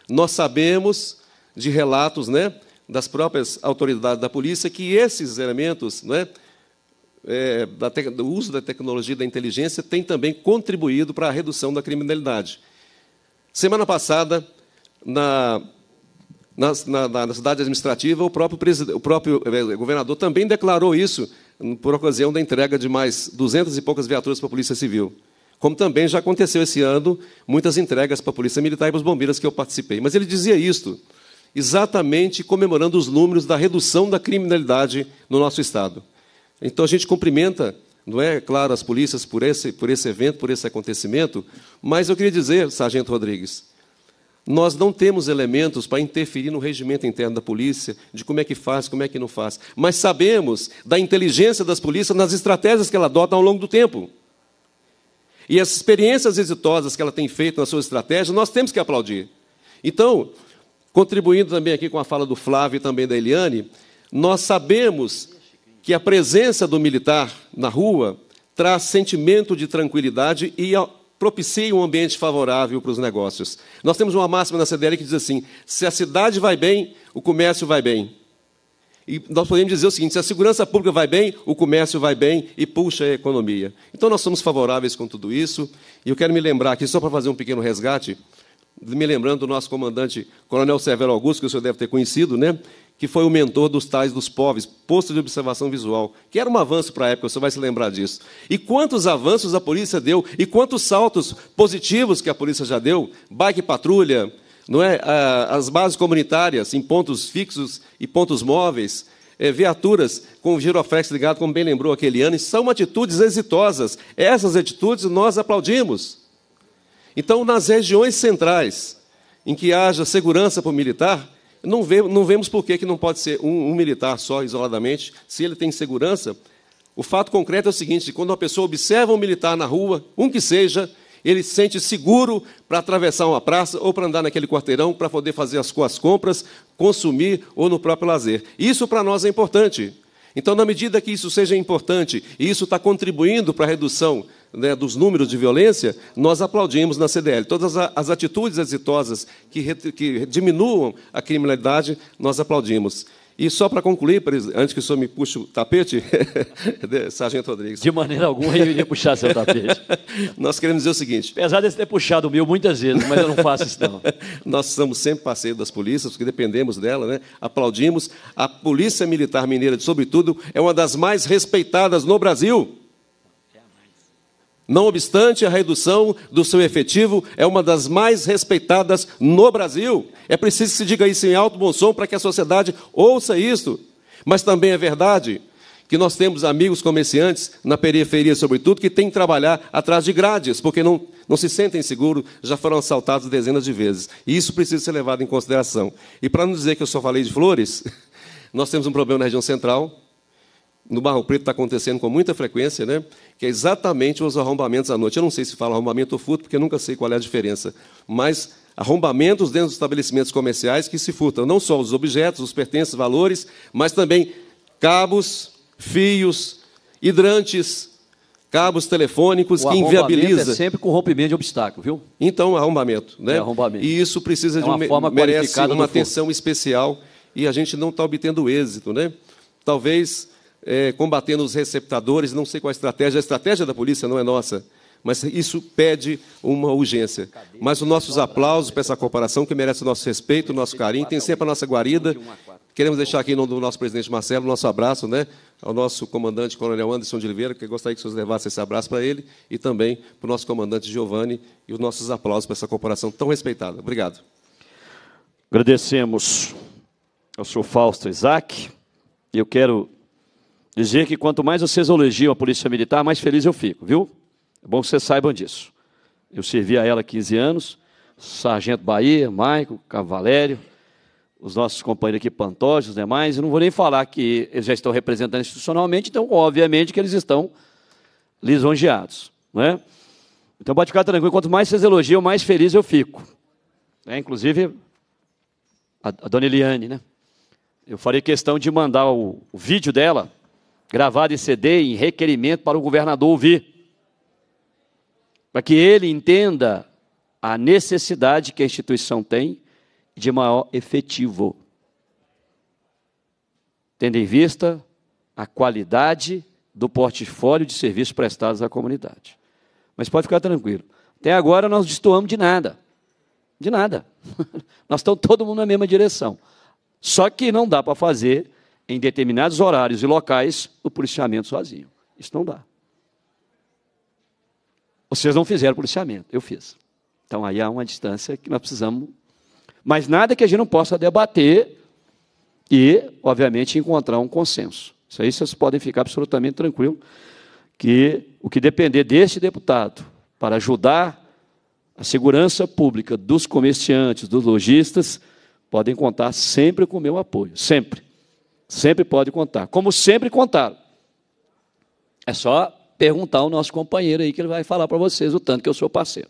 Nós sabemos de relatos né, das próprias autoridades da polícia que esses elementos, né, é, é do uso da tecnologia da inteligência, tem também contribuído para a redução da criminalidade. Semana passada, na, na, na, na cidade administrativa, o próprio, o próprio é, governador também declarou isso por ocasião da entrega de mais duzentas e poucas viaturas para a Polícia Civil. Como também já aconteceu esse ano, muitas entregas para a Polícia Militar e para os bombeiros que eu participei. Mas ele dizia isto exatamente comemorando os números da redução da criminalidade no nosso Estado. Então a gente cumprimenta, não é claro, as polícias por esse, por esse evento, por esse acontecimento, mas eu queria dizer, Sargento Rodrigues, nós não temos elementos para interferir no regimento interno da polícia, de como é que faz, como é que não faz. Mas sabemos da inteligência das polícias nas estratégias que ela adota ao longo do tempo. E as experiências exitosas que ela tem feito nas suas estratégias, nós temos que aplaudir. Então, Contribuindo também aqui com a fala do Flávio e também da Eliane, nós sabemos que a presença do militar na rua traz sentimento de tranquilidade e propicia um ambiente favorável para os negócios. Nós temos uma máxima na CDL que diz assim: se a cidade vai bem, o comércio vai bem. E nós podemos dizer o seguinte: se a segurança pública vai bem, o comércio vai bem e puxa a economia. Então nós somos favoráveis com tudo isso. E eu quero me lembrar aqui, só para fazer um pequeno resgate, me lembrando do nosso comandante Coronel Severo Augusto, que o senhor deve ter conhecido, né? que foi o mentor dos tais dos pobres, posto de observação visual, que era um avanço para a época, senhor vai se lembrar disso. E quantos avanços a polícia deu, e quantos saltos positivos que a polícia já deu, bike patrulha, não é? as bases comunitárias em pontos fixos e pontos móveis, é, viaturas com giroflex ligado, como bem lembrou aquele ano, e são atitudes exitosas. Essas atitudes nós aplaudimos. Então, nas regiões centrais, em que haja segurança para o militar, não, vê, não vemos por que, que não pode ser um, um, militar só, isoladamente, se ele tem segurança. O fato concreto é o seguinte: quando uma pessoa observa um militar na rua, um que seja, ele se sente seguro para atravessar uma praça ou para andar naquele quarteirão para poder fazer as suas compras, consumir ou no próprio lazer. Isso para nós é importante. Então, na medida que isso seja importante e isso está contribuindo para a redução né, dos números de violência, nós aplaudimos na CDL. Todas as atitudes exitosas que, que diminuam a criminalidade, nós aplaudimos. E só para concluir, antes que o senhor me puxe o tapete, né, Sargento Rodrigues. De maneira alguma eu iria puxar seu tapete. Nós queremos dizer o seguinte. Apesar de ter puxado o meu muitas vezes, mas eu não faço isso não. Nós somos sempre parceiros das polícias, porque dependemos dela, né? aplaudimos. A Polícia Militar Mineira, sobretudo, é uma das mais respeitadas no Brasil. Não obstante, a redução do seu efetivo é uma das mais respeitadas no Brasil. É preciso que se diga isso em alto bom som para que a sociedade ouça isto. Mas também é verdade que nós temos amigos comerciantes, na periferia sobretudo, que têm que trabalhar atrás de grades, porque não, não se sentem seguros, já foram assaltados dezenas de vezes. E isso precisa ser levado em consideração. E para não dizer que eu só falei de flores, nós temos um problema na região central, no Barro Preto está acontecendo com muita frequência, né? que é exatamente os arrombamentos à noite. Eu não sei se fala arrombamento ou furto, porque eu nunca sei qual é a diferença, mas arrombamentos dentro dos estabelecimentos comerciais que se furtam, não só os objetos, os pertences, valores, mas também cabos, fios, hidrantes, cabos telefônicos o que é inviabiliza. É sempre com rompimento de obstáculo, viu? Então, arrombamento, né? É arrombamento. E isso precisa é de uma forma merece uma atenção especial e a gente não está obtendo êxito, né? Talvez é, combatendo os receptadores, não sei qual a estratégia, a estratégia da polícia não é nossa, mas isso pede uma urgência. Mas os nossos aplausos para essa cooperação, que merece o nosso respeito, o nosso carinho, tem sempre a nossa guarida. Queremos deixar aqui em nome do nosso presidente Marcelo, nosso abraço né, ao nosso comandante coronel Anderson de Oliveira, que gostaria que vocês levassem esse abraço para ele, e também para o nosso comandante Giovanni, e os nossos aplausos para essa cooperação tão respeitada. Obrigado. Agradecemos ao senhor Fausto Isaac. Eu quero Dizer que quanto mais vocês elogiam a Polícia Militar, mais feliz eu fico, viu? É bom que vocês saibam disso. Eu servi a ela 15 anos, Sargento Bahia, Maico, Cavalério, os nossos companheiros aqui, Pantoja, os demais, eu não vou nem falar que eles já estão representando institucionalmente, então, obviamente, que eles estão lisonjeados. Né? Então, pode ficar tranquilo, quanto mais vocês elogiam, mais feliz eu fico. É, inclusive, a, a dona Eliane, né? Eu farei questão de mandar o, o vídeo dela gravado em CD, em requerimento para o governador ouvir, para que ele entenda a necessidade que a instituição tem de maior efetivo, tendo em vista a qualidade do portfólio de serviços prestados à comunidade. Mas pode ficar tranquilo. Até agora nós destoamos de nada. De nada. nós estamos todo mundo na mesma direção. Só que não dá para fazer em determinados horários e locais, o policiamento sozinho. Isso não dá. Vocês não fizeram policiamento, eu fiz. Então aí há uma distância que nós precisamos. Mas nada que a gente não possa debater e, obviamente, encontrar um consenso. Isso aí vocês podem ficar absolutamente tranquilos que o que depender deste deputado para ajudar a segurança pública dos comerciantes, dos lojistas, podem contar sempre com o meu apoio, sempre. Sempre pode contar, como sempre contaram. É só perguntar ao nosso companheiro aí que ele vai falar para vocês o tanto que eu sou parceiro.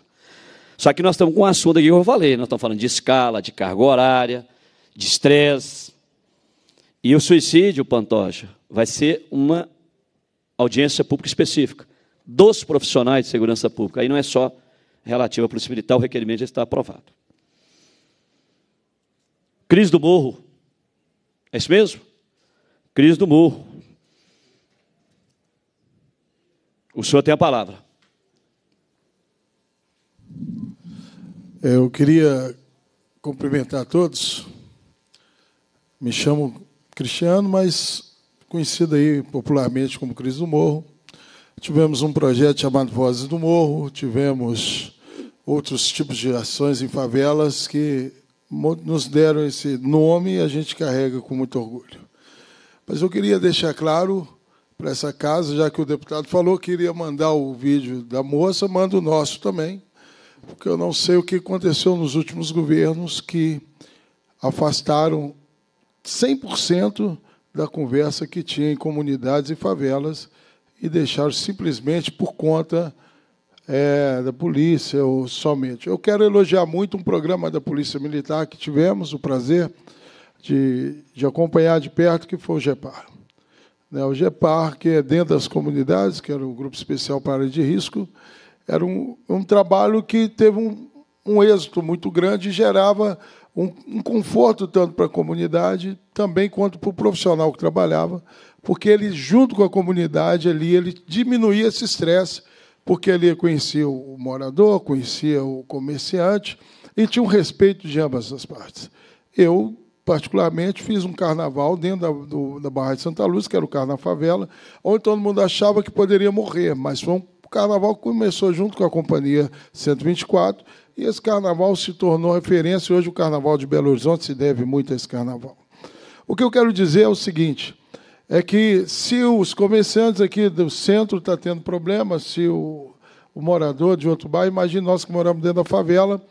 Só que nós estamos com um assunto aqui que eu falei, nós estamos falando de escala, de carga horária, de estresse. E o suicídio, Pantoja, vai ser uma audiência pública específica dos profissionais de segurança pública. Aí não é só relativa a possibilitar o requerimento já está aprovado. Cris do Morro. É isso mesmo? Cris do Morro. O senhor tem a palavra. É, eu queria cumprimentar todos. Me chamo Cristiano, mas conhecido aí popularmente como Cris do Morro. Tivemos um projeto chamado Vozes do Morro, tivemos outros tipos de ações em favelas que nos deram esse nome e a gente carrega com muito orgulho. Mas eu queria deixar claro para essa casa, já que o deputado falou que iria mandar o vídeo da moça, manda o nosso também, porque eu não sei o que aconteceu nos últimos governos que afastaram 100% da conversa que tinha em comunidades e favelas e deixaram simplesmente por conta é, da polícia ou somente. Eu quero elogiar muito um programa da Polícia Militar que tivemos o prazer de, de acompanhar de perto, que foi o GEPAR. Né, o GEPAR, que é dentro das comunidades, que era o Grupo Especial para Área de Risco, era um, um trabalho que teve um, um êxito muito grande e gerava um, um conforto tanto para a comunidade, também quanto para o profissional que trabalhava, porque ele, junto com a comunidade ali, ele diminuía esse estresse, porque ele conhecia o morador, conhecia o comerciante e tinha um respeito de ambas as partes. Eu particularmente, fiz um carnaval dentro da, do, da Barra de Santa Luz, que era o carnaval Favela, onde todo mundo achava que poderia morrer, mas foi um carnaval que começou junto com a Companhia 124, e esse carnaval se tornou referência, e hoje o Carnaval de Belo Horizonte se deve muito a esse carnaval. O que eu quero dizer é o seguinte, é que se os comerciantes aqui do centro estão tá tendo problemas, se o, o morador de outro bairro, imagine nós que moramos dentro da favela,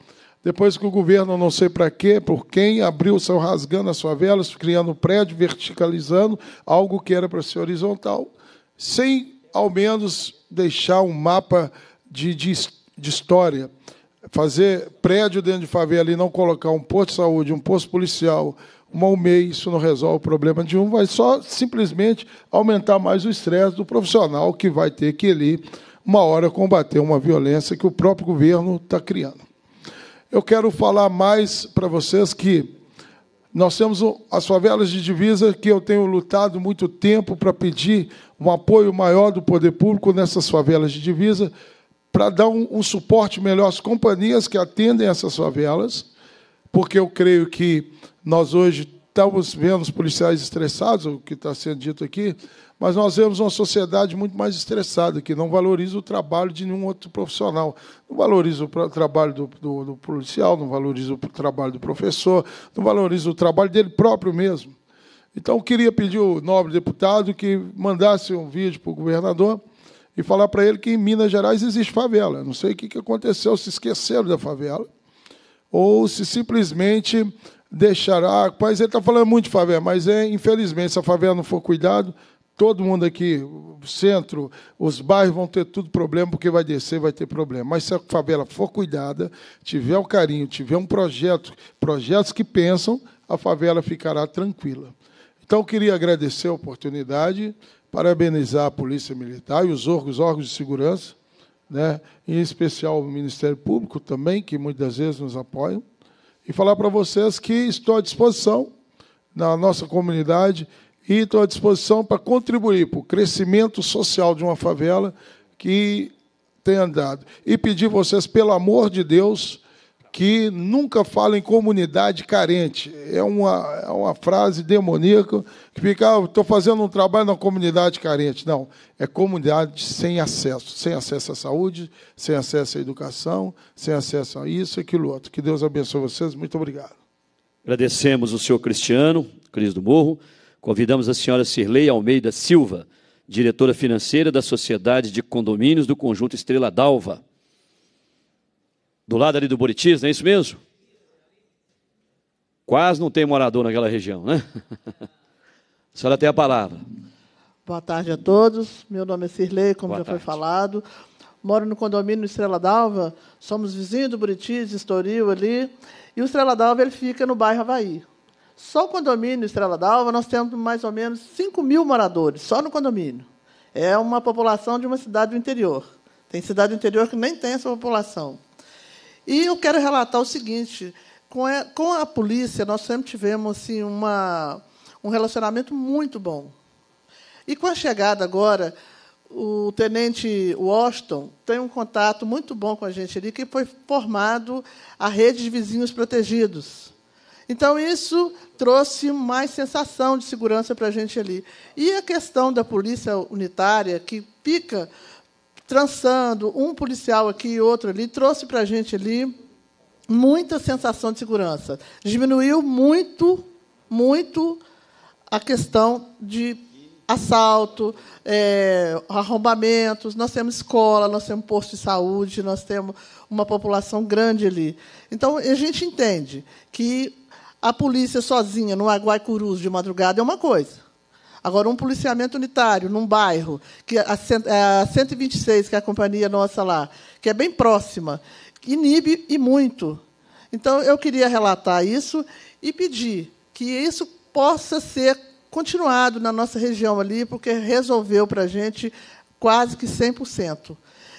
depois que o governo, não sei para quê, por quem, abriu, seu rasgando as favelas, criando prédio, verticalizando algo que era para ser horizontal, sem, ao menos, deixar um mapa de, de, de história. Fazer prédio dentro de favela e não colocar um posto de saúde, um posto policial, uma UMEI, isso não resolve o problema de um, vai só simplesmente aumentar mais o estresse do profissional que vai ter que, ali, uma hora, combater uma violência que o próprio governo está criando. Eu quero falar mais para vocês que nós temos as favelas de divisa que eu tenho lutado muito tempo para pedir um apoio maior do poder público nessas favelas de divisa, para dar um, um suporte melhor às companhias que atendem essas favelas, porque eu creio que nós hoje estamos vendo os policiais estressados, o que está sendo dito aqui, mas nós vemos uma sociedade muito mais estressada, que não valoriza o trabalho de nenhum outro profissional. Não valoriza o trabalho do, do, do policial, não valoriza o trabalho do professor, não valoriza o trabalho dele próprio mesmo. Então, queria pedir ao nobre deputado que mandasse um vídeo para o governador e falar para ele que em Minas Gerais existe favela. Não sei o que aconteceu, se esqueceram da favela, ou se simplesmente deixaram. Ah, mas ele está falando muito de favela, mas é, infelizmente, se a favela não for cuidado, Todo mundo aqui, centro, os bairros vão ter tudo problema, porque vai descer, vai ter problema. Mas se a favela for cuidada, tiver o carinho, tiver um projeto, projetos que pensam, a favela ficará tranquila. Então, queria agradecer a oportunidade, parabenizar a Polícia Militar e os órgãos, órgãos de segurança, né? em especial o Ministério Público também, que muitas vezes nos apoiam, e falar para vocês que estou à disposição na nossa comunidade e estou à disposição para contribuir para o crescimento social de uma favela que tem andado. E pedir vocês, pelo amor de Deus, que nunca falem comunidade carente. É uma, é uma frase demoníaca que fica, ah, estou ah, fazendo um trabalho na comunidade carente. Não, é comunidade sem acesso. Sem acesso à saúde, sem acesso à educação, sem acesso a isso e aquilo outro. Que Deus abençoe vocês. Muito obrigado. Agradecemos o senhor Cristiano, Cris do Morro. Convidamos a senhora Cirlei Almeida Silva, diretora financeira da Sociedade de Condomínios do Conjunto Estrela Dalva. Do lado ali do Buritis, não é isso mesmo? Quase não tem morador naquela região, né? A senhora tem a palavra. Boa tarde a todos. Meu nome é Cirlei, como Boa já tarde. foi falado. Moro no condomínio Estrela d'Alva. Somos vizinhos do Buritis, Estoril ali. E o Estrela d'Alva ele fica no bairro Havaí. Só o condomínio Estrela d'Alva, nós temos mais ou menos 5 mil moradores, só no condomínio. É uma população de uma cidade do interior. Tem cidade do interior que nem tem essa população. E eu quero relatar o seguinte: é, com a, polícia, nós sempre tivemos assim, uma, um relacionamento muito bom. E com a chegada agora, o tenente Washington tem um contato muito bom com a gente ali, que foi formado a rede de vizinhos protegidos. Então, isso trouxe mais sensação de segurança para a gente ali. E a questão da polícia unitária, que pica trançando um policial aqui e outro ali, trouxe para a gente ali muita sensação de segurança. Diminuiu muito, muito a questão de assalto, é, arrombamentos. Nós temos escola, nós temos posto de saúde, nós temos uma população grande ali. Então, a gente entende que a polícia sozinha no Aguaicurus de madrugada é uma coisa. Agora, um policiamento unitário num bairro, que a, é a 126, que é a companhia nossa lá, que é bem próxima, inibe e muito. Então, eu queria relatar isso e pedir que isso possa ser continuado na nossa região ali, porque resolveu para a gente quase que 100%.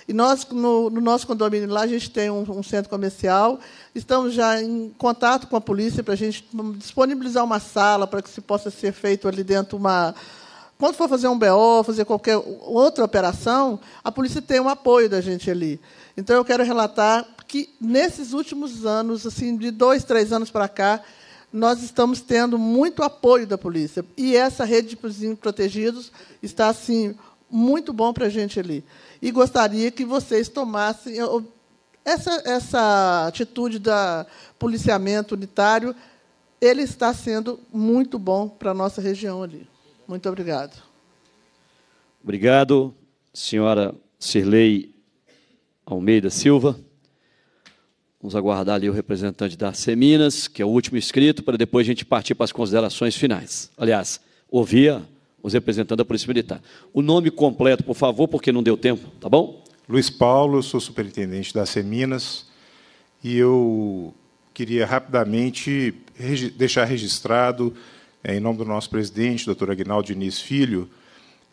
E nós, no, no nosso condomínio lá, a gente tem um, um, centro comercial, estamos já em contato com a polícia para a gente disponibilizar uma sala para que se possa ser feito ali dentro uma. Quando for fazer um BO, fazer qualquer outra operação, a polícia tem um apoio da gente ali. Então, eu quero relatar que, nesses últimos anos, assim, de dois, três anos para cá, nós estamos tendo muito apoio da polícia. E essa rede de protegidos está assim muito bom para a gente ali e gostaria que vocês tomassem essa, essa atitude da policiamento unitário. Ele está sendo muito bom para a nossa região ali. Muito obrigado. Obrigado, senhora Cirlei Almeida Silva. Vamos aguardar ali o representante da Seminas, que é o último inscrito, para depois a gente partir para as considerações finais. Aliás, ouvia os representantes da Polícia Militar. O nome completo, por favor, porque não deu tempo, tá bom? Luiz Paulo, sou superintendente da Seminas e eu queria rapidamente regi deixar registrado, é, em nome do nosso presidente, doutor Agnaldo Diniz Filho,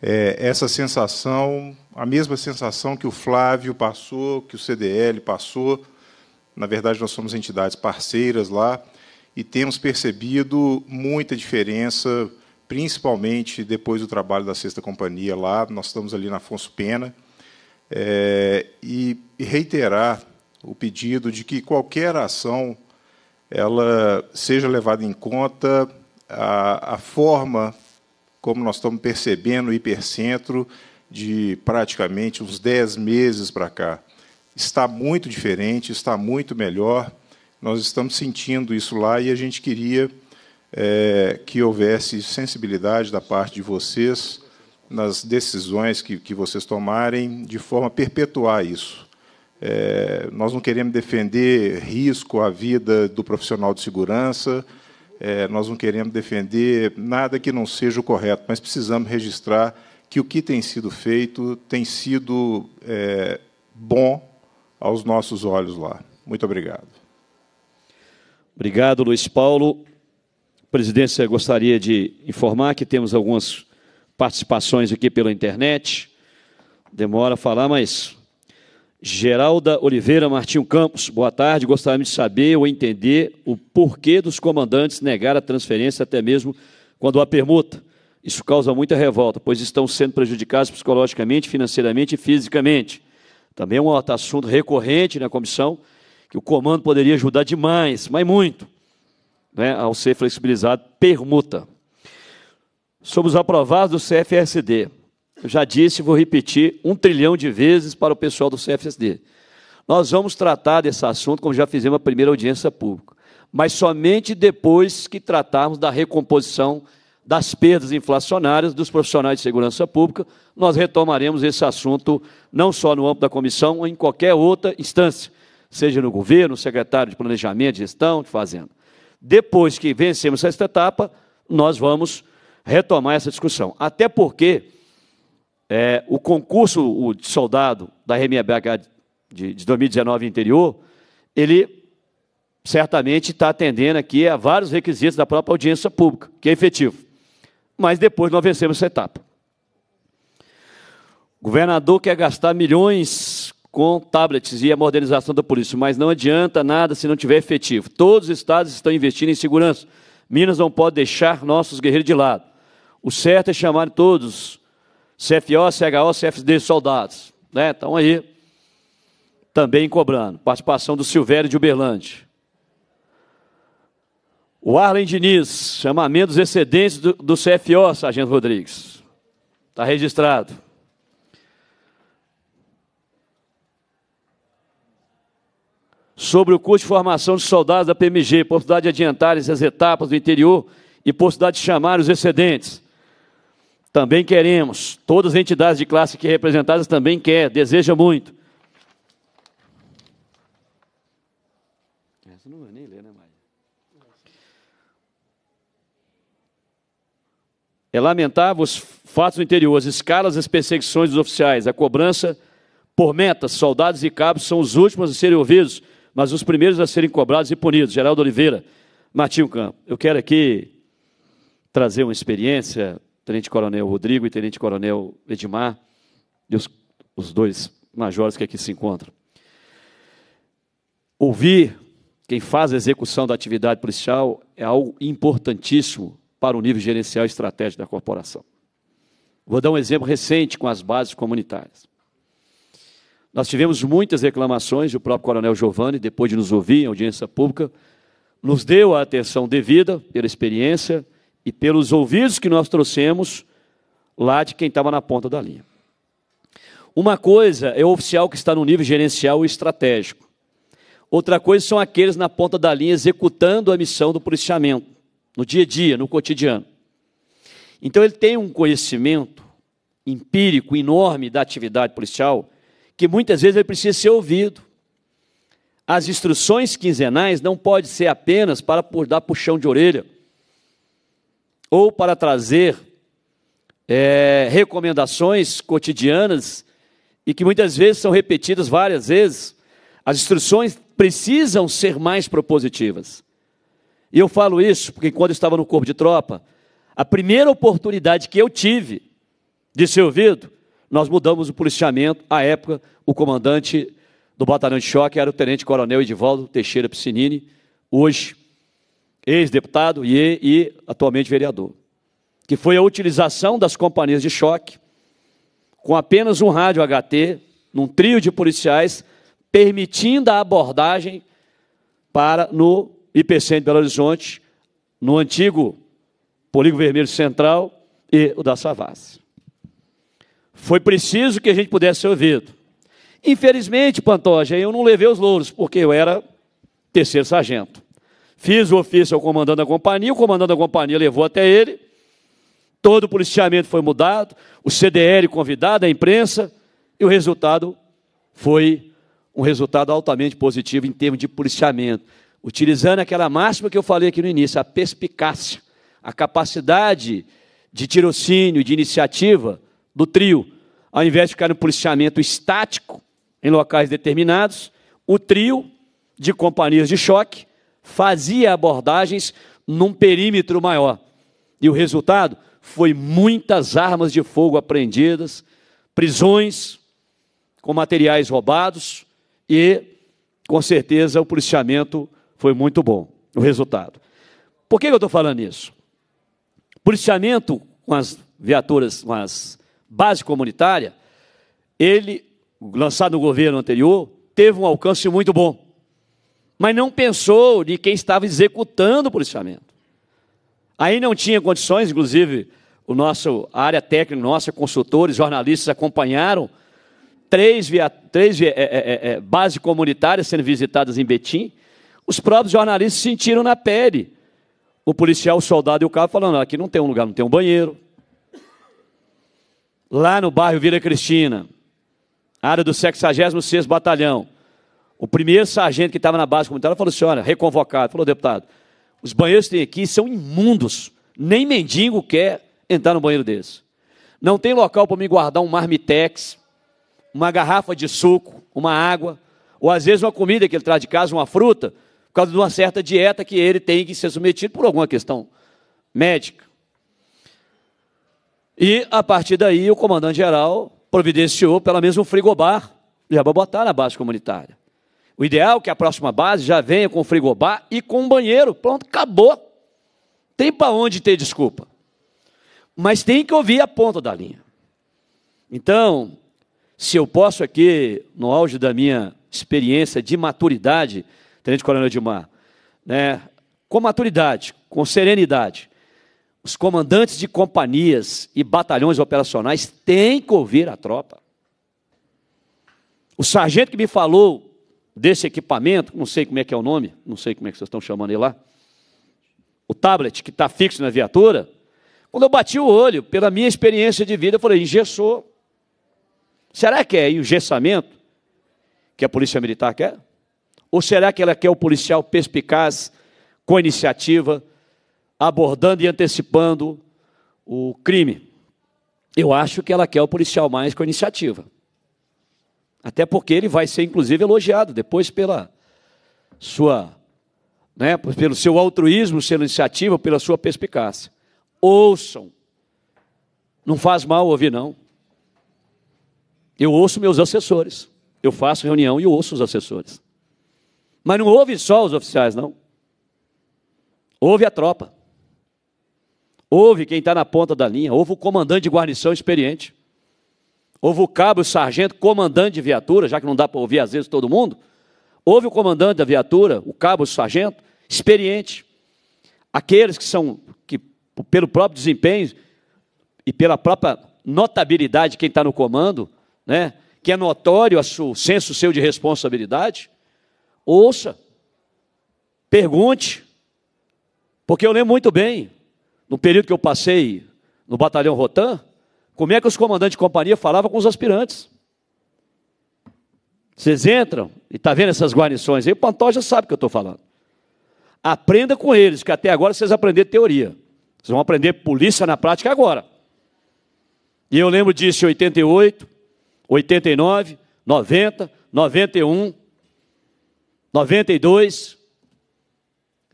é, essa sensação, a mesma sensação que o Flávio passou, que o CDL passou. Na verdade, nós somos entidades parceiras lá e temos percebido muita diferença principalmente depois do trabalho da Sexta Companhia lá, nós estamos ali na Afonso Pena, é, e reiterar o pedido de que qualquer ação ela seja levada em conta a, a forma como nós estamos percebendo o hipercentro de praticamente uns 10 meses para cá. Está muito diferente, está muito melhor. Nós estamos sentindo isso lá e a gente queria é, que houvesse sensibilidade da parte de vocês nas decisões que, que vocês tomarem, de forma a perpetuar isso. É, nós não queremos defender risco à vida do profissional de segurança, é, nós não queremos defender nada que não seja o correto, mas precisamos registrar que o que tem sido feito tem sido é, bom aos nossos olhos lá. Muito obrigado. Obrigado, Luiz Paulo presidência gostaria de informar que temos algumas participações aqui pela internet. Demora a falar, mas. Geralda Oliveira Martinho Campos, boa tarde. Gostaria de saber ou entender o porquê dos comandantes negar a transferência, até mesmo quando há permuta. Isso causa muita revolta, pois estão sendo prejudicados psicologicamente, financeiramente e fisicamente. Também é um assunto recorrente na comissão, que o comando poderia ajudar demais, mas muito né, ao ser flexibilizado, permuta. Somos aprovados do CFSD. Eu já disse, vou repetir um trilhão de vezes para o pessoal do CFSD. Nós vamos tratar desse assunto, como já fizemos a primeira audiência pública, mas somente depois que tratarmos da recomposição das perdas inflacionárias dos profissionais de segurança pública, nós retomaremos esse assunto não só no âmbito da comissão, ou em qualquer outra instância, seja no governo, secretário de Planejamento, Gestão, de Fazenda. Depois que vencemos esta etapa, nós vamos retomar essa discussão. Até porque é, o concurso o de soldado da RMBH de, de 2019 interior, ele certamente está atendendo aqui a vários requisitos da própria audiência pública, que é efetivo. Mas depois nós vencemos essa etapa. O governador quer gastar milhões com tablets e a modernização da polícia, mas não adianta nada se não tiver efetivo. Todos os estados estão investindo em segurança. Minas não pode deixar nossos guerreiros de lado. O certo é chamar todos, CFO, CHO, CFD, soldados. Né? Estão aí também cobrando. Participação do Silvério de Uberlândia. O Arlen Diniz, chamamento dos excedentes do, do CFO, Sargento Rodrigues. Está registrado. sobre o curso de formação de soldados da PMG, possibilidade de adiantar essas etapas do interior e possibilidade de chamar os excedentes. Também queremos, todas as entidades de classe aqui representadas também quer, deseja muito. Essa não vai nem ler, né, Maia? É lamentável os fatos do interior, as escalas as perseguições dos oficiais, a cobrança por metas, soldados e cabos são os últimos a serem ouvidos mas os primeiros a serem cobrados e punidos. Geraldo Oliveira, Martinho Campo, eu quero aqui trazer uma experiência, Tenente Coronel Rodrigo e Tenente Coronel Edmar, e os, os dois majores que aqui se encontram. Ouvir quem faz a execução da atividade policial é algo importantíssimo para o nível gerencial e estratégico da corporação. Vou dar um exemplo recente com as bases comunitárias. Nós tivemos muitas reclamações, o próprio Coronel Giovanni, depois de nos ouvir em audiência pública, nos deu a atenção devida pela experiência e pelos ouvidos que nós trouxemos lá de quem estava na ponta da linha. Uma coisa é o oficial que está no nível gerencial e estratégico. Outra coisa são aqueles na ponta da linha executando a missão do policiamento, no dia a dia, no cotidiano. Então ele tem um conhecimento empírico enorme da atividade policial que muitas vezes ele precisa ser ouvido. As instruções quinzenais não podem ser apenas para dar puxão de orelha ou para trazer é, recomendações cotidianas e que muitas vezes são repetidas várias vezes. As instruções precisam ser mais propositivas. E eu falo isso porque quando eu estava no corpo de tropa, a primeira oportunidade que eu tive de ser ouvido nós mudamos o policiamento. À época, o comandante do batalhão de choque era o tenente coronel Edivaldo Teixeira Piscinini, hoje ex-deputado e, e atualmente vereador, que foi a utilização das companhias de choque com apenas um rádio HT, num trio de policiais, permitindo a abordagem para no IPC de Belo Horizonte, no antigo Polígono Vermelho Central e o da Savassi. Foi preciso que a gente pudesse ser ouvido. Infelizmente, Pantoja, eu não levei os louros, porque eu era terceiro sargento. Fiz o ofício ao comandante da companhia, o comandante da companhia levou até ele. Todo o policiamento foi mudado, o CDL convidado, a imprensa, e o resultado foi um resultado altamente positivo em termos de policiamento. Utilizando aquela máxima que eu falei aqui no início, a perspicácia, a capacidade de tirocínio, de iniciativa do trio, ao invés de ficar no policiamento estático em locais determinados, o trio de companhias de choque fazia abordagens num perímetro maior. E o resultado foi muitas armas de fogo apreendidas, prisões com materiais roubados e, com certeza, o policiamento foi muito bom, o resultado. Por que eu estou falando isso? Policiamento com as viaturas, com as base comunitária, ele, lançado no governo anterior, teve um alcance muito bom. Mas não pensou de quem estava executando o policiamento. Aí não tinha condições, inclusive, o nosso, a área técnica nossa, consultores, jornalistas acompanharam três, via, três via, é, é, é, é bases comunitárias sendo visitadas em Betim. Os próprios jornalistas sentiram na pele o policial, o soldado e o cabo falando: aqui não tem um lugar, não tem um banheiro, lá no bairro Vila Cristina, área do 66 Batalhão. O primeiro sargento que estava na base comunitária falou assim, olha, reconvocado, falou, deputado, os banheiros que tem aqui são imundos, nem mendigo quer entrar no banheiro desse. Não tem local para me guardar um marmitex, uma garrafa de suco, uma água, ou às vezes uma comida que ele traz de casa, uma fruta, por causa de uma certa dieta que ele tem que ser submetido por alguma questão médica. E, a partir daí, o comandante-geral providenciou pela mesma um frigobar já vai botar na base comunitária. O ideal é que a próxima base já venha com frigobar e com banheiro. Pronto, acabou. Tem para onde ter desculpa. Mas tem que ouvir a ponta da linha. Então, se eu posso aqui, no auge da minha experiência de maturidade, Tenente Coronel Edmar, né, com maturidade, com serenidade, os comandantes de companhias e batalhões operacionais têm que ouvir a tropa. O sargento que me falou desse equipamento, não sei como é que é o nome, não sei como é que vocês estão chamando ele lá, o tablet que está fixo na viatura, quando eu bati o olho, pela minha experiência de vida, eu falei, engessou. Será que é Gessamento? que a polícia militar quer? Ou será que ela quer o policial perspicaz, com iniciativa, abordando e antecipando o crime. Eu acho que ela quer o policial mais com a iniciativa. Até porque ele vai ser, inclusive, elogiado depois pela sua, né, pelo seu altruísmo, pela iniciativa, pela sua perspicácia. Ouçam. Não faz mal ouvir, não. Eu ouço meus assessores. Eu faço reunião e ouço os assessores. Mas não ouve só os oficiais, não. Ouve a tropa. Ouve quem está na ponta da linha, ouve o comandante de guarnição experiente, ouve o cabo, o sargento, comandante de viatura, já que não dá para ouvir às vezes todo mundo, ouve o comandante da viatura, o cabo, o sargento, experiente, aqueles que são, que pelo próprio desempenho e pela própria notabilidade de quem está no comando, né, que é notório o senso seu de responsabilidade, ouça, pergunte, porque eu lembro muito bem, no período que eu passei no batalhão Rotan, como é que os comandantes de companhia falavam com os aspirantes? Vocês entram e tá vendo essas guarnições aí, o Pantoja sabe o que eu estou falando. Aprenda com eles, que até agora vocês aprenderam teoria. Vocês vão aprender polícia na prática agora. E eu lembro disso em 88, 89, 90, 91, 92,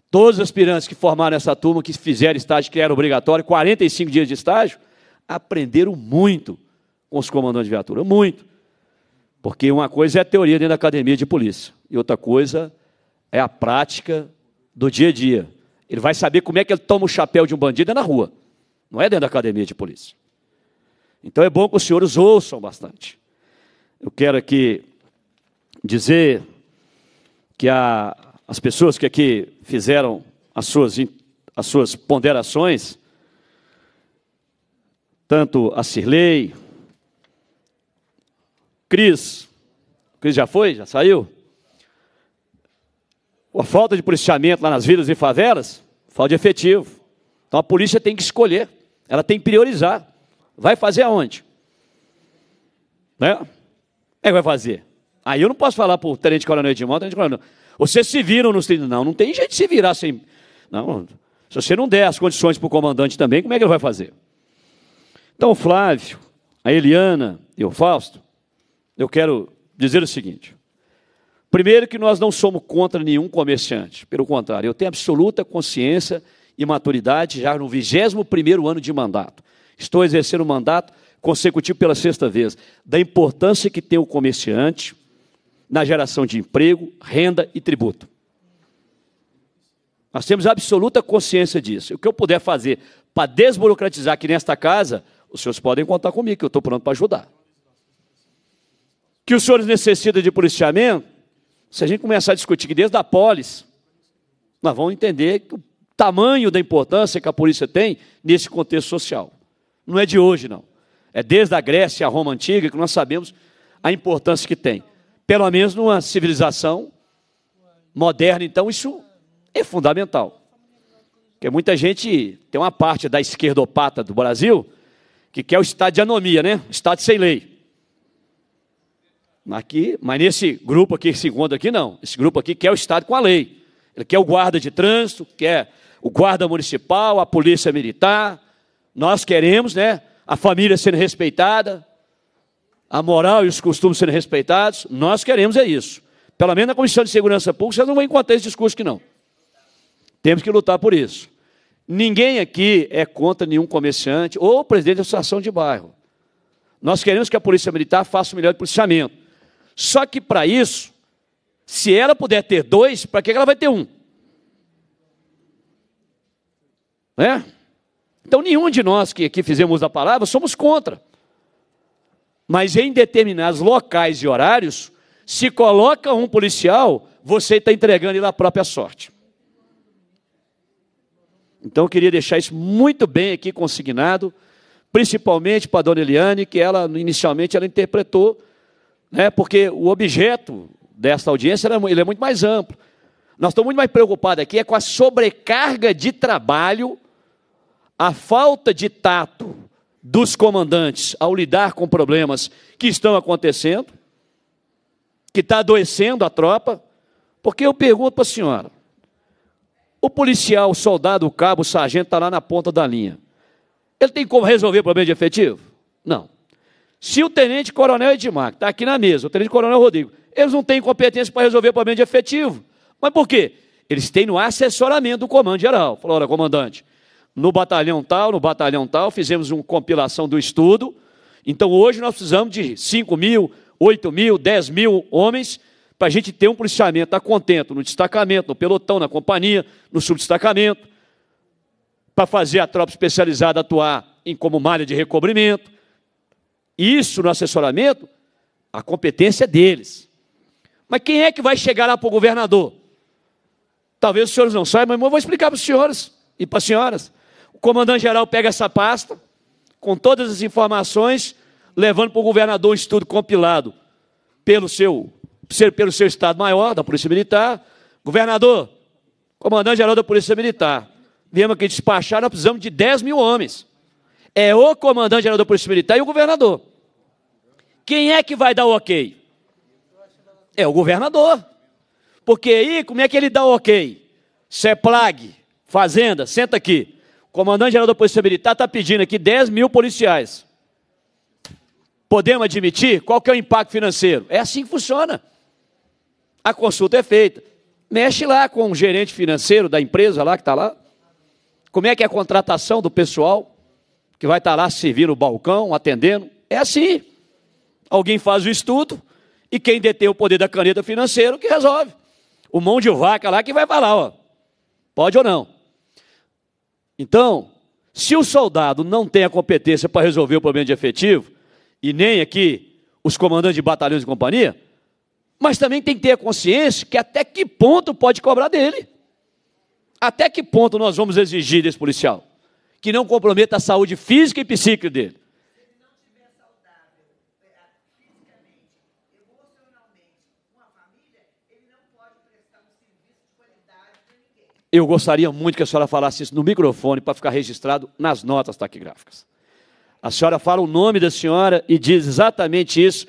Todos os aspirantes que formaram essa turma, que fizeram estágio, que era obrigatório, 45 dias de estágio, aprenderam muito com os comandantes de viatura, muito. Porque uma coisa é a teoria dentro da academia de polícia, e outra coisa é a prática do dia a dia. Ele vai saber como é que ele toma o chapéu de um bandido é na rua, não é dentro da academia de polícia. Então é bom que os senhores ouçam bastante. Eu quero aqui dizer que a, as pessoas que aqui fizeram as suas, as suas ponderações, tanto a Cirlei, Cris, Cris já foi, já saiu? A falta de policiamento lá nas vilas e favelas, falta de efetivo. Então a polícia tem que escolher, ela tem que priorizar. Vai fazer aonde? Né? É que vai fazer. Aí eu não posso falar para o tenente coronel Edmundo, tenente coronel, vocês se viram nos 30. Não, não tem jeito de se virar sem. Não, se você não der as condições para o comandante também, como é que ele vai fazer? Então, Flávio, a Eliana e o Fausto, eu quero dizer o seguinte. Primeiro, que nós não somos contra nenhum comerciante. Pelo contrário, eu tenho absoluta consciência e maturidade já no 21 ano de mandato. Estou exercendo o um mandato consecutivo pela sexta vez, da importância que tem o comerciante na geração de emprego, renda e tributo. Nós temos absoluta consciência disso. O que eu puder fazer para desburocratizar aqui nesta casa, os senhores podem contar comigo, que eu estou pronto para ajudar. Que os senhores necessitam de policiamento, se a gente começar a discutir desde a polis, nós vamos entender o tamanho da importância que a polícia tem nesse contexto social. Não é de hoje, não. É desde a Grécia, a Roma Antiga, que nós sabemos a importância que tem. Pelo menos numa civilização moderna, então isso é fundamental. Porque muita gente, tem uma parte da esquerdopata do Brasil que quer o estado de anomia, né? Estado sem lei. Aqui, mas nesse grupo aqui, segundo aqui, não. Esse grupo aqui quer o estado com a lei. Ele quer o guarda de trânsito, quer o guarda municipal, a polícia militar. Nós queremos, né? A família sendo respeitada a moral e os costumes serem respeitados, nós queremos é isso. Pelo menos na Comissão de Segurança Pública, vocês não vão encontrar esse discurso que não. Temos que lutar por isso. Ninguém aqui é contra nenhum comerciante ou presidente da associação de bairro. Nós queremos que a Polícia Militar faça o melhor policiamento. Só que para isso, se ela puder ter dois, para que ela vai ter um? Né? Então, nenhum de nós que aqui fizemos a palavra somos contra. Mas em determinados locais e horários, se coloca um policial, você está entregando ele à própria sorte. Então eu queria deixar isso muito bem aqui consignado, principalmente para a dona Eliane, que ela inicialmente ela interpretou, né, porque o objeto desta audiência ele é muito mais amplo. Nós estamos muito mais preocupados aqui é com a sobrecarga de trabalho, a falta de tato dos comandantes ao lidar com problemas que estão acontecendo, que está adoecendo a tropa, porque eu pergunto para a senhora: o policial, o soldado, o cabo, o sargento está lá na ponta da linha. Ele tem como resolver o problema de efetivo? Não. Se o tenente coronel Edmar, que está aqui na mesa, o tenente coronel Rodrigo, eles não têm competência para resolver o problema de efetivo. Mas por quê? Eles têm no assessoramento do comando geral. Falou, olha, comandante, no batalhão tal, no batalhão tal, fizemos uma compilação do estudo. Então hoje nós precisamos de 5 mil, 8 mil, 10 mil homens para a gente ter um policiamento a tá contento no destacamento, no pelotão, na companhia, no subdestacamento, para fazer a tropa especializada atuar em como malha de recobrimento. Isso no assessoramento, a competência é deles. Mas quem é que vai chegar lá para o governador? Talvez os senhores não saibam, mas eu vou explicar para os senhores e para as senhoras. O comandante-geral pega essa pasta, com todas as informações, levando para o governador um estudo compilado pelo seu, pelo seu Estado-Maior, da Polícia Militar. Governador, comandante-geral da Polícia Militar, viemos que despachar, nós precisamos de 10 mil homens. É o comandante-geral da Polícia Militar e o governador. Quem é que vai dar o ok? É o governador. Porque aí, como é que ele dá o ok? é plague, Fazenda, senta aqui comandante-geral da Polícia Militar está pedindo aqui 10 mil policiais. Podemos admitir? Qual que é o impacto financeiro? É assim que funciona. A consulta é feita. Mexe lá com o gerente financeiro da empresa lá que está lá. Como é que é a contratação do pessoal que vai estar tá lá servindo o balcão, atendendo? É assim. Alguém faz o estudo e quem detém o poder da caneta financeira que resolve. O mão de vaca lá que vai falar, ó. Pode ou não? Então, se o soldado não tem a competência para resolver o problema de efetivo, e nem aqui os comandantes de batalhões e companhia, mas também tem que ter a consciência que até que ponto pode cobrar dele. Até que ponto nós vamos exigir desse policial? Que não comprometa a saúde física e psíquica dele. Eu gostaria muito que a senhora falasse isso no microfone para ficar registrado nas notas taquigráficas. A senhora fala o nome da senhora e diz exatamente isso.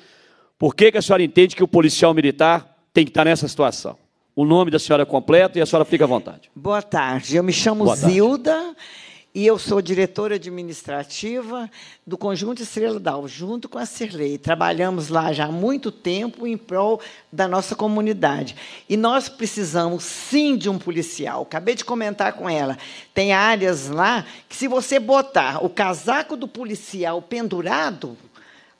Por que, que a senhora entende que o policial militar tem que estar nessa situação? O nome da senhora é completo e a senhora fica à vontade. Boa tarde, eu me chamo Boa Zilda. Tarde e eu sou diretora administrativa do Conjunto Estrela Dal, junto com a Cirlei. Trabalhamos lá já há muito tempo em prol da nossa comunidade. E nós precisamos, sim, de um policial. Acabei de comentar com ela. Tem áreas lá que, se você botar o casaco do policial pendurado,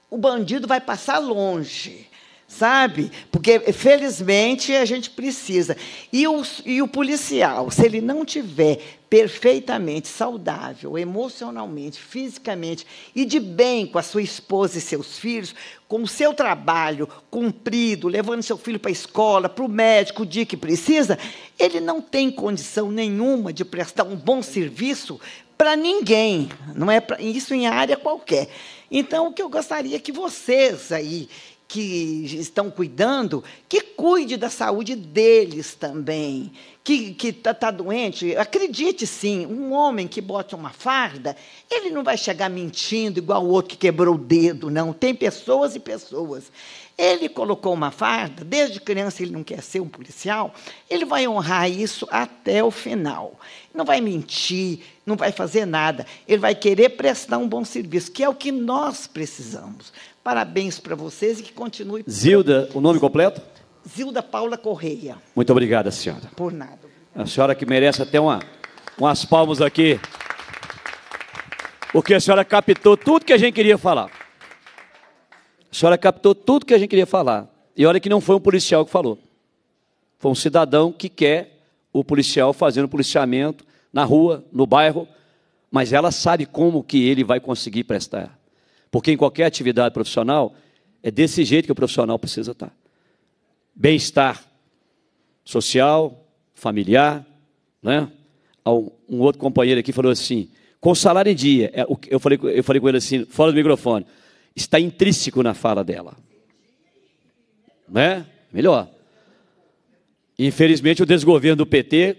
o bandido vai passar longe sabe? Porque, felizmente, a gente precisa. E o, e o policial, se ele não tiver perfeitamente saudável, emocionalmente, fisicamente e de bem com a sua esposa e seus filhos, com o seu trabalho cumprido, levando seu filho para a escola, para o médico o dia que precisa, ele não tem condição nenhuma de prestar um bom serviço para ninguém, não é pra, isso em área qualquer. Então, o que eu gostaria que vocês aí que estão cuidando, que cuide da saúde deles também, que está tá doente, acredite sim, um homem que bota uma farda, ele não vai chegar mentindo igual o outro que quebrou o dedo, não. Tem pessoas e pessoas. Ele colocou uma farda, desde criança ele não quer ser um policial, ele vai honrar isso até o final. Não vai mentir, não vai fazer nada. Ele vai querer prestar um bom serviço, que é o que nós precisamos. Parabéns para vocês e que continue. Zilda, o nome completo? Zilda Paula Correia. Muito obrigada, senhora. Por nada. A senhora que merece até uma, umas palmas aqui. Porque a senhora captou tudo que a gente queria falar. A senhora captou tudo que a gente queria falar. E olha que não foi um policial que falou. Foi um cidadão que quer o policial fazendo policiamento na rua, no bairro, mas ela sabe como que ele vai conseguir prestar. Porque em qualquer atividade profissional, é desse jeito que o profissional precisa estar bem-estar social, familiar, né? Um outro companheiro aqui falou assim, com salário em dia, é eu falei, eu falei com ele assim, fora do microfone, está intrínseco na fala dela, né? Melhor. Infelizmente, o desgoverno do PT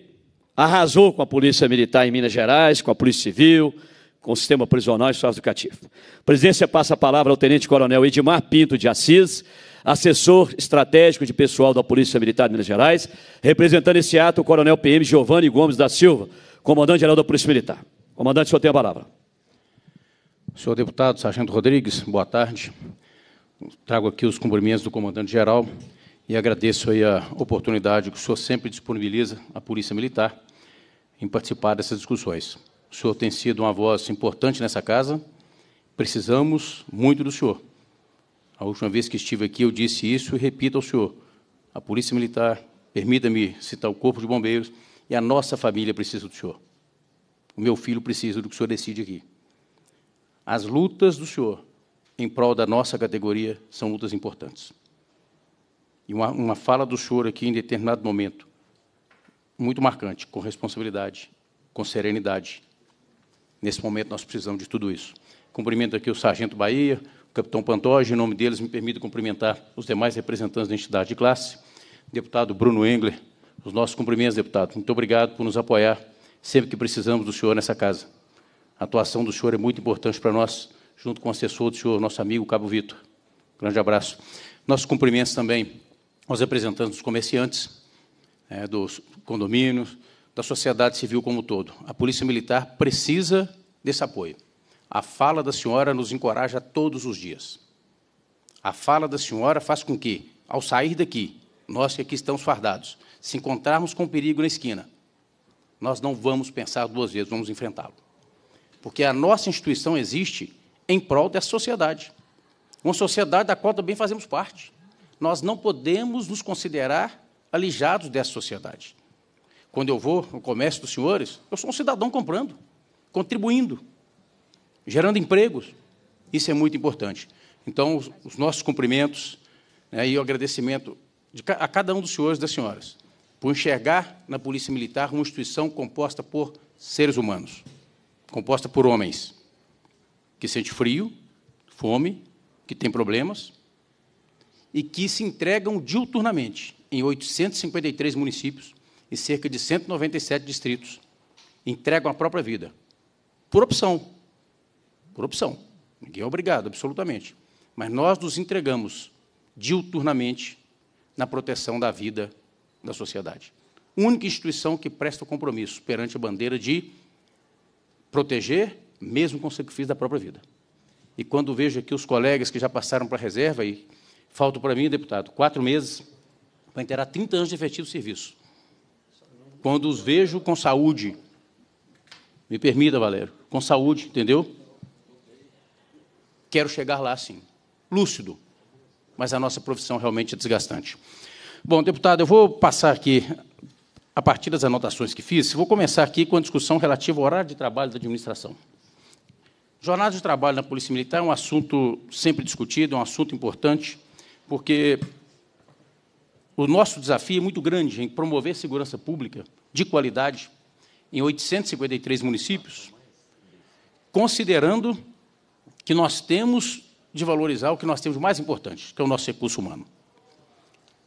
arrasou com a Polícia Militar em Minas Gerais, com a Polícia Civil, com o sistema prisional e educativo. A presidência passa a palavra ao Tenente Coronel Edmar Pinto de Assis, assessor estratégico de pessoal da Polícia Militar de Minas Gerais, representando esse ato o Coronel PM Giovanni Gomes da Silva, comandante-geral da Polícia Militar. Comandante, o senhor tem a palavra. Senhor deputado Sargento Rodrigues, boa tarde. Trago aqui os cumprimentos do comandante-geral e agradeço aí a oportunidade que o senhor sempre disponibiliza à Polícia Militar em participar dessas discussões. O senhor tem sido uma voz importante nessa casa. Precisamos muito do senhor. A última vez que estive aqui, eu disse isso e repito ao senhor. A Polícia Militar, permita-me citar o Corpo de Bombeiros, e a nossa família precisa do senhor. O meu filho precisa do que o senhor decide aqui. As lutas do senhor em prol da nossa categoria são lutas importantes. E uma, uma fala do senhor aqui em determinado momento, muito marcante, com responsabilidade, com serenidade. Nesse momento nós precisamos de tudo isso. Cumprimento aqui o Sargento Bahia, capitão Pantoja, em nome deles, me permito cumprimentar os demais representantes da entidade de classe, deputado Bruno Engler, os nossos cumprimentos, deputado. Muito obrigado por nos apoiar sempre que precisamos do senhor nessa casa. A atuação do senhor é muito importante para nós, junto com o assessor do senhor, nosso amigo Cabo Vitor. Grande abraço. Nossos cumprimentos também aos representantes dos comerciantes, é, dos condomínios, da sociedade civil como um todo. A Polícia Militar precisa desse apoio. A fala da senhora nos encoraja todos os dias. A fala da senhora faz com que, ao sair daqui, nós que aqui estamos fardados, se encontrarmos com perigo na esquina, nós não vamos pensar duas vezes, vamos enfrentá-lo. Porque a nossa instituição existe em prol dessa sociedade. Uma sociedade da qual também fazemos parte. Nós não podemos nos considerar alijados dessa sociedade. Quando eu vou no comércio dos senhores, eu sou um cidadão comprando, contribuindo gerando empregos. Isso é muito importante. Então, os, nossos cumprimentos né, e o agradecimento de, a cada um dos senhores e das senhoras por enxergar na Polícia Militar uma instituição composta por seres humanos, composta por homens que sente frio, fome, que tem problemas e que se entregam diuturnamente em 853 municípios e cerca de 197 distritos. Entregam a própria vida, por opção, por opção. Ninguém é obrigado, absolutamente. Mas nós nos entregamos diuturnamente na proteção da vida da sociedade. Única instituição que presta o compromisso perante a bandeira de proteger, mesmo com o sacrifício da própria vida. E quando vejo aqui os colegas que já passaram para a reserva, e faltam para mim, deputado, quatro meses para enterar 30 anos de efetivo serviço. Quando os vejo com saúde, me permita, Valério, com saúde, entendeu? Quero chegar lá sim. Lúcido. Mas a nossa profissão realmente é desgastante. Bom, deputado, eu vou passar aqui, a partir das anotações que fiz, vou começar aqui com a discussão relativa ao horário de trabalho da administração. Jornada de trabalho na Polícia Militar é um assunto sempre discutido, é um assunto importante, porque o nosso desafio é muito grande em promover segurança pública de qualidade em 853 municípios, considerando que nós temos de valorizar o que nós temos mais importante, que é o nosso recurso humano.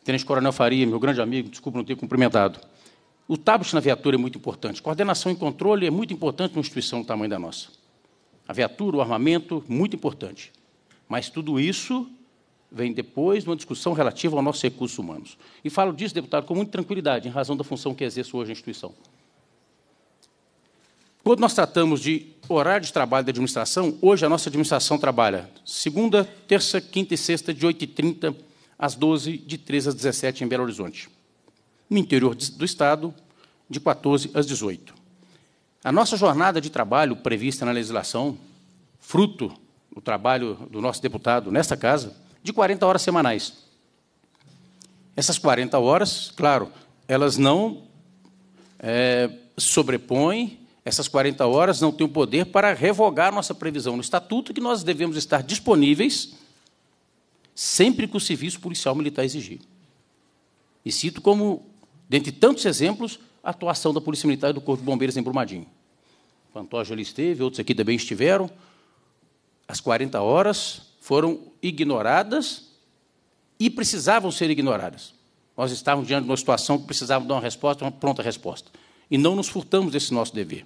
Tenente Coronel Faria, meu grande amigo, desculpa não ter cumprimentado. O tablet na viatura é muito importante. Coordenação e controle é muito importante numa instituição do tamanho da nossa. A viatura, o armamento, muito importante. Mas tudo isso vem depois de uma discussão relativa aos nossos recursos humanos. E falo disso, deputado, com muita tranquilidade, em razão da função que exerço hoje na instituição. Quando nós tratamos de horário de trabalho da administração, hoje a nossa administração trabalha segunda, terça, quinta e sexta, de 8h30 às 12 de 13 às 17 em Belo Horizonte. No interior do Estado, de 14 às 18. A nossa jornada de trabalho prevista na legislação, fruto do trabalho do nosso deputado nesta casa, de 40 horas semanais. Essas 40 horas, claro, elas não é, sobrepõem essas 40 horas não têm o poder para revogar nossa previsão no estatuto que nós devemos estar disponíveis sempre que o serviço policial militar exigir. E cito como, dentre tantos exemplos, a atuação da Polícia Militar e do Corpo de Bombeiros em Brumadinho. O Pantoja ali esteve, outros aqui também estiveram. As 40 horas foram ignoradas e precisavam ser ignoradas. Nós estávamos diante de uma situação que precisava dar uma resposta, uma pronta resposta. E não nos furtamos desse nosso dever.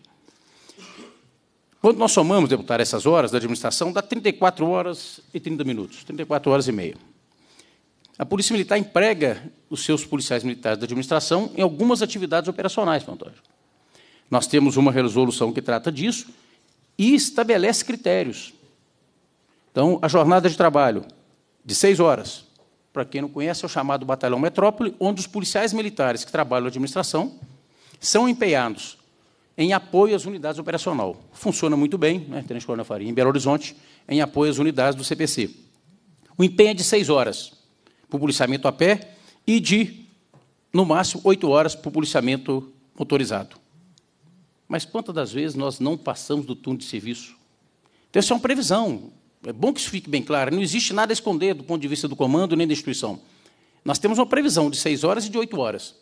Quando nós somamos, deputado, essas horas da administração, dá 34 horas e 30 minutos, 34 horas e meia. A Polícia Militar emprega os seus policiais militares da administração em algumas atividades operacionais, Pantógio. Nós temos uma resolução que trata disso e estabelece critérios. Então, a jornada de trabalho de seis horas, para quem não conhece, é o chamado Batalhão Metrópole, onde os policiais militares que trabalham na administração são empenhados em apoio às unidades operacional. Funciona muito bem, né, Tenente Coronel Faria, em Belo Horizonte, em apoio às unidades do CPC. O empenho é de seis horas para o policiamento a pé e de, no máximo, oito horas para o policiamento motorizado. Mas quantas das vezes nós não passamos do turno de serviço? Então, isso é uma previsão. É bom que isso fique bem claro. Não existe nada a esconder do ponto de vista do comando nem da instituição. Nós temos uma previsão de seis horas e de oito horas.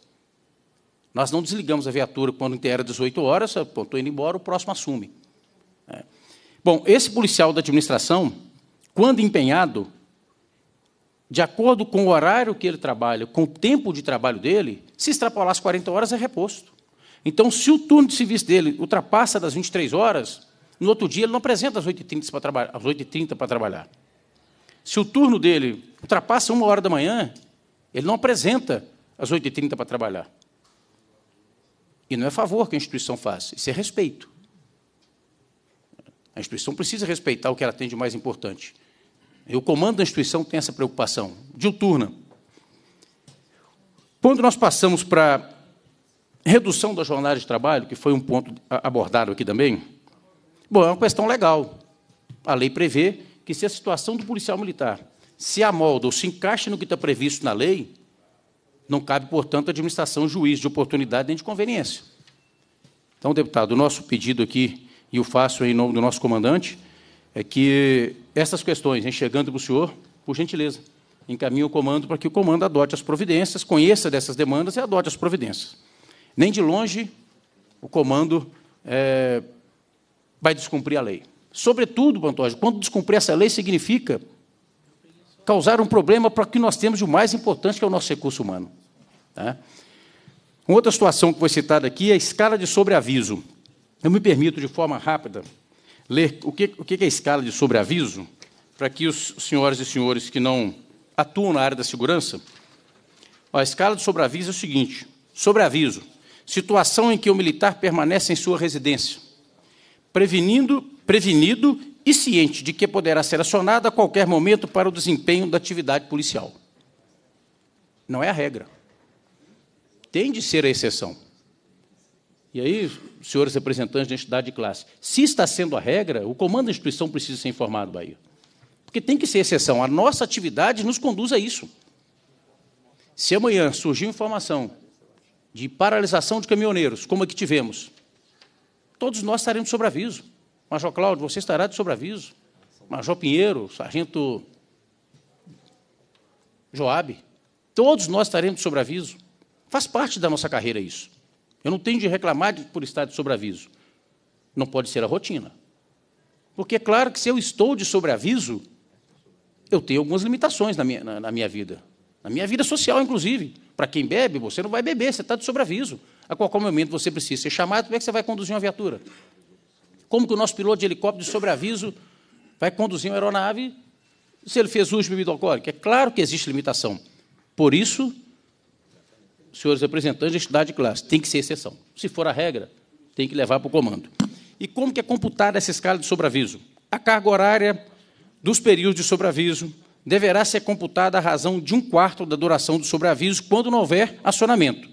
Nós não desligamos a viatura quando era 18 horas, estou indo embora, o próximo assume. É. Bom, esse policial da administração, quando empenhado, de acordo com o horário que ele trabalha, com o tempo de trabalho dele, se extrapolar as 40 horas é reposto. Então, se o turno de serviço dele ultrapassa das 23 horas, no outro dia ele não apresenta às 8h30 para, traba às 8 para trabalhar. Se o turno dele ultrapassa uma hora da manhã, ele não apresenta às 8h30 para trabalhar. E não é favor que a instituição faça, isso é respeito. A instituição precisa respeitar o que ela tem de mais importante. E o comando da instituição tem essa preocupação, diuturna. Quando nós passamos para redução da jornada de trabalho, que foi um ponto abordado aqui também, bom, é uma questão legal. A lei prevê que se a situação do policial militar se amolda ou se encaixa no que está previsto na lei, não cabe, portanto, a administração juiz de oportunidade nem de conveniência. Então, deputado, o nosso pedido aqui, e o faço em nome do nosso comandante, é que essas questões, chegando para o senhor, por gentileza, encaminhe o comando para que o comando adote as providências, conheça dessas demandas e adote as providências. Nem de longe o comando é, vai descumprir a lei. Sobretudo, Pantoja, quando descumprir essa lei significa causar um problema para o que nós temos de mais importante, que é o nosso recurso humano. Tá? Uma outra situação que foi citada aqui é a escala de sobreaviso. Eu me permito, de forma rápida, ler o que, o que é a escala de sobreaviso, para que os senhores e senhores que não atuam na área da segurança. A escala de sobreaviso é o seguinte: sobreaviso, situação em que o militar permanece em sua residência, prevenindo, prevenido e ciente de que poderá ser acionada a qualquer momento para o desempenho da atividade policial. Não é a regra. Tem de ser a exceção. E aí, senhores representantes da entidade de classe, se está sendo a regra, o comando da instituição precisa ser informado, Bahia. Porque tem que ser exceção. A nossa atividade nos conduz a isso. Se amanhã surgiu informação de paralisação de caminhoneiros, como a que tivemos, todos nós estaremos sob aviso. Major Cláudio, você estará de sobreaviso. Major Pinheiro, Sargento Joab, todos nós estaremos de sobreaviso. Faz parte da nossa carreira isso. Eu não tenho de reclamar de, por estar de sobreaviso. Não pode ser a rotina. Porque é claro que se eu estou de sobreaviso, eu tenho algumas limitações na minha, na, na minha vida. Na minha vida social, inclusive. Para quem bebe, você não vai beber, você está de sobreaviso. A qualquer momento você precisa ser chamado, como é que você vai conduzir uma viatura? Como que o nosso piloto de helicóptero de sobreaviso vai conduzir uma aeronave se ele fez uso de bebida alcoólica? É claro que existe limitação. Por isso, senhores representantes da entidade de classe, tem que ser exceção. Se for a regra, tem que levar para o comando. E como que é computada essa escala de sobreaviso? A carga horária dos períodos de sobreaviso deverá ser computada a razão de um quarto da duração do sobreaviso quando não houver acionamento.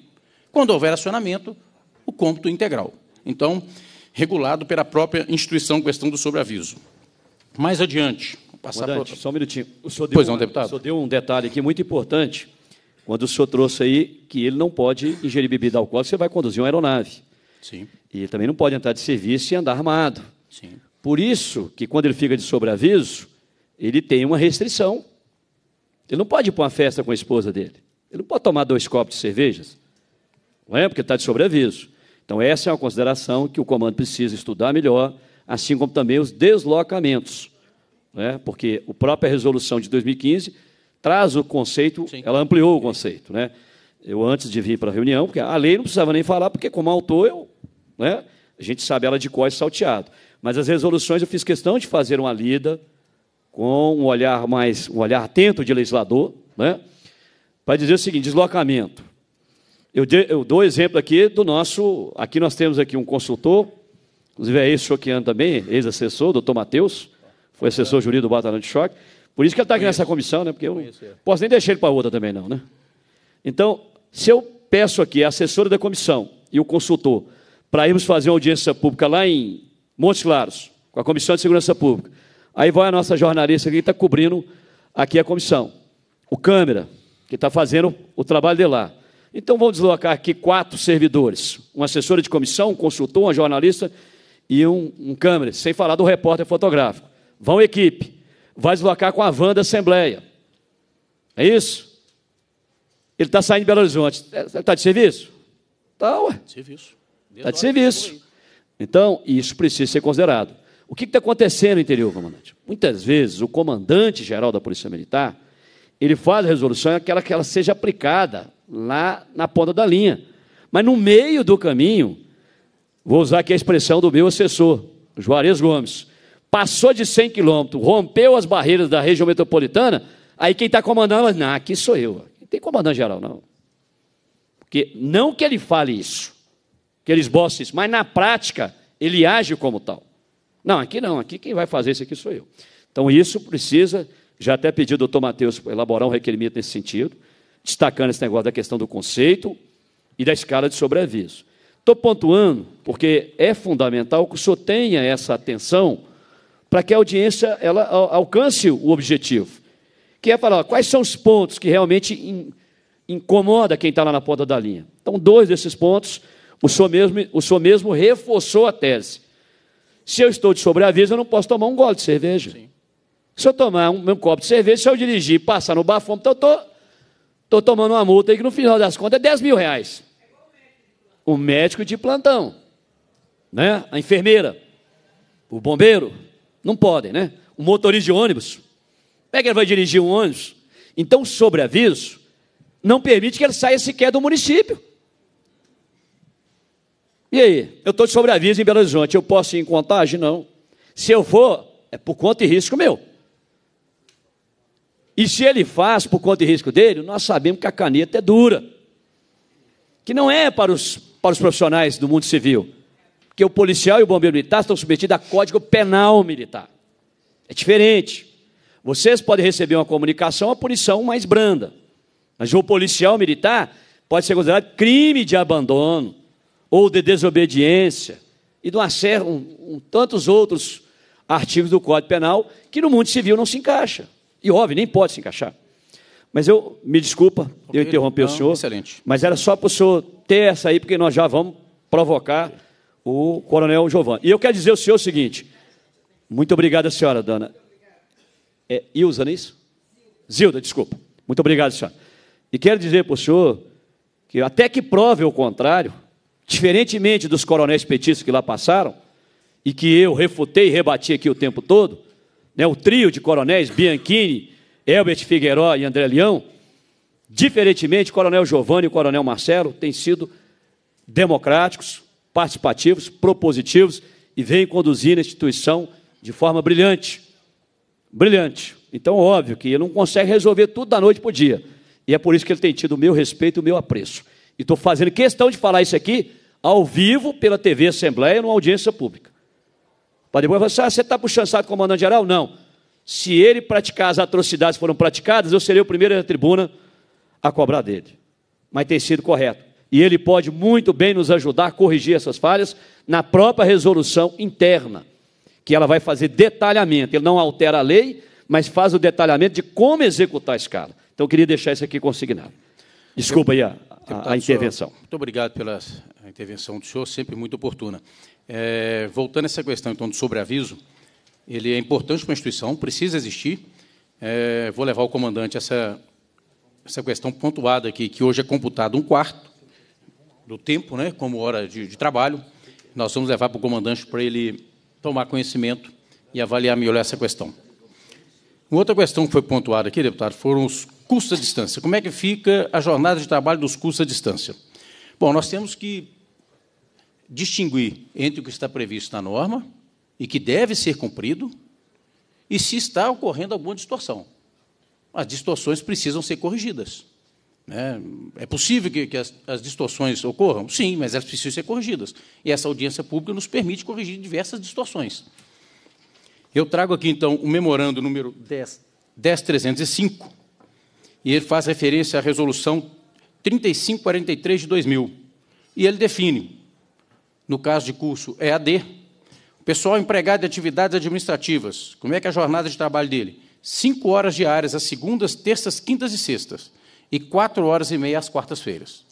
Quando houver acionamento, o cômputo integral. Então, regulado pela própria instituição questão do sobreaviso. Mais adiante. Passar para pro... só um minutinho. O senhor pois não, é, um, deputado. O senhor deu um detalhe aqui muito importante, quando o senhor trouxe aí que ele não pode ingerir bebida alcoólica, você vai conduzir uma aeronave. Sim. E ele também não pode entrar de serviço e andar armado. Sim. Por isso que quando ele fica de sobreaviso, ele tem uma restrição. Ele não pode ir para uma festa com a esposa dele. Ele não pode tomar dois copos de cervejas. Não é? Porque está de sobreaviso. Então, essa é uma consideração que o comando precisa estudar melhor, assim como também os deslocamentos, né? porque a própria resolução de 2015 traz o conceito, Sim. ela ampliou o conceito. Né? Eu, antes de vir para a reunião, porque a lei não precisava nem falar, porque, como autor, eu, né? a gente sabe ela de cor e salteado. Mas as resoluções eu fiz questão de fazer uma lida com um olhar mais, um olhar atento de legislador, né? para dizer o seguinte: deslocamento. Eu, de, eu dou exemplo aqui do nosso. Aqui nós temos aqui um consultor, inclusive é esse choqueando também, ex-assessor, doutor Matheus, foi assessor jurídico do Batalhão de Choque. Por isso que ele está aqui nessa comissão, né? Porque eu é. posso nem deixar ele para outra também, não, né? Então, se eu peço aqui a assessora da comissão e o consultor para irmos fazer uma audiência pública lá em Montes Claros, com a Comissão de Segurança Pública, aí vai a nossa jornalista que está cobrindo aqui a comissão. O câmera, que está fazendo o trabalho de lá. Então vamos deslocar aqui quatro servidores: uma assessora de comissão, um consultor, uma jornalista e um, um câmera, sem falar do repórter fotográfico. Vão equipe. Vai deslocar com a van da Assembleia. É isso? Ele está saindo de Belo Horizonte. Está é, é, de serviço? Está, ué. Serviço. Está de serviço. Então, isso precisa ser considerado. O que está acontecendo no interior, comandante? Muitas vezes o comandante-geral da Polícia Militar ele faz a resolução, é aquela que ela seja aplicada lá na ponta da linha. Mas no meio do caminho, vou usar aqui a expressão do meu assessor, Juarez Gomes, passou de 100 quilômetros, rompeu as barreiras da região metropolitana, aí quem está comandando, não, aqui sou eu, não tem comandante geral, não. Porque não que ele fale isso, que ele esboce isso, mas na prática ele age como tal. Não, aqui não, aqui quem vai fazer isso aqui sou eu. Então isso precisa já até pedi ao doutor Matheus elaborar um requerimento nesse sentido, destacando esse negócio da questão do conceito e da escala de sobreaviso. Estou pontuando, porque é fundamental que o senhor tenha essa atenção para que a audiência ela alcance o objetivo, que é falar ó, quais são os pontos que realmente in, incomoda quem está lá na ponta da linha. Então, dois desses pontos, o senhor mesmo, o senhor mesmo reforçou a tese. Se eu estou de sobreaviso, eu não posso tomar um gole de cerveja. Sim. Se eu tomar um, um copo de cerveja, se eu dirigir, passar no então eu estou tô, tô tomando uma multa aí que no final das contas é 10 mil reais. O médico de plantão, né? a enfermeira, o bombeiro, não podem, né? O motorista de ônibus, como é que ele vai dirigir um ônibus? Então, o sobreaviso não permite que ele saia sequer do município. E aí? Eu estou de sobreaviso em Belo Horizonte, eu posso ir em contagem? Não. Se eu for, é por conta e risco meu. E se ele faz por conta e risco dele, nós sabemos que a caneta é dura. Que não é para os, para os profissionais do mundo civil. Porque o policial e o bombeiro militar estão submetidos a código penal militar. É diferente. Vocês podem receber uma comunicação, uma punição mais branda. Mas o policial militar pode ser considerado crime de abandono ou de desobediência e de acerto um, um, tantos outros artigos do Código Penal que no mundo civil não se encaixa. E óbvio, nem pode se encaixar. Mas eu, me desculpa, okay, eu interrompi não, o senhor. Excelente. Mas era só para o senhor ter essa aí, porque nós já vamos provocar o coronel Giovanni. E eu quero dizer ao senhor o seguinte. Muito obrigado, senhora, dona. É Ilza, não é isso? Zilda, desculpa. Muito obrigado, senhora. E quero dizer para o senhor que, até que prove o contrário, diferentemente dos coronéis petistas que lá passaram, e que eu refutei e rebati aqui o tempo todo, né, o trio de coronéis Bianchini, Elbert Figueiró e André Leão, diferentemente, Coronel Giovanni e Coronel Marcelo têm sido democráticos, participativos, propositivos e vêm conduzindo a instituição de forma brilhante. Brilhante. Então, óbvio que ele não consegue resolver tudo da noite para o dia. E é por isso que ele tem tido o meu respeito e o meu apreço. E estou fazendo questão de falar isso aqui ao vivo pela TV Assembleia, numa audiência pública. Para depois você, ah, você está puxando saco o comandante geral? Não. Se ele praticar as atrocidades que foram praticadas, eu serei o primeiro na tribuna a cobrar dele. Mas tem sido correto. E ele pode muito bem nos ajudar a corrigir essas falhas na própria resolução interna, que ela vai fazer detalhamento. Ele não altera a lei, mas faz o detalhamento de como executar a escala. Então, eu queria deixar isso aqui consignado. Desculpa aí a, a, a intervenção. Senhor, muito obrigado pela intervenção do senhor, sempre muito oportuna. É, voltando a essa questão então, do sobreaviso, ele é importante para a instituição, precisa existir. É, vou levar ao comandante essa, essa questão pontuada aqui, que hoje é computado um quarto do tempo, né, como hora de, de trabalho. Nós vamos levar para o comandante para ele tomar conhecimento e avaliar melhor essa questão. Uma outra questão que foi pontuada aqui, deputado, foram os custos à distância. Como é que fica a jornada de trabalho dos custos à distância? Bom, nós temos que distinguir entre o que está previsto na norma e que deve ser cumprido e se está ocorrendo alguma distorção. As distorções precisam ser corrigidas. Né? É possível que, que as, as, distorções ocorram? Sim, mas elas precisam ser corrigidas. E essa audiência pública nos permite corrigir diversas distorções. Eu trago aqui, então, o memorando número 10305, 10, e ele faz referência à resolução 3543 de 2000. E ele define no caso de curso EAD, é o pessoal empregado em atividades administrativas, como é que é a jornada de trabalho dele? Cinco horas diárias às segundas, terças, quintas e sextas, e quatro horas e meia às quartas-feiras.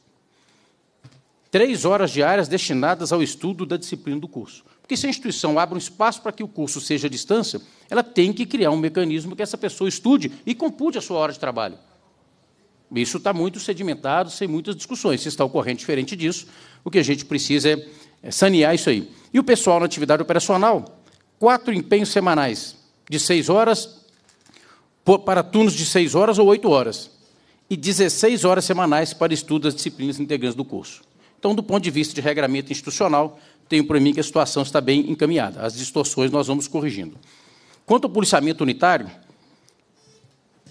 Três horas diárias destinadas ao estudo da disciplina do curso. Porque se a instituição abre um espaço para que o curso seja à distância, ela tem que criar um mecanismo que essa pessoa estude e compute a sua hora de trabalho. Isso está muito sedimentado, sem muitas discussões. Se está ocorrendo diferente disso, o que a gente precisa é é, sanear isso aí. E o pessoal na atividade operacional, quatro empenhos semanais, de seis horas, para turnos de seis horas ou oito horas, e 16 horas semanais para estudo das disciplinas integrantes do curso. Então, do ponto de vista de regramento institucional, tenho para mim que a situação está bem encaminhada. As distorções nós vamos corrigindo. Quanto ao policiamento unitário,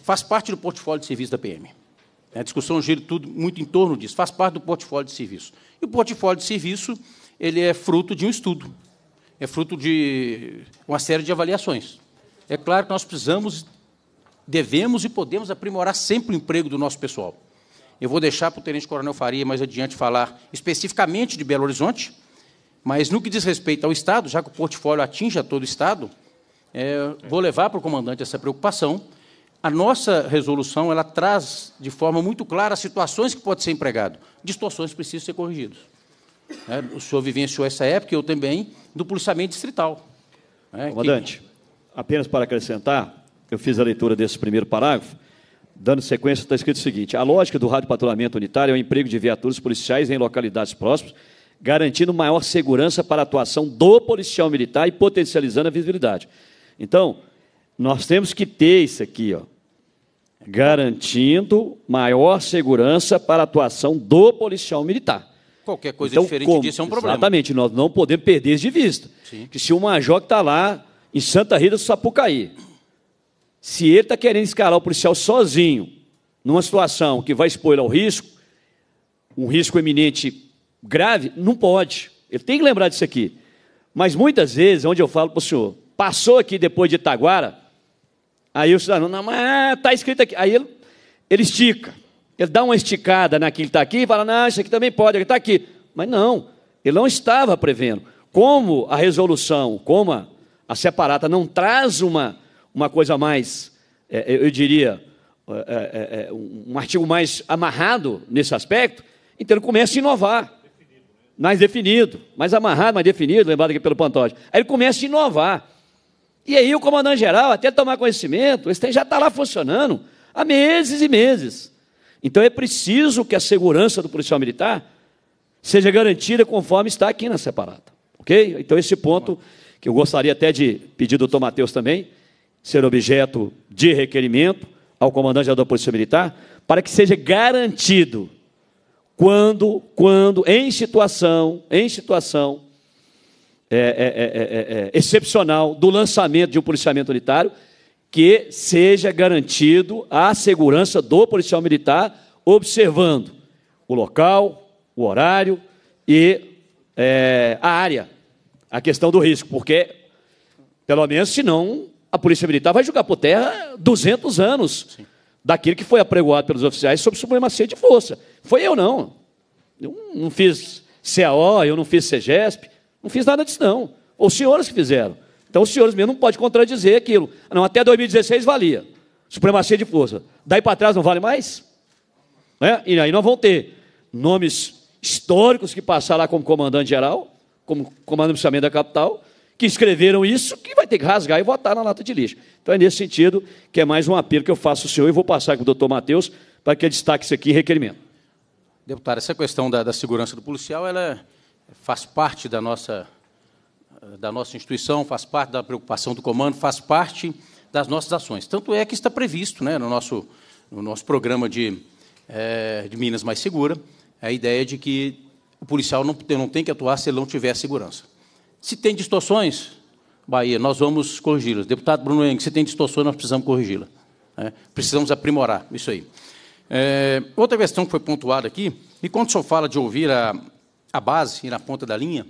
faz parte do portfólio de serviço da PM. A discussão gira tudo muito em torno disso, faz parte do portfólio de serviço. E o portfólio de serviço ele é fruto de um estudo, é fruto de uma série de avaliações. É claro que nós precisamos, devemos e podemos aprimorar sempre o emprego do nosso pessoal. Eu vou deixar para o Tenente Coronel Faria mais adiante falar especificamente de Belo Horizonte, mas no que diz respeito ao Estado, já que o portfólio atinge a todo o Estado, é, vou levar para o comandante essa preocupação. A nossa resolução ela traz de forma muito clara as situações que pode ser empregado. Distorções precisam ser corrigidas. Né? O senhor vivenciou essa época, eu também, do policiamento distrital. Né? Comandante, que... apenas para acrescentar, eu fiz a leitura desse primeiro parágrafo. Dando sequência, está escrito o seguinte: a lógica do rádio patrulhamento unitário é o emprego de viaturas policiais em localidades próximas, garantindo maior segurança para a atuação do policial militar e potencializando a visibilidade. Então, nós temos que ter isso aqui, ó, garantindo maior segurança para a atuação do policial militar. Qualquer coisa então, diferente como, disso é um problema. Exatamente, nós não podemos perder isso de vista. Sim. Que se o Major que está lá em Santa Rita do Sapucaí, se ele está querendo escalar o policial sozinho, numa situação que vai expor ele ao risco, um risco eminente grave, não pode. Ele tem que lembrar disso aqui. Mas muitas vezes, é onde eu falo para o senhor, passou aqui depois de Itaguara, aí o cidadão, não, mas está escrito aqui. Aí ele, ele estica. Ele dá uma esticada naquele que está aqui e fala, não, isso aqui também pode, ele está aqui. Mas não, ele não estava prevendo. Como a resolução, como a, a separata não traz uma, uma coisa mais, é, é eu diria, é, é, é, é um artigo mais amarrado nesse aspecto, então ele começa a inovar. Mais definido, mais amarrado, mais definido, lembrado aqui pelo Pantoja. Aí ele começa a inovar. E aí o comandante-geral, até tomar conhecimento, esse já está lá funcionando há meses e meses. Então é preciso que a segurança do policial militar seja garantida conforme está aqui na separada. Ok? Então, esse ponto que eu gostaria até de pedir do doutor Matheus também, ser objeto de requerimento ao comandante da Polícia Militar, para que seja garantido quando, quando, em situação, em situação é, é, é, excepcional do lançamento de um policiamento unitário, que seja garantido a segurança do policial militar, observando o local, o horário e é, a área, a questão do risco, porque, pelo menos, senão a Polícia Militar vai jogar por terra 200 anos Sim. daquilo que foi apregoado pelos oficiais sobre supremacia de força. Foi eu, não. Eu não fiz CAO, eu não fiz CEGESP, não fiz nada disso, não. Ou senhores que fizeram. Então os senhores mesmo não podem contradizer aquilo. Não, até 2016 valia. Supremacia de força. Daí para trás não vale mais? Né? E aí nós vamos ter nomes históricos que passaram lá como comandante-geral, como comandante do da capital, que escreveram isso, que vai ter que rasgar e votar na lata de lixo. Então é nesse sentido que é mais um apelo que eu faço ao senhor e vou passar com o doutor Matheus para que ele destaque isso aqui em requerimento. Deputado, essa questão da, da segurança do policial, ela é, faz parte da nossa da nossa instituição, faz parte da preocupação do comando, faz parte das nossas ações. Tanto é que está previsto né, no, nosso, no nosso programa de, é, de Minas Mais Segura a ideia de que o policial não, não tem que atuar se ele não tiver segurança. Se tem distorções, Bahia, nós vamos corrigi-las. Deputado Bruno Eng, se tem distorções, nós precisamos corrigi-las. Né? precisamos aprimorar isso aí. É, outra questão que foi pontuada aqui, e quando o senhor fala de ouvir a, a base e na ponta da linha,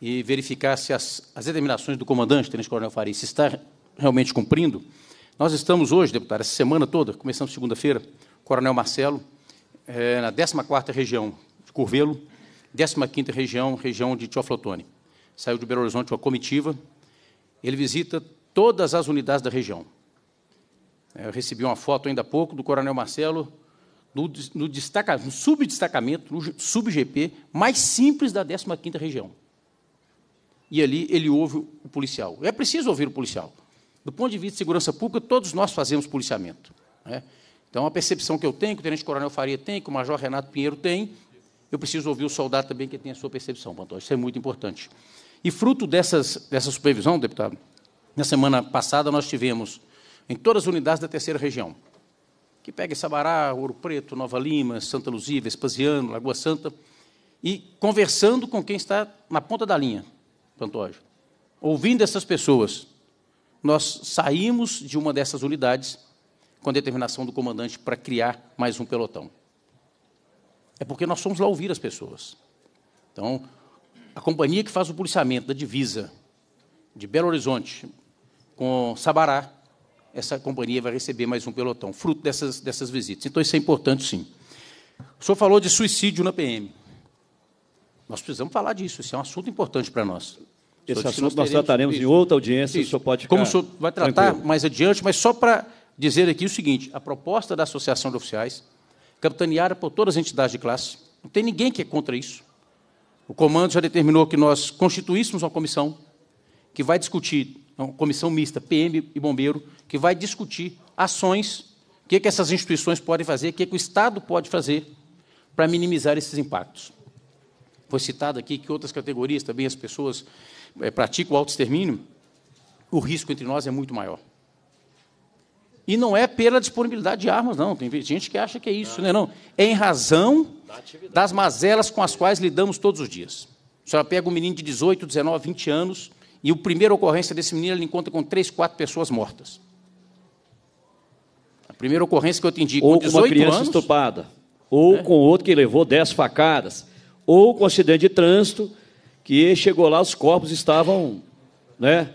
e verificar se as, as determinações do comandante, Tenente Coronel Faria, se está realmente cumprindo. Nós estamos hoje, deputado, essa semana toda, começamos segunda-feira, Coronel Marcelo, é, na 14ª região de Curvelo, 15ª região, região de Tioflotone. Saiu de Belo Horizonte uma comitiva, ele visita todas as unidades da região. Eh, eu recebi uma foto ainda há pouco do Coronel Marcelo no, no, destaca, no subdestacamento, no sub-GP mais simples da 15ª região e ali ele ouve o policial. É preciso ouvir o policial. Do ponto de vista de segurança pública, todos nós fazemos policiamento. Né? Então, a percepção que eu tenho, que o Tenente Coronel Faria tem, que o Major Renato Pinheiro tem, eu preciso ouvir o soldado também que tem a sua percepção, Pantoja. Isso é muito importante. E fruto dessas, dessa supervisão, deputado, na semana passada nós tivemos em todas as unidades da terceira região, que pega Sabará, Ouro Preto, Nova Lima, Santa Luzia, Vespasiano, Lagoa Santa, e conversando com quem está na ponta da linha, Pantoja. Ouvindo essas pessoas, nós saímos de uma dessas unidades com a determinação do comandante para criar mais um pelotão. É porque nós fomos lá ouvir as pessoas. Então, a companhia que faz o policiamento da divisa de Belo Horizonte com Sabará, essa companhia vai receber mais um pelotão, fruto dessas, dessas visitas. Então, isso é importante, sim. O senhor falou de suicídio na PM. Nós precisamos falar disso, isso é um assunto importante para nós. Esse assunto nós, nós trataremos isso. em outra audiência, isso. o senhor pode ficar Como o senhor vai tratar tranquilo. mais adiante, mas só para dizer aqui o seguinte, a proposta da Associação de Oficiais, capitaneada por todas as entidades de classe, não tem ninguém que é contra isso. O comando já determinou que nós constituíssemos uma comissão que vai discutir, uma comissão mista, PM e bombeiro, que vai discutir ações, o que, é que essas instituições podem fazer, o que, é que o Estado pode fazer para minimizar esses impactos foi citado aqui que outras categorias também as pessoas é, praticam o autoextermínio, o risco entre nós é muito maior. E não é pela disponibilidade de armas, não. Tem gente que acha que é isso, não. é? não. É em razão das mazelas com as quais lidamos todos os dias. A senhora pega um menino de 18, 19, 20 anos, e a primeira ocorrência desse menino ele encontra com três, quatro pessoas mortas. A primeira ocorrência que eu atendi com Ou com uma criança anos, estupada. Ou é? com outro que levou 10 facadas ou com acidente de trânsito, que chegou lá, os corpos estavam né,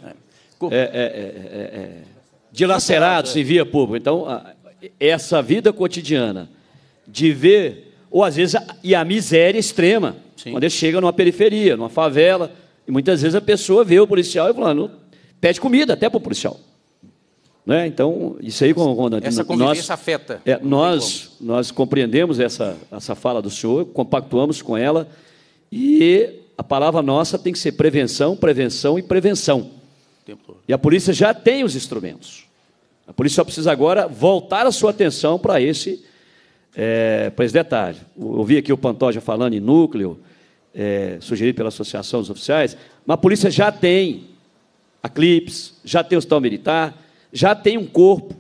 é, é, é, dilacerados em via pública. Então, a, essa vida cotidiana de ver, ou às vezes, a, e a miséria extrema, Sim. quando ele chega numa periferia, numa favela, e muitas vezes a pessoa vê o policial e fala, pede comida até para o policial. Né? Então, isso aí, com Essa nós, afeta. É, nós, nós compreendemos essa, essa fala do senhor, compactuamos com ela, e a palavra nossa tem que ser prevenção, prevenção e prevenção. Tempo. E a polícia já tem os instrumentos. A polícia só precisa agora voltar a sua atenção para esse, é, para esse detalhe. Ouvi aqui o Pantoja falando em núcleo, é, sugerido pela Associação dos Oficiais, mas a polícia já tem a CLIPS, já tem o Estado militar, já tem um corpo.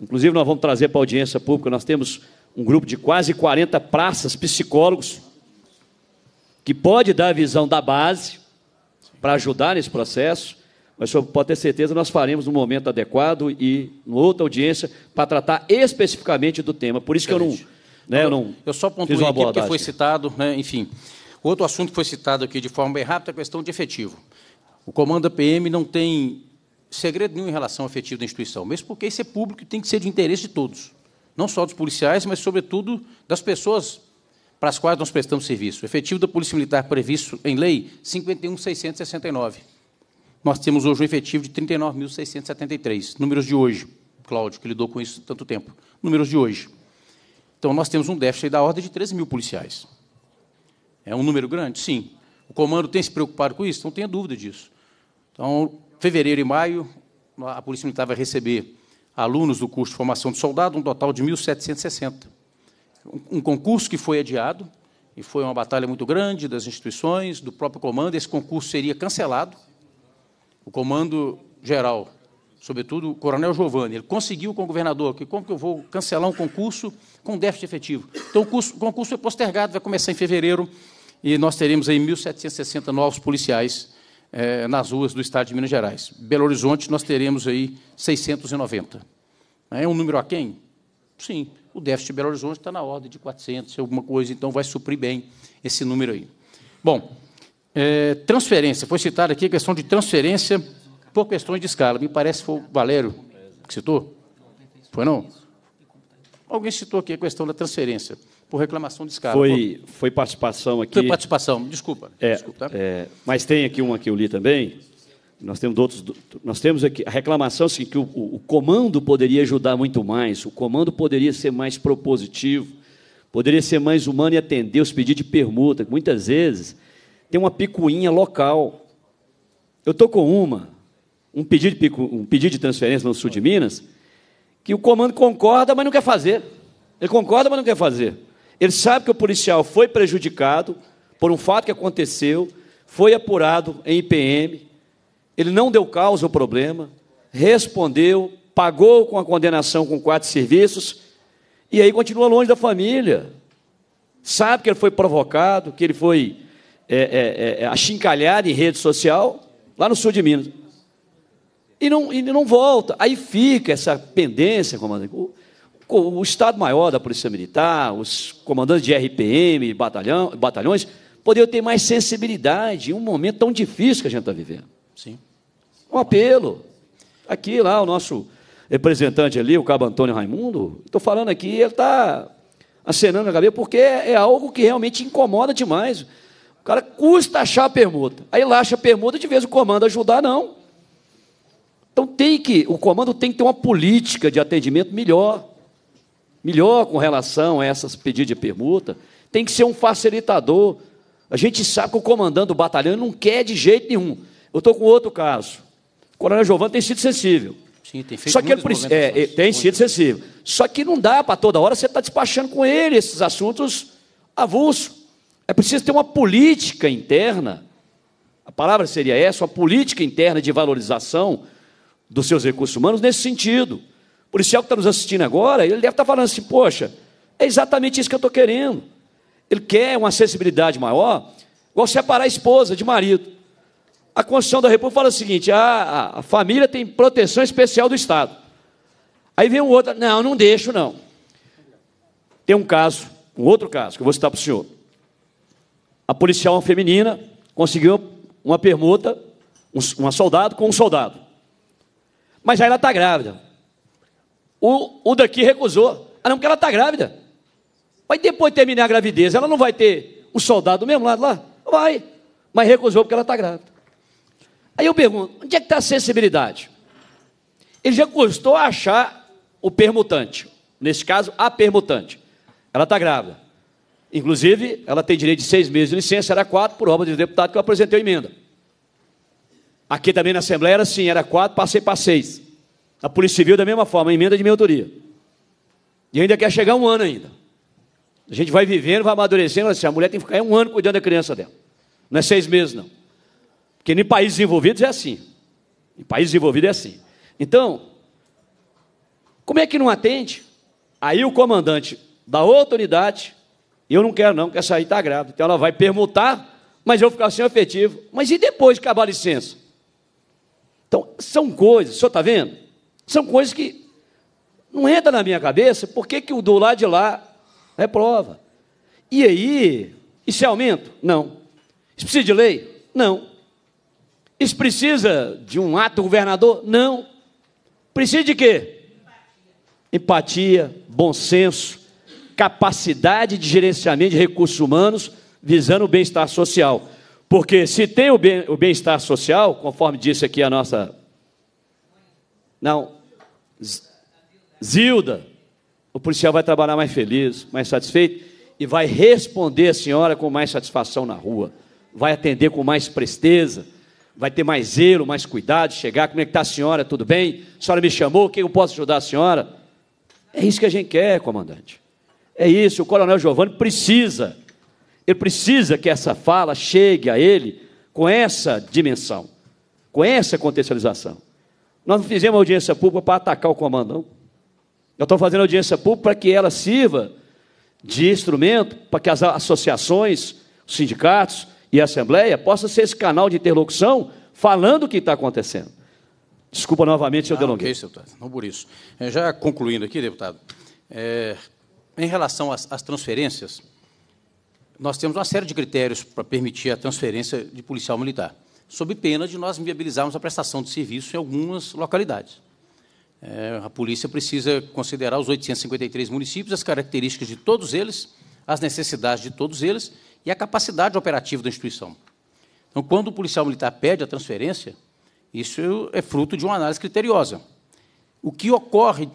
Inclusive, nós vamos trazer para a audiência pública, nós temos um grupo de quase 40 praças, psicólogos, que pode dar a visão da base para ajudar nesse processo, mas pode ter certeza nós faremos no momento adequado e em outra audiência para tratar especificamente do tema. Por isso que eu não, né, eu não. Eu só pontuei aqui porque foi citado, né, enfim. Outro assunto que foi citado aqui de forma bem rápida é a questão de efetivo. O comando da PM não tem segredo nenhum em relação ao efetivo da instituição, mesmo porque isso é público e tem que ser de interesse de todos, não só dos policiais, mas, sobretudo, das pessoas para as quais nós prestamos serviço. O efetivo da Polícia Militar previsto em lei, 51.669. Nós temos hoje um efetivo de 39.673, números de hoje. Cláudio, que lidou com isso tanto tempo, números de hoje. Então, nós temos um déficit da ordem de 13 mil policiais. É um número grande? Sim. O comando tem se preocupado com isso? Não tenha dúvida disso. Então, fevereiro e maio, a Polícia Militar vai receber alunos do curso de formação de soldado, um total de 1.760. Um concurso que foi adiado, e foi uma batalha muito grande das instituições, do próprio comando. Esse concurso seria cancelado. O comando geral, sobretudo o coronel Giovanni, ele conseguiu com o governador que como que eu vou cancelar um concurso com déficit efetivo. Então o concurso, o concurso foi postergado, vai começar em fevereiro e nós teremos aí 1.760 novos policiais é, nas ruas do estado de Minas Gerais. Belo Horizonte, nós teremos aí 690. É um número a quem? Sim, o déficit de Belo Horizonte está na ordem de 400, alguma coisa, então vai suprir bem esse número aí. Bom, é, transferência. Foi citada aqui a questão de transferência por questões de escala. Me parece que foi o Valério que citou. Foi não? Alguém citou aqui a questão da transferência por reclamação de escala. Foi, foi participação aqui. Foi participação, desculpa. É, desculpa tá? é, mas tem aqui uma que eu li também. Nós temos outros. Nós temos aqui a reclamação assim, que o, o, comando poderia ajudar muito mais, o comando poderia ser mais propositivo, poderia ser mais humano e atender os pedidos de permuta, muitas vezes tem uma picuinha local. Eu estou com uma, um pedido, de picu, um pedido de transferência no sul de Minas, que o comando concorda, mas não quer fazer. Ele concorda, mas não quer fazer. Ele sabe que o policial foi prejudicado por um fato que aconteceu, foi apurado em IPM, ele não deu causa ao problema, respondeu, pagou com a condenação com quatro serviços, e aí continua longe da família. Sabe que ele foi provocado, que ele foi é, é, é, é achincalhado em rede social, lá no sul de Minas. E não, e não volta. Aí fica essa pendência, comandante o Estado-Maior da Polícia Militar, os comandantes de RPM, batalhão, batalhões, poderiam ter mais sensibilidade em um momento tão difícil que a gente está vivendo. Sim. Um apelo. Tá aqui, lá, o nosso representante ali, o cabo Antônio Raimundo, estou falando aqui, ele está acenando a cabeça, porque é, é algo que realmente incomoda demais. O cara custa achar a permuta. Aí lá acha a permuta, de vez o comando ajudar, não. Então tem que, o comando tem que ter uma política de atendimento melhor melhor com relação a essas pedidos de permuta. Tem que ser um facilitador. A gente sabe que o comandante do batalhão não quer de jeito nenhum. Eu estou com outro caso. O coronel Giovanni tem sido sensível. Sim, tem feito Só que ele é, é, tem sido sensível. Só que não dá para toda hora você estar tá despachando com ele esses assuntos avulso. É preciso ter uma política interna. A palavra seria essa, uma política interna de valorização dos seus recursos humanos nesse sentido. O policial que está nos assistindo agora, ele deve estar tá falando assim: poxa, é exatamente isso que eu estou querendo. Ele quer uma acessibilidade maior, igual separar a esposa de marido. A Constituição da República fala o seguinte: ah, a, a família tem proteção especial do Estado. Aí vem um outro, não, não deixo, não. Tem um caso, um outro caso que eu vou citar para o senhor. A policial feminina conseguiu uma permuta, um, uma soldado com um soldado. Mas aí ela está grávida. O, o daqui recusou. Ah, não, porque ela está grávida. Mas depois de terminar a gravidez, ela não vai ter o soldado do mesmo lado lá? Vai. Mas recusou porque ela está grávida. Aí eu pergunto: onde é que está a sensibilidade? Ele já custou achar o permutante. Nesse caso, a permutante. Ela está grávida. Inclusive, ela tem direito de seis meses de licença, era quatro, por obra de deputado que eu apresentei a emenda. Aqui também na Assembleia era assim, era quatro, passei para seis. A Polícia Civil, da mesma forma, emenda de minha autoria. E ainda quer chegar um ano ainda. A gente vai vivendo, vai amadurecendo, assim, a mulher tem que ficar um ano cuidando da criança dela. Não é seis meses, não. Porque em países envolvidos é assim. Em países envolvidos é assim. Então, como é que não atende? Aí o comandante da outra unidade, eu não quero não, quer sair, está grávida. Então ela vai permutar, mas eu ficar sem afetivo. Mas e depois acabar a licença? Então, são coisas, o senhor está vendo? São coisas que não entra na minha cabeça, por que, que o do lado de lá é prova E aí, isso é aumento? Não. Isso precisa de lei? Não. Isso precisa de um ato governador? Não. Precisa de quê? Empatia, bom senso, capacidade de gerenciamento de recursos humanos visando o bem-estar social. Porque se tem o bem-estar bem social, conforme disse aqui a nossa. Não, Zilda, o policial vai trabalhar mais feliz, mais satisfeito e vai responder a senhora com mais satisfação na rua, vai atender com mais presteza, vai ter mais zelo, mais cuidado, chegar, como é que está a senhora, tudo bem? A senhora me chamou, o que eu posso ajudar a senhora? É isso que a gente quer, comandante. É isso, o coronel Giovanni precisa, ele precisa que essa fala chegue a ele com essa dimensão, com essa contextualização. Nós não fizemos audiência pública para atacar o comando, não. Nós estamos fazendo audiência pública para que ela sirva de instrumento para que as associações, sindicatos e a Assembleia possam ser esse canal de interlocução falando o que está acontecendo. Desculpa novamente, eu ah, delonguei. Okay, deputado, não por isso. Eh, já concluindo aqui, deputado, é, em relação às, às transferências, nós temos uma série de critérios para permitir a transferência de policial militar sob pena de nós viabilizarmos a prestação de serviço em algumas localidades. É, a polícia precisa considerar os 853 municípios, as características de todos eles, as necessidades de todos eles e a capacidade operativa da instituição. Então, quando o policial militar pede a transferência, isso é fruto de uma análise criteriosa. O que ocorre,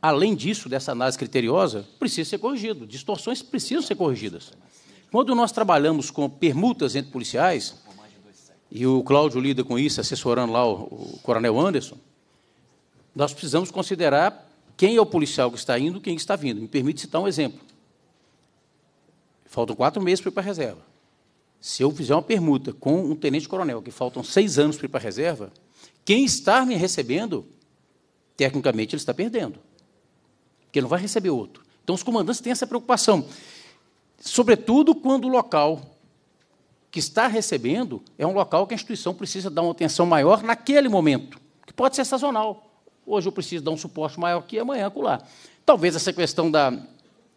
além disso, dessa análise criteriosa, precisa ser corrigido. Distorções precisam ser corrigidas. Quando nós trabalhamos com permutas entre policiais, e o Cláudio lida com isso, assessorando lá o, o coronel Anderson, nós precisamos considerar quem é o policial que está indo, quem está vindo. Me permite citar um exemplo. Faltam quatro meses para ir para a reserva. Se eu fizer uma permuta com um tenente-coronel, que faltam seis anos para ir para a reserva, quem está me recebendo, tecnicamente, ele está perdendo. Porque ele não vai receber outro. Então, os comandantes têm essa preocupação. Sobretudo quando o local que está recebendo é um local que a instituição precisa dar uma atenção maior naquele momento, que pode ser sazonal. Hoje eu preciso dar um suporte maior que amanhã acolá. Talvez essa questão da,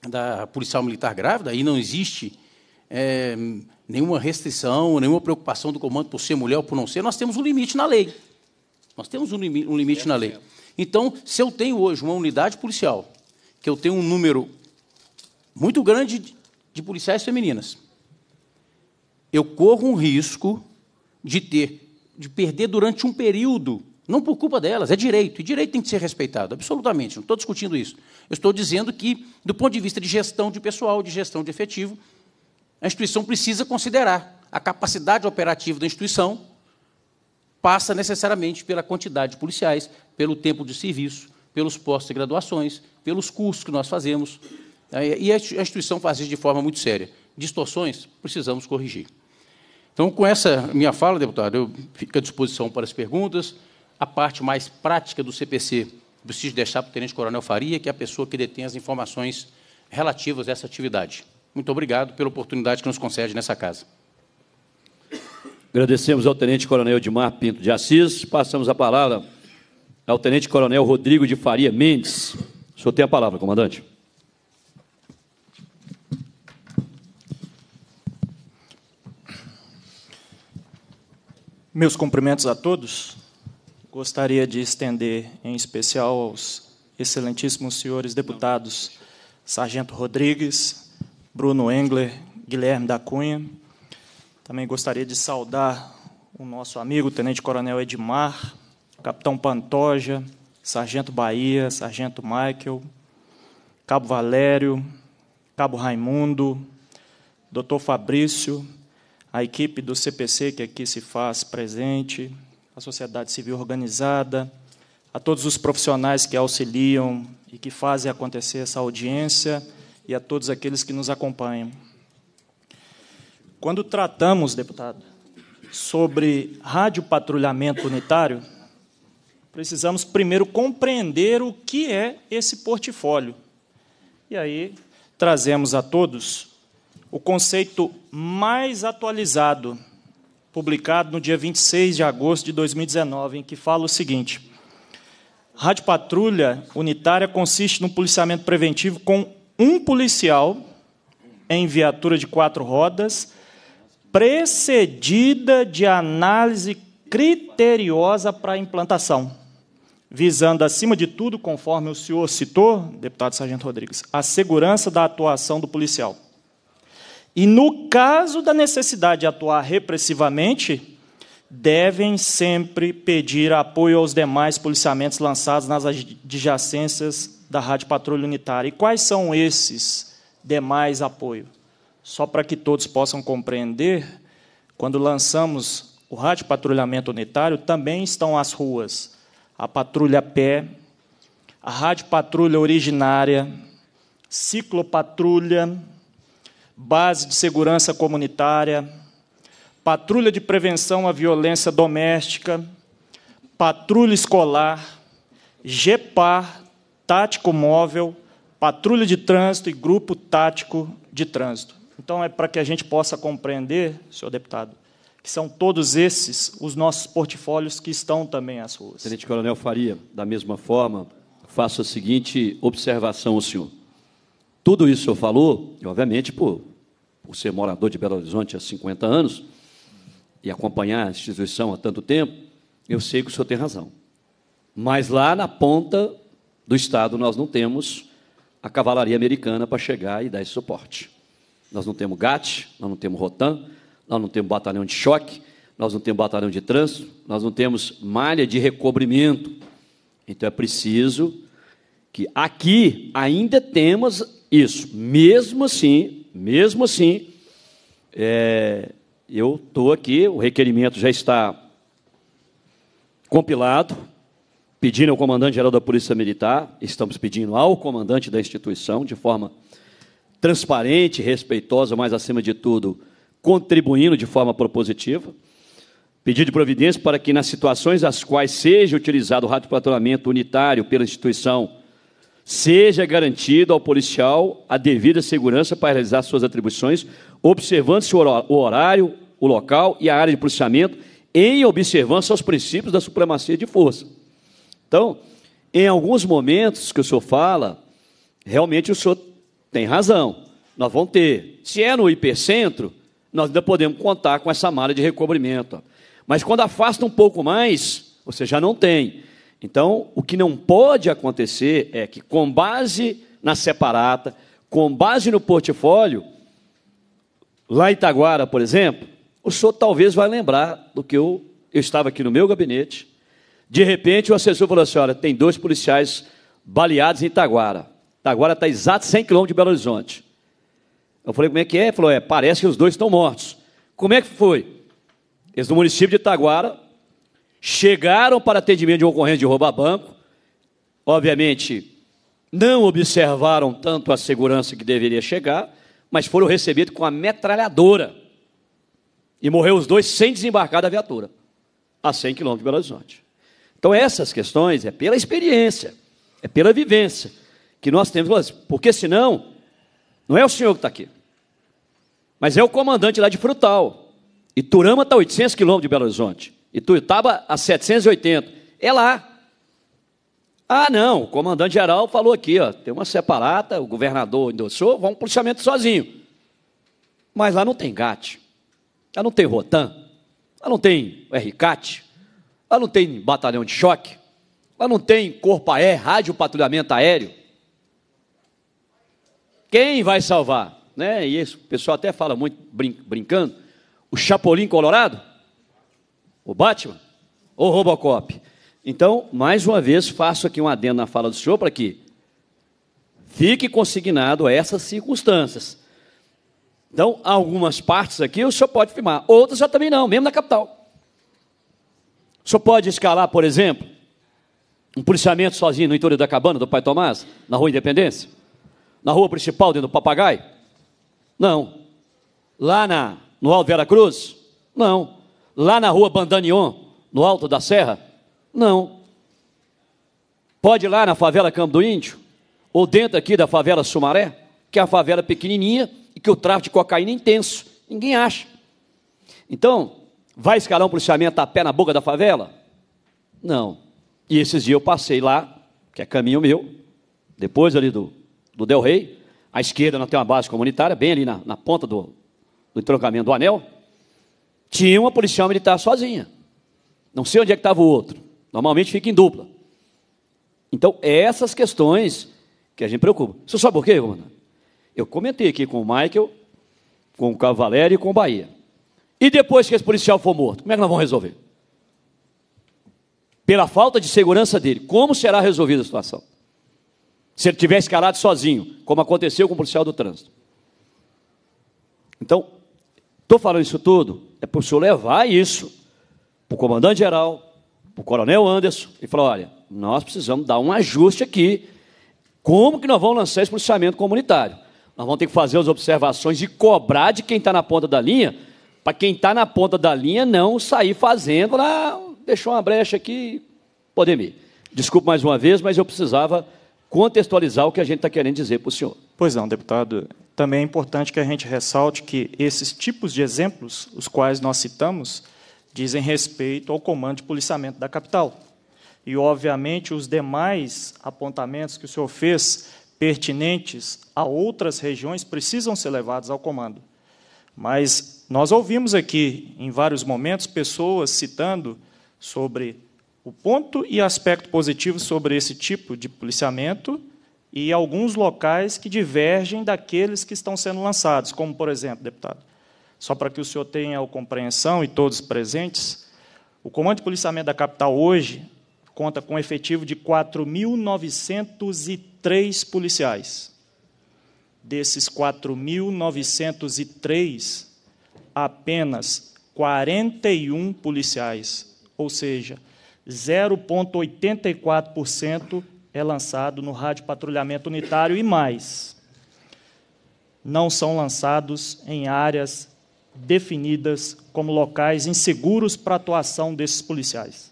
da policial militar grávida, aí não existe é, nenhuma restrição, nenhuma preocupação do comando por ser mulher ou por não ser, nós temos um limite na lei. Nós temos um, um limite na lei. Então, se eu tenho hoje uma unidade policial, que eu tenho um número muito grande de policiais femininas, eu corro um risco de ter, de perder durante um período, não por culpa delas, é direito, e direito tem que ser respeitado, absolutamente, não estou discutindo isso. Eu estou dizendo que, do ponto de vista de gestão de pessoal, de gestão de efetivo, a instituição precisa considerar a capacidade operativa da instituição passa necessariamente pela quantidade de policiais, pelo tempo de serviço, pelos postos de graduações, pelos cursos que nós fazemos. E a instituição faz isso de forma muito séria. Distorções precisamos corrigir. Então, com essa minha fala, deputado, eu fico à disposição para as perguntas. A parte mais prática do CPC, preciso deixar para o Tenente Coronel Faria, que é a pessoa que detém as informações relativas a essa atividade. Muito obrigado pela oportunidade que nos concede nessa casa. Agradecemos ao Tenente Coronel Edmar Pinto de Assis. Passamos a palavra ao Tenente Coronel Rodrigo de Faria Mendes. O senhor tem a palavra, comandante. Meus cumprimentos a todos. Gostaria de estender, em especial, aos excelentíssimos senhores deputados Sargento Rodrigues, Bruno Engler, Guilherme da Cunha. Também gostaria de saudar o nosso amigo Tenente Coronel Edmar, Capitão Pantoja, Sargento Bahia, Sargento Michael, Cabo Valério, Cabo Raimundo, Doutor Fabrício, a equipe do CPC que aqui se faz presente, a sociedade civil organizada, a todos os profissionais que auxiliam e que fazem acontecer essa audiência e a todos aqueles que nos acompanham. Quando tratamos, deputado, sobre rádio patrulhamento unitário, precisamos primeiro compreender o que é esse portfólio. E aí trazemos a todos o conceito mais atualizado, publicado no dia 26 de agosto de 2019, em que fala o seguinte: Rádio Patrulha Unitária consiste num policiamento preventivo com um policial em viatura de quatro rodas, precedida de análise criteriosa para a implantação, visando, acima de tudo, conforme o senhor citou, deputado Sargento Rodrigues, a segurança da atuação do policial. E no caso da necessidade de atuar repressivamente, devem sempre pedir apoio aos demais policiamentos lançados nas adjacências da Rádio Patrulha Unitária. E quais são esses demais apoio? Só para que todos possam compreender, quando lançamos o Rádio Patrulhamento Unitário, também estão as ruas, a Patrulha Pé, a Rádio Patrulha Originária, Ciclopatrulha, base de segurança comunitária, patrulha de prevenção à violência doméstica, patrulha escolar, GEPAR, tático móvel, patrulha de trânsito e grupo tático de trânsito. Então, é para que a gente possa compreender, senhor deputado, que são todos esses os nossos portfólios que estão também às ruas. Tenente Coronel Faria, da mesma forma, faço a seguinte observação ao senhor. Tudo isso eu falou, e obviamente, por, por ser morador de Belo Horizonte há 50 anos e acompanhar a instituição há tanto tempo, eu sei que o senhor tem razão. Mas lá na ponta do Estado nós não temos a cavalaria americana para chegar e dar esse suporte. Nós não temos GAT, nós não temos Rotan, nós não temos batalhão de choque, nós não temos batalhão de trânsito, nós não temos malha de recobrimento. Então é preciso que aqui ainda temos isso. Mesmo assim, mesmo assim, é, eu estou aqui, o requerimento já está compilado, pedindo ao comandante-geral da Polícia Militar, estamos pedindo ao comandante da instituição, de forma transparente, respeitosa, mas, acima de tudo, contribuindo de forma propositiva. Pedido de providência para que, nas situações às quais seja utilizado o radiopatrulhamento unitário pela instituição seja garantido ao policial a devida segurança para realizar suas atribuições, observando-se o horário, o local e a área de policiamento, em observância aos princípios da supremacia de força. Então, em alguns momentos que o senhor fala, realmente o senhor tem razão. Nós vamos ter. Se é no hipercentro, nós ainda podemos contar com essa malha de recobrimento. Mas quando afasta um pouco mais, você já não tem. Então, o que não pode acontecer é que, com base na separata, com base no portfólio, lá em Itaguara, por exemplo, o senhor talvez vai lembrar do que eu, eu estava aqui no meu gabinete. De repente, o assessor falou assim: olha, tem dois policiais baleados em Itaguara. Itaguara está exato 100 quilômetros de Belo Horizonte. Eu falei: como é que é? Ele falou: é, parece que os dois estão mortos. Como é que foi? Eles do município de Itaguara chegaram para atendimento de ocorrência de a banco, obviamente não observaram tanto a segurança que deveria chegar, mas foram recebidos com a metralhadora. E morreu os dois sem desembarcar da viatura, a 100 quilômetros de Belo Horizonte. Então, essas questões é pela experiência, é pela vivência que nós temos, porque senão, não é o senhor que está aqui, mas é o comandante lá de Frutal. E Turama está a 800 quilômetros de Belo Horizonte. Ituiutaba a 780. É lá. Ah, não, o comandante-geral falou aqui, ó, tem uma separata, o governador endossou, vamos para o policiamento sozinho. Mas lá não tem GAT, lá não tem Rotan, lá não tem RCAT, lá não tem batalhão de choque, lá não tem corpo aéreo, rádio patrulhamento aéreo. Quem vai salvar? Né? E isso, o pessoal até fala muito brin brincando, o Chapolin Colorado? O Batman ou Robocop? Então, mais uma vez, faço aqui um adendo na fala do senhor para que fique consignado a essas circunstâncias. Então, algumas partes aqui o senhor pode firmar, outras já também não, mesmo na capital. O senhor pode escalar, por exemplo, um policiamento sozinho no interior da cabana do Pai Tomás, na Rua Independência? Na rua principal, dentro do Papagaio? Não. Lá na, no Alto Vera Cruz? Não lá na rua Bandanion, no alto da serra? Não. Pode ir lá na favela Campo do Índio, ou dentro aqui da favela Sumaré, que é a favela pequenininha e que o tráfico de cocaína é intenso, ninguém acha. Então, vai escalar um policiamento a pé na boca da favela? Não. E esses dias eu passei lá, que é caminho meu, depois ali do, do Del Rey, à esquerda nós temos uma base comunitária, bem ali na, na ponta do, do entroncamento do anel, tinha uma policial militar sozinha. Não sei onde é que estava o outro. Normalmente fica em dupla. Então, essas questões que a gente preocupa. Você sabe por quê, comandante? Eu comentei aqui com o Michael, com o Cavalério e com o Bahia. E depois que esse policial for morto, como é que nós vamos resolver? Pela falta de segurança dele, como será resolvida a situação? Se ele tiver escalado sozinho, como aconteceu com o policial do trânsito. Então, estou falando isso tudo é para o senhor levar isso para o comandante-geral, para o coronel Anderson, e falar: olha, nós precisamos dar um ajuste aqui. Como que nós vamos lançar esse policiamento comunitário? Nós vamos ter que fazer as observações e cobrar de quem está na ponta da linha, para quem está na ponta da linha não sair fazendo lá, deixou uma brecha aqui, me Desculpe mais uma vez, mas eu precisava contextualizar o que a gente está querendo dizer para o senhor. Pois não, deputado. Também é importante que a gente ressalte que esses tipos de exemplos, os quais nós citamos, dizem respeito ao comando de policiamento da capital. E, obviamente, os demais apontamentos que o senhor fez pertinentes a outras regiões precisam ser levados ao comando. Mas nós ouvimos aqui, em vários momentos, pessoas citando sobre o ponto e aspecto positivo sobre esse tipo de policiamento e alguns locais que divergem daqueles que estão sendo lançados, como, por exemplo, deputado, só para que o senhor tenha a compreensão e todos presentes, o Comando de Policiamento da Capital hoje conta com um efetivo de 4.903 policiais. Desses 4.903, apenas 41 policiais, ou seja, 0,84% é lançado no rádio patrulhamento unitário e mais. Não são lançados em áreas definidas como locais inseguros para a atuação desses policiais.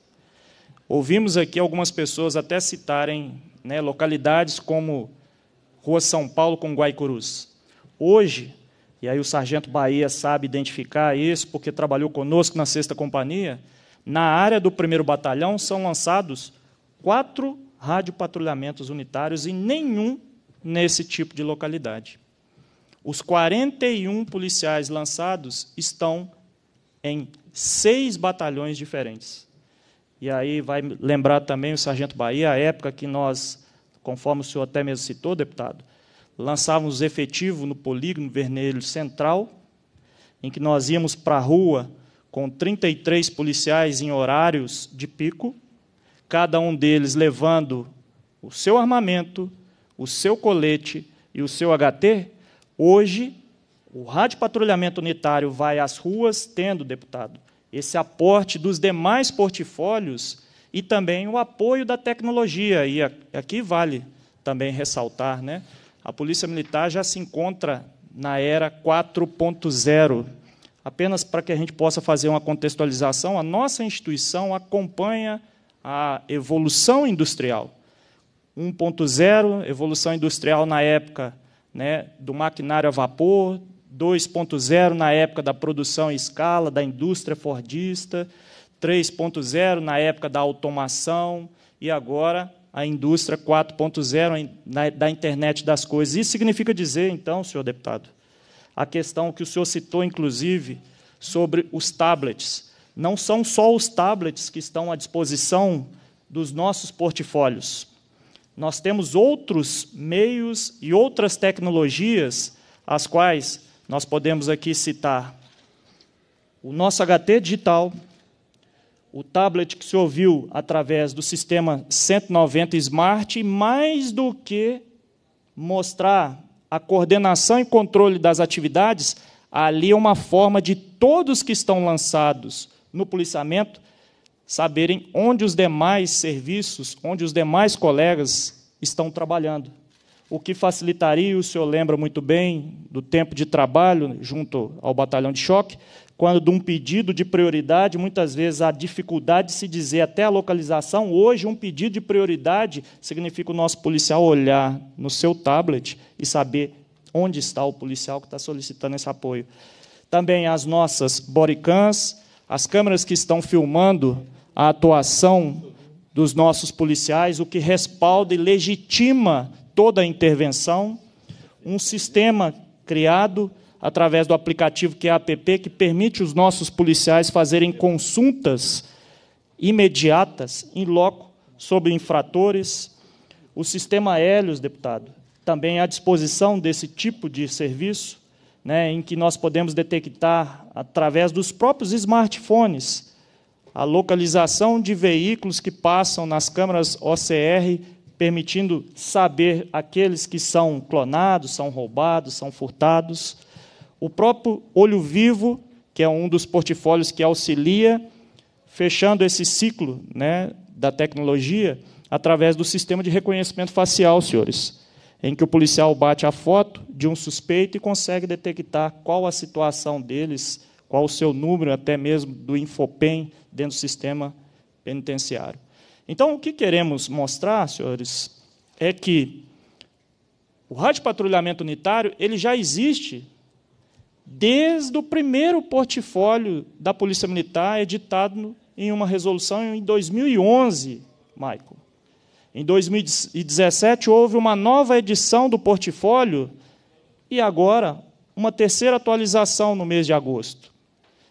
Ouvimos aqui algumas pessoas até citarem né, localidades como Rua São Paulo com Guaicurus. Hoje, e aí o Sargento Bahia sabe identificar isso, porque trabalhou conosco na sexta companhia, na área do primeiro batalhão são lançados quatro radiopatrulhamentos unitários e nenhum nesse tipo de localidade. Os 41 policiais lançados estão em seis batalhões diferentes. E aí vai lembrar também o Sargento Bahia, a época que nós, conforme o senhor até mesmo citou, deputado, lançávamos efetivo no polígono vermelho central, em que nós íamos para a rua com 33 policiais em horários de pico, cada um deles levando o seu armamento, o seu colete e o seu HT, hoje o rádio patrulhamento unitário vai às ruas tendo, deputado, esse aporte dos demais portfólios e também o apoio da tecnologia. E aqui vale também ressaltar, né? A Polícia Militar já se encontra na era 4.0. Apenas para que a gente possa fazer uma contextualização, a nossa instituição acompanha a evolução industrial. 1.0, evolução industrial na época né, do maquinário a vapor, 2.0 na época da produção em escala, da indústria fordista, 3.0 na época da automação e agora a indústria 4.0 da internet das coisas. Isso significa dizer, então, senhor deputado, a questão que o senhor citou, inclusive, sobre os tablets não são só os tablets que estão à disposição dos nossos portfólios. Nós temos outros meios e outras tecnologias, as quais nós podemos aqui citar. O nosso HT digital, o tablet que se ouviu através do sistema 190 Smart, e mais do que mostrar a coordenação e controle das atividades, ali é uma forma de todos que estão lançados no policiamento, saberem onde os demais serviços, onde os demais colegas estão trabalhando. O que facilitaria, o senhor lembra muito bem, do tempo de trabalho junto ao batalhão de choque, quando de um pedido de prioridade, muitas vezes a dificuldade de se dizer até a localização, hoje um pedido de prioridade significa o nosso policial olhar no seu tablet e saber onde está o policial que está solicitando esse apoio. Também as nossas boricans as câmeras que estão filmando a atuação dos nossos policiais, o que respalda e legitima toda a intervenção, um sistema criado através do aplicativo que é a APP, que permite os nossos policiais fazerem consultas imediatas, em loco, sobre infratores. O sistema Helios, deputado, também é à disposição desse tipo de serviço, né, em que nós podemos detectar, através dos próprios smartphones, a localização de veículos que passam nas câmaras OCR, permitindo saber aqueles que são clonados, são roubados, são furtados. O próprio Olho Vivo, que é um dos portfólios que auxilia, fechando esse ciclo né, da tecnologia, através do sistema de reconhecimento facial, senhores em que o policial bate a foto de um suspeito e consegue detectar qual a situação deles, qual o seu número, até mesmo do Infopen dentro do sistema penitenciário. Então, o que queremos mostrar, senhores, é que o rádio patrulhamento unitário ele já existe desde o primeiro portfólio da Polícia Militar editado em uma resolução em 2011, Michael. Em 2017 houve uma nova edição do portfólio e agora uma terceira atualização no mês de agosto.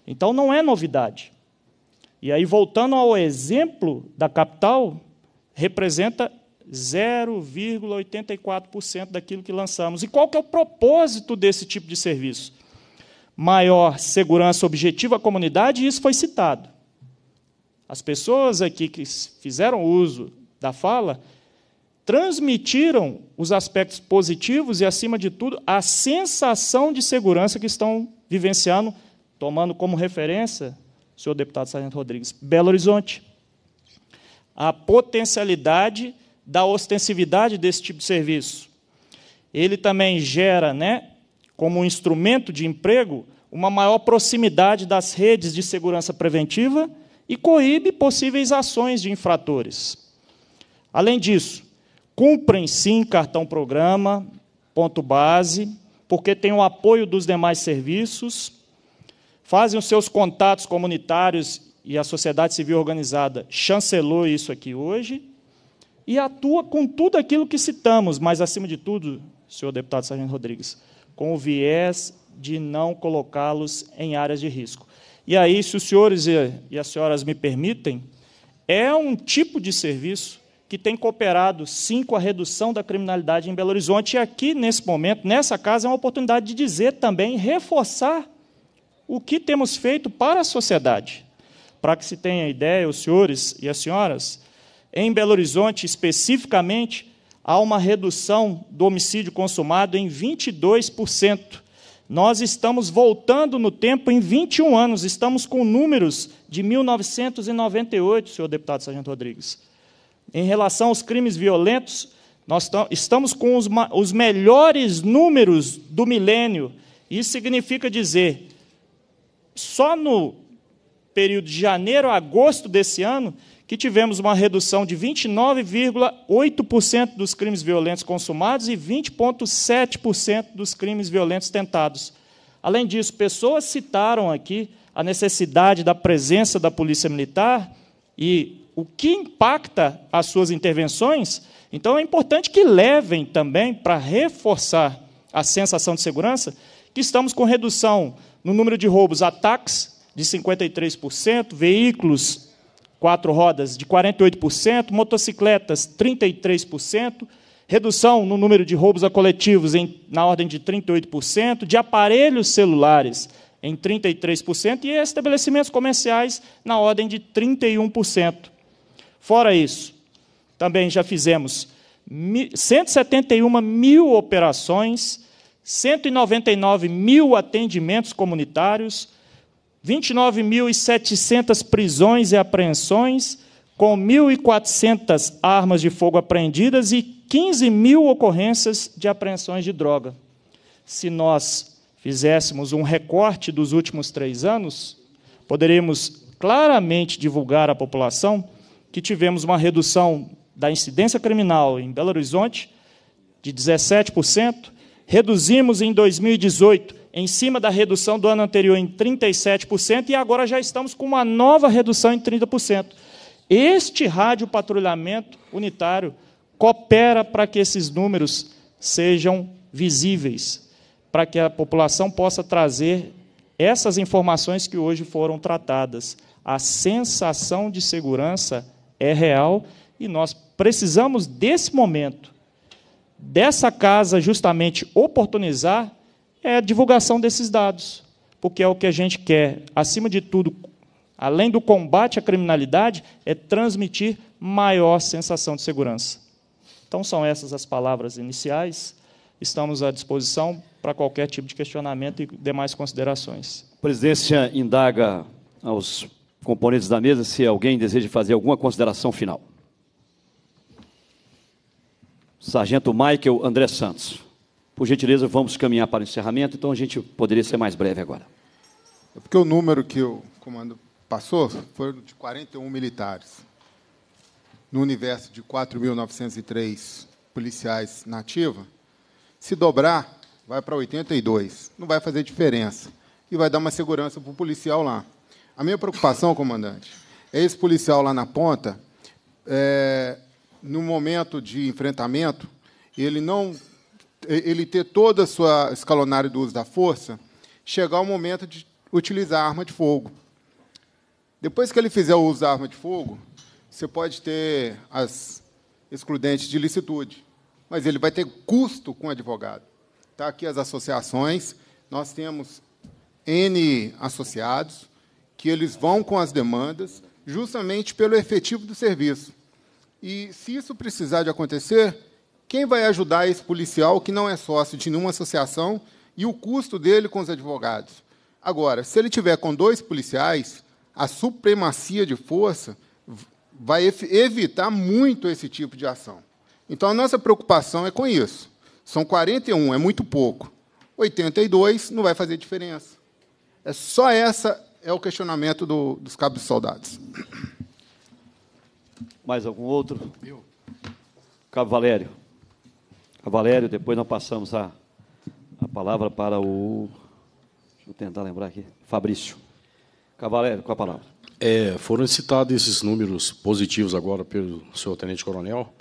Então não é novidade. E aí voltando ao exemplo da capital, representa 0,84% daquilo que lançamos. E qual que é o propósito desse tipo de serviço? Maior segurança objetiva à comunidade, e isso foi citado. As pessoas aqui que fizeram uso da fala, transmitiram os aspectos positivos e, acima de tudo, a sensação de segurança que estão vivenciando, tomando como referência, senhor deputado Sargento Rodrigues, Belo Horizonte. A potencialidade da ostensividade desse tipo de serviço. Ele também gera, né, como um instrumento de emprego, uma maior proximidade das redes de segurança preventiva e coíbe possíveis ações de infratores. Além disso, cumprem sim cartão programa, ponto base, porque tem o apoio dos demais serviços, fazem os seus contatos comunitários e a sociedade civil organizada chancelou isso aqui hoje, e atua com tudo aquilo que citamos, mas, acima de tudo, senhor deputado Sargento Rodrigues, com o viés de não colocá-los em áreas de risco. E aí, se os senhores e as senhoras me permitem, é um tipo de serviço que tem cooperado, sim, com a redução da criminalidade em Belo Horizonte. E aqui, nesse momento, nessa casa, é uma oportunidade de dizer também, reforçar o que temos feito para a sociedade. Para que se tenha ideia, os senhores e as senhoras, em Belo Horizonte, especificamente, há uma redução do homicídio consumado em 22%. Nós estamos voltando no tempo em 21 anos, estamos com números de 1998, senhor deputado Sargento Rodrigues. Em relação aos crimes violentos, nós estamos com os, os melhores números do milênio. Isso significa dizer, só no período de janeiro a agosto desse ano, que tivemos uma redução de 29,8% dos crimes violentos consumados e 20,7% dos crimes violentos tentados. Além disso, pessoas citaram aqui a necessidade da presença da Polícia Militar e o que impacta as suas intervenções, então é importante que levem também para reforçar a sensação de segurança que estamos com redução no número de roubos ataques de 53%, veículos quatro rodas de 48%, motocicletas 33%, redução no número de roubos a coletivos em, na ordem de 38%, de aparelhos celulares em 33% e estabelecimentos comerciais na ordem de 31%. Fora isso, também já fizemos 171 mil operações, 199 mil atendimentos comunitários, 29.700 prisões e apreensões, com 1.400 armas de fogo apreendidas e 15 mil ocorrências de apreensões de droga. Se nós fizéssemos um recorte dos últimos três anos, poderíamos claramente divulgar à população que tivemos uma redução da incidência criminal em Belo Horizonte de 17%, reduzimos em 2018 em cima da redução do ano anterior em 37% e agora já estamos com uma nova redução em 30%. Este rádio patrulhamento unitário coopera para que esses números sejam visíveis, para que a população possa trazer essas informações que hoje foram tratadas. A sensação de segurança é real e nós precisamos desse momento, dessa casa justamente oportunizar é a divulgação desses dados, porque é o que a gente quer, acima de tudo, além do combate à criminalidade, é transmitir maior sensação de segurança. Então são essas as palavras iniciais. Estamos à disposição para qualquer tipo de questionamento e demais considerações. A presidência indaga aos componentes da mesa, se alguém deseja fazer alguma consideração final. Sargento Michael André Santos. Por gentileza, vamos caminhar para o encerramento, então a gente poderia ser mais breve agora. É porque o número que o comando passou foi de 41 militares. No universo de 4.903 policiais nativa. se dobrar, vai para 82. Não vai fazer diferença. E vai dar uma segurança para o policial lá. A minha preocupação, comandante, é esse policial lá na ponta, é, no momento de enfrentamento, ele não ele ter toda a sua escalonária do uso da força, chegar o momento de utilizar a arma de fogo. Depois que ele fizer o uso da arma de fogo, você pode ter as excludentes de licitude, mas ele vai ter custo com o advogado. Está aqui as associações, nós temos N associados, que eles vão com as demandas, justamente pelo efetivo do serviço. E se isso precisar de acontecer, quem vai ajudar esse policial que não é sócio de nenhuma associação e o custo dele com os advogados? Agora, se ele tiver com dois policiais, a supremacia de força vai evitar muito esse tipo de ação. Então, a nossa preocupação é com isso. São 41, é muito pouco. 82 não vai fazer diferença. É só essa é o questionamento do, dos cabos de soldados. Mais algum outro? Eu. Cabo Valério. Cabo Valério, depois nós passamos a, a palavra para o. Deixa eu tentar lembrar aqui. Fabrício. Cabo Valério, com a palavra. É, foram citados esses números positivos agora pelo senhor Tenente Coronel.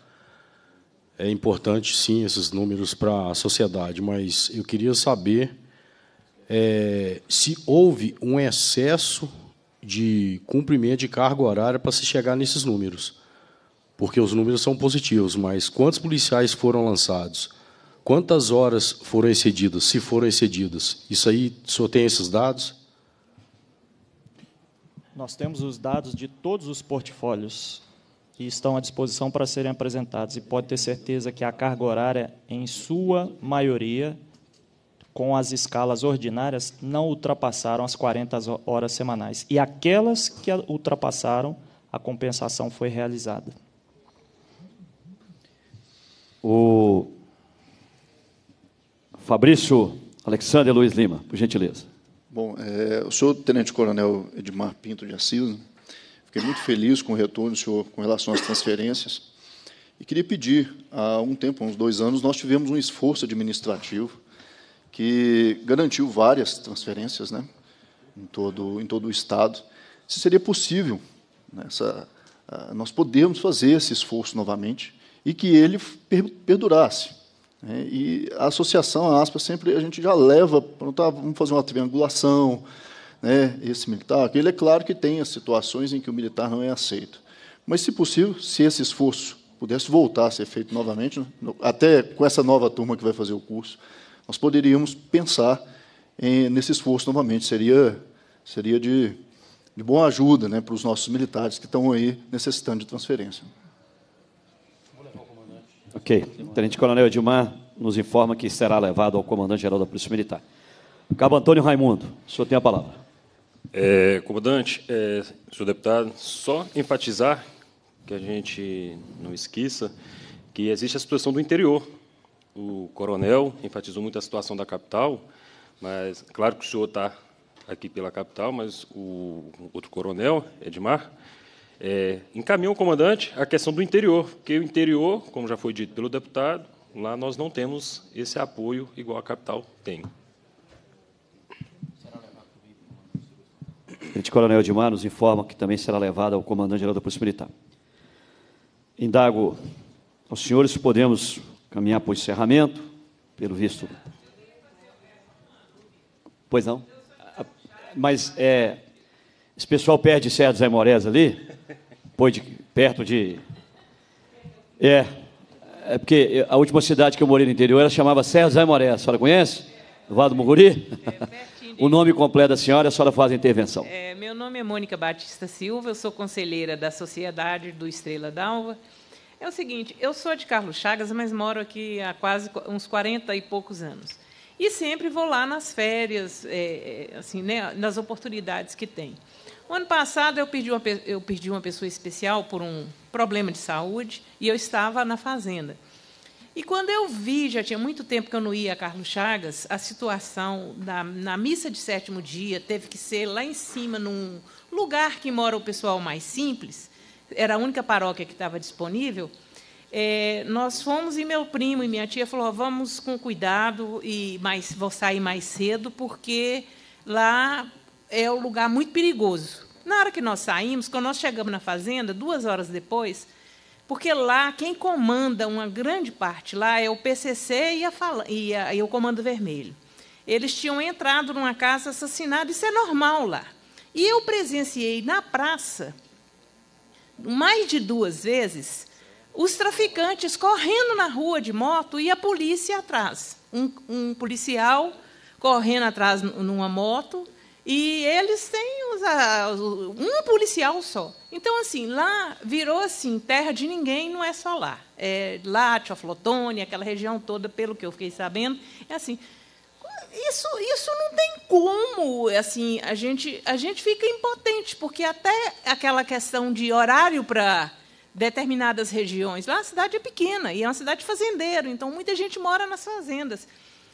É importante, sim, esses números para a sociedade, mas eu queria saber é, se houve um excesso de cumprimento de carga horária para se chegar nesses números. Porque os números são positivos, mas quantos policiais foram lançados? Quantas horas foram excedidas, se foram excedidas? Isso aí, o senhor tem esses dados? Nós temos os dados de todos os portfólios que estão à disposição para serem apresentados e pode ter certeza que a carga horária, em sua maioria, com as escalas ordinárias não ultrapassaram as 40 horas semanais. E aquelas que ultrapassaram, a compensação foi realizada. O Fabrício Alexandre Luiz Lima, por gentileza. Bom, é, o senhor tenente-coronel Edmar Pinto de Assis, fiquei muito feliz com o retorno do senhor com relação às transferências. E queria pedir, há um tempo, uns dois anos, nós tivemos um esforço administrativo que garantiu várias transferências né, em, todo, em todo o Estado. Se seria possível, nessa, né, nós podemos fazer esse esforço novamente e que ele perdurasse. Né. e a associação, a aspa, sempre a gente já leva, tá, vamos fazer uma triangulação, né, esse militar, ele é claro que tem as situações em que o militar não é aceito. Mas, se possível, se esse esforço pudesse voltar a ser feito novamente, né, até com essa nova turma que vai fazer o curso, nós poderíamos pensar em, nesse esforço novamente. Seria, seria de, de boa ajuda né, para os nossos militares que estão aí necessitando de transferência. Ok. Tenente Coronel Edmar nos informa que será levado ao comandante-geral da Polícia Militar. Cabo Antônio Raimundo, o senhor tem a palavra. É, comandante, é, senhor deputado, só enfatizar que a gente não esqueça que existe a situação do interior o coronel enfatizou muito a situação da capital, mas claro que o senhor está aqui pela capital, mas o outro coronel, Edmar, é, encaminhou o comandante a questão do interior, porque o interior, como já foi dito pelo deputado, lá nós não temos esse apoio igual a capital tem. O Coronel Edmar nos informa que também será levado ao comandante-geral da Polícia Militar. Indago aos senhores se podemos caminhar para o encerramento, pelo visto. Pois não? Mas é, esse pessoal perde Serra Zé Morés ali, depois de, perto de. É, é porque a última cidade que eu morei no interior ela chamava Serra Zé Morés. A senhora conhece? Vado Muguri? É, o nome completo da senhora, a senhora faz a intervenção. É, meu nome é Mônica Batista Silva, eu sou conselheira da Sociedade do Estrela d'Alva. Da é o seguinte, eu sou de Carlos Chagas, mas moro aqui há quase uns 40 e poucos anos. E sempre vou lá nas férias, é, é, assim, né, nas oportunidades que tem. O ano passado eu perdi, uma, eu perdi uma pessoa especial por um problema de saúde e eu estava na fazenda. E quando eu vi, já tinha muito tempo que eu não ia a Carlos Chagas, a situação da, na missa de sétimo dia teve que ser lá em cima, num lugar que mora o pessoal mais simples, era a única paróquia que estava disponível, é, nós fomos e meu primo e minha tia falou: vamos com cuidado e mais, vou sair mais cedo porque lá é um lugar muito perigoso. Na hora que nós saímos, quando nós chegamos na fazenda, duas horas depois, porque lá quem comanda uma grande parte lá é o PCC e, a, e, a, e o Comando Vermelho. Eles tinham entrado numa casa assassinada, isso é normal lá. E eu presenciei na praça mais de duas vezes os traficantes correndo na rua de moto e a polícia atrás. Um, um policial correndo atrás numa moto e eles têm os, um policial só. Então, assim, lá virou assim, terra de ninguém, não é só lá. É lá, Tioflotone, aquela região toda, pelo que eu fiquei sabendo, é assim. Isso, isso não tem como, assim, a gente, a gente fica impotente, porque até aquela questão de horário para determinadas regiões, lá a cidade é pequena e é uma cidade fazendeira, então muita gente mora nas fazendas.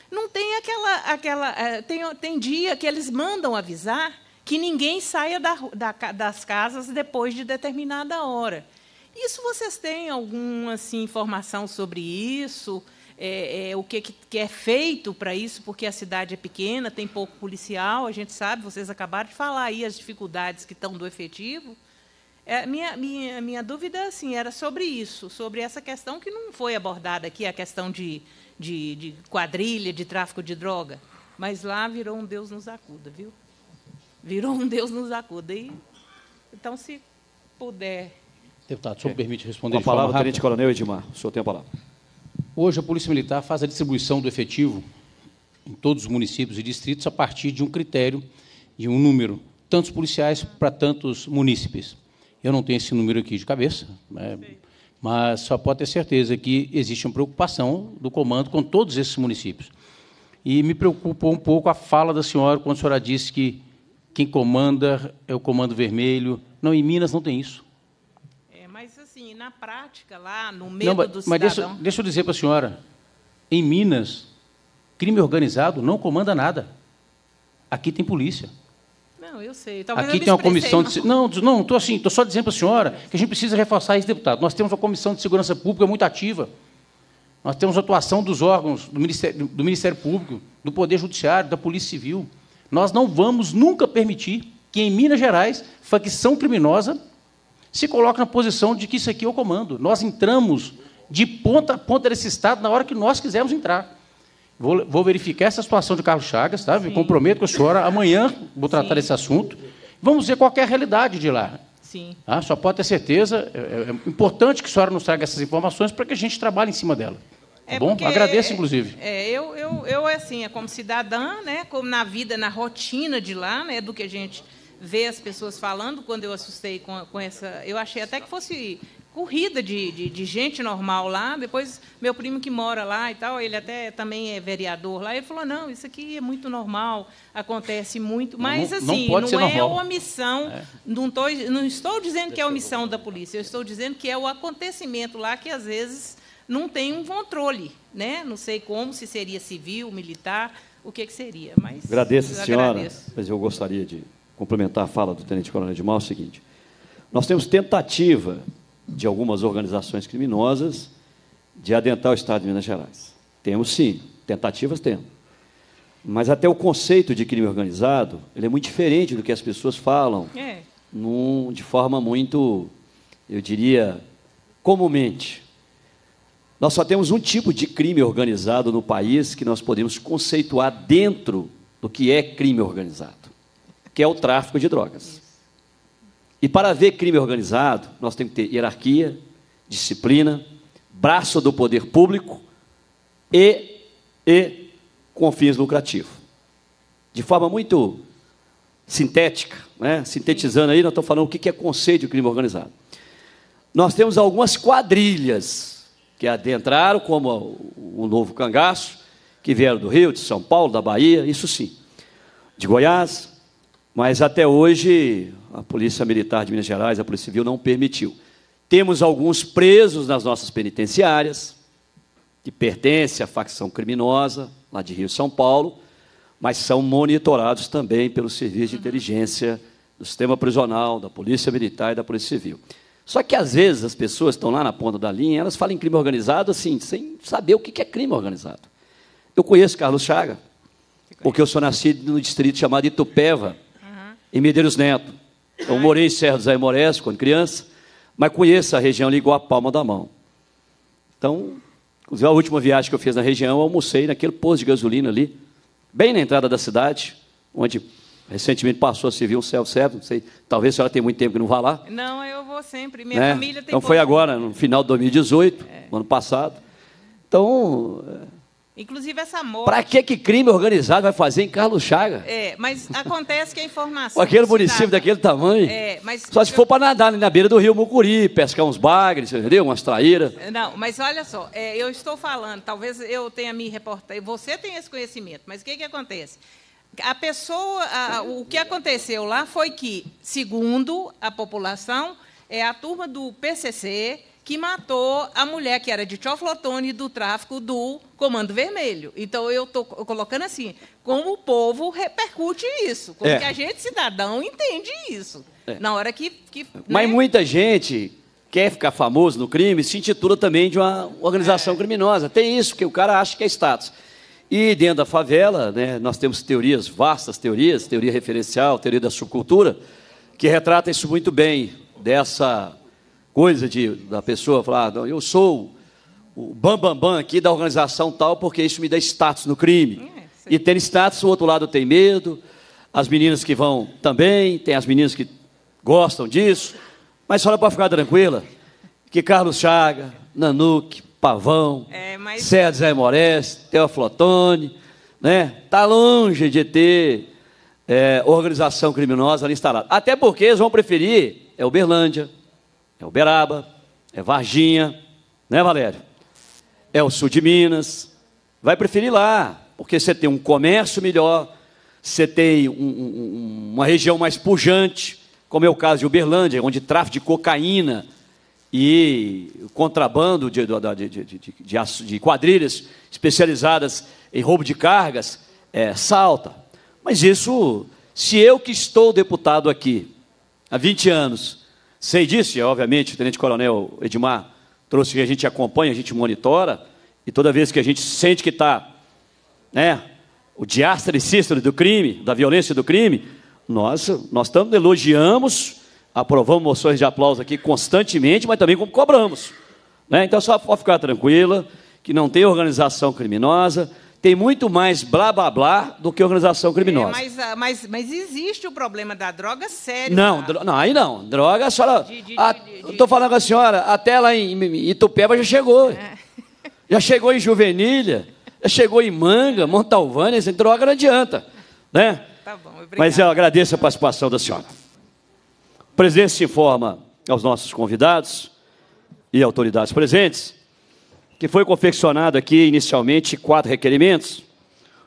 Não tem aquela, aquela eh, tem, tem dia que eles mandam avisar que ninguém saia da, da, das casas depois de determinada hora. Isso vocês têm alguma assim, informação sobre isso? é, é, o que, que é feito para isso, porque a cidade é pequena, tem pouco policial, a gente sabe, vocês acabaram de falar aí as dificuldades que estão do efetivo. É, minha, minha, minha dúvida assim, era sobre isso, sobre essa questão que não foi abordada aqui, a questão de, de, de quadrilha, de tráfico de droga. Mas lá virou um Deus nos acuda, viu? Virou um Deus nos acuda. E, então, se puder. Deputado, o senhor me é. permite responder? Com a palavra, Tenente Coronel Edmar. O senhor tem a palavra. Hoje, a Polícia Militar faz a distribuição do efetivo em todos os municípios e distritos a partir de um critério, de um número, tantos policiais para tantos munícipes. Eu não tenho esse número aqui de cabeça, né? mas só pode ter certeza que existe uma preocupação do comando com todos esses municípios. E me preocupou um pouco a fala da senhora quando a senhora disse que quem comanda é o Comando Vermelho. Não, em Minas não tem isso assim, na prática, lá no meio do cidadão... Mas deixa, deixa eu dizer para a senhora, em Minas, crime organizado não comanda nada. Aqui tem polícia. Não, eu sei. Talvez Aqui eu tem uma comissão de. Não, não, estou assim, estou só dizendo para a senhora que a gente precisa reforçar isso, deputado. Nós temos uma comissão de segurança pública muito ativa. Nós temos atuação dos órgãos do Ministério, do Ministério Público, do Poder Judiciário, da Polícia Civil. Nós não vamos nunca permitir que em Minas Gerais facção criminosa se coloca na posição de que isso aqui é o comando. Nós entramos de ponta a ponta desse Estado na hora que nós quisermos entrar. Vou, vou verificar essa situação de Carlos Chagas, tá? Me comprometo com a senhora. Amanhã vou tratar Sim. desse assunto. Vamos ver qual é a realidade de lá. Sim. Ah, só pode ter certeza. É, é, é importante que a senhora nos traga essas informações para que a gente trabalhe em cima dela. Tá é bom? Porque, Agradeço, inclusive. É, eu, eu, eu, assim, como cidadã, né, como na vida, na rotina de lá, né, do que a gente ver as pessoas falando quando eu assustei com, com essa. Eu achei até que fosse corrida de, de, de, gente normal lá. Depois, meu primo que mora lá e tal, ele até também é vereador lá, ele falou: não, isso aqui é muito normal, acontece muito. Mas, não, assim, não, assim, não, não é omissão. É. Não, tô, não estou dizendo que é omissão da polícia, eu estou dizendo que é o acontecimento lá que, às vezes, não tem um controle. Né? Não sei como, se seria civil, militar, o que, que seria. Mas, agradeço, senhora, agradeço. mas eu gostaria de complementar a fala do Tenente Coronel Edmar é o seguinte: nós temos tentativa de algumas organizações criminosas de adentrar o Estado de Minas Gerais. Temos sim, tentativas temos. Mas até o conceito de crime organizado ele é muito diferente do que as pessoas falam, é. num, de forma muito, eu diria, comumente. Nós só temos um tipo de crime organizado no país que nós podemos conceituar dentro do que é crime organizado que é o tráfico de drogas. E para haver crime organizado, nós temos que ter hierarquia, disciplina, braço do poder público e, e com fins lucrativos. De forma muito sintética, né? sintetizando aí, nós estamos falando o que é conceito de crime organizado. Nós temos algumas quadrilhas que adentraram, como o novo cangaço, que vieram do Rio, de São Paulo, da Bahia, isso sim, de Goiás, mas até hoje, a Polícia Militar de Minas Gerais, a Polícia Civil, não permitiu. Temos alguns presos nas nossas penitenciárias, que pertencem à facção criminosa, lá de Rio São Paulo, mas são monitorados também pelo Serviço de uhum. Inteligência do Sistema Prisional, da Polícia Militar e da Polícia Civil. Só que, às vezes, as pessoas estão lá na ponta da linha, elas falam em crime organizado, assim, sem saber o que é crime organizado. Eu conheço Carlos Chaga, porque eu sou nascido no distrito chamado Itupeva, em Medeiros Neto. Eu morei em Serra do Zé quando criança, mas conheço a região ali igual a palma da mão. Então, a última viagem que eu fiz na região, eu almocei naquele posto de gasolina ali, bem na entrada da cidade, onde recentemente passou a servir um self-service, não sei, talvez a senhora tenha muito tempo que não vá lá. Não, eu vou sempre, minha né? família tem Então foi agora, no final de 2018, é. ano passado. Então, Inclusive essa morte. Para que que crime organizado vai fazer em Carlos Chaga? É, mas acontece que a informação. aquele município daquele tamanho. É, mas só se eu... for para nadar na beira do Rio Mucuri, pescar uns bagres, entendeu? Umas traíras. Não, mas olha só, é, eu estou falando, talvez eu tenha me reportado, você tem esse conhecimento, mas o que que acontece? A pessoa, a, o que aconteceu lá foi que, segundo a população, é a turma do PCC que matou a mulher que era de Tioflotone do tráfico do Comando Vermelho. Então, eu estou colocando assim, como o povo repercute isso, como é. que a gente, cidadão, entende isso. É. Na hora que... que Mas né? muita gente quer ficar famoso no crime, se intitula também de uma organização é. criminosa. Tem isso, que o cara acha que é status. E dentro da favela, né, nós temos teorias, vastas teorias, teoria referencial, teoria da subcultura, que retrata isso muito bem, dessa coisa de, da pessoa falar, ah, eu sou o bambambam bam, bam aqui da organização tal, porque isso me dá status no crime. É, e ter status, o outro lado tem medo, as meninas que vão também, tem as meninas que gostam disso. Mas só para ficar tranquila, que Carlos Chaga, Nanuque, Pavão, é, mas... César Zé Mores, Teoflotone, né? Tá longe de ter é, organização criminosa ali instalada. Até porque eles vão preferir é Uberlândia, é Uberaba, é Varginha, né, Valério? É o sul de Minas. Vai preferir lá, porque você tem um comércio melhor, você tem um, um, uma região mais pujante, como é o caso de Uberlândia, onde tráfico de cocaína e contrabando de, de, de, de quadrilhas especializadas em roubo de cargas é, salta. Mas isso, se eu que estou deputado aqui há 20 anos, Sei disso, obviamente o Tenente Coronel Edmar trouxe que a gente acompanha, a gente monitora, e toda vez que a gente sente que está né, o diastre sístole do crime, da violência do crime, nós, nós tanto elogiamos, aprovamos moções de aplauso aqui constantemente, mas também como cobramos. Né? Então, só pode ficar tranquila que não tem organização criminosa, tem muito mais blá blá blá do que organização criminosa. É, mas, ah, mas, mas, existe o problema da droga séria? Não, tá? dro, não aí não. Droga, a senhora. Estou falando com a senhora, até lá em, em Itupeva já chegou. É. Já chegou em Juvenilha, já chegou em Manga, Montalvânia, sem assim, droga não adianta. Né? Tá bom, obrigado. Mas eu agradeço a participação da senhora. O presidente se informa aos nossos convidados e autoridades presentes que foi confeccionado aqui inicialmente quatro requerimentos.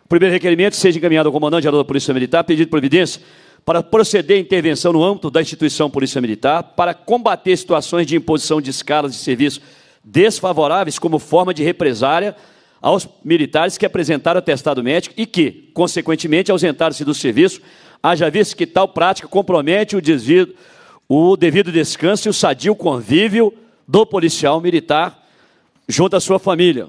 O primeiro requerimento seja encaminhado ao comandante-geral da Polícia Militar, pedido providência para proceder à intervenção no âmbito da instituição Polícia Militar para combater situações de imposição de escalas de serviço desfavoráveis como forma de represária aos militares que apresentaram atestado médico e que, consequentemente, ausentaram-se do serviço, haja visto que tal prática compromete o, desvio, o devido descanso e o sadio convívio do policial militar junto à sua família.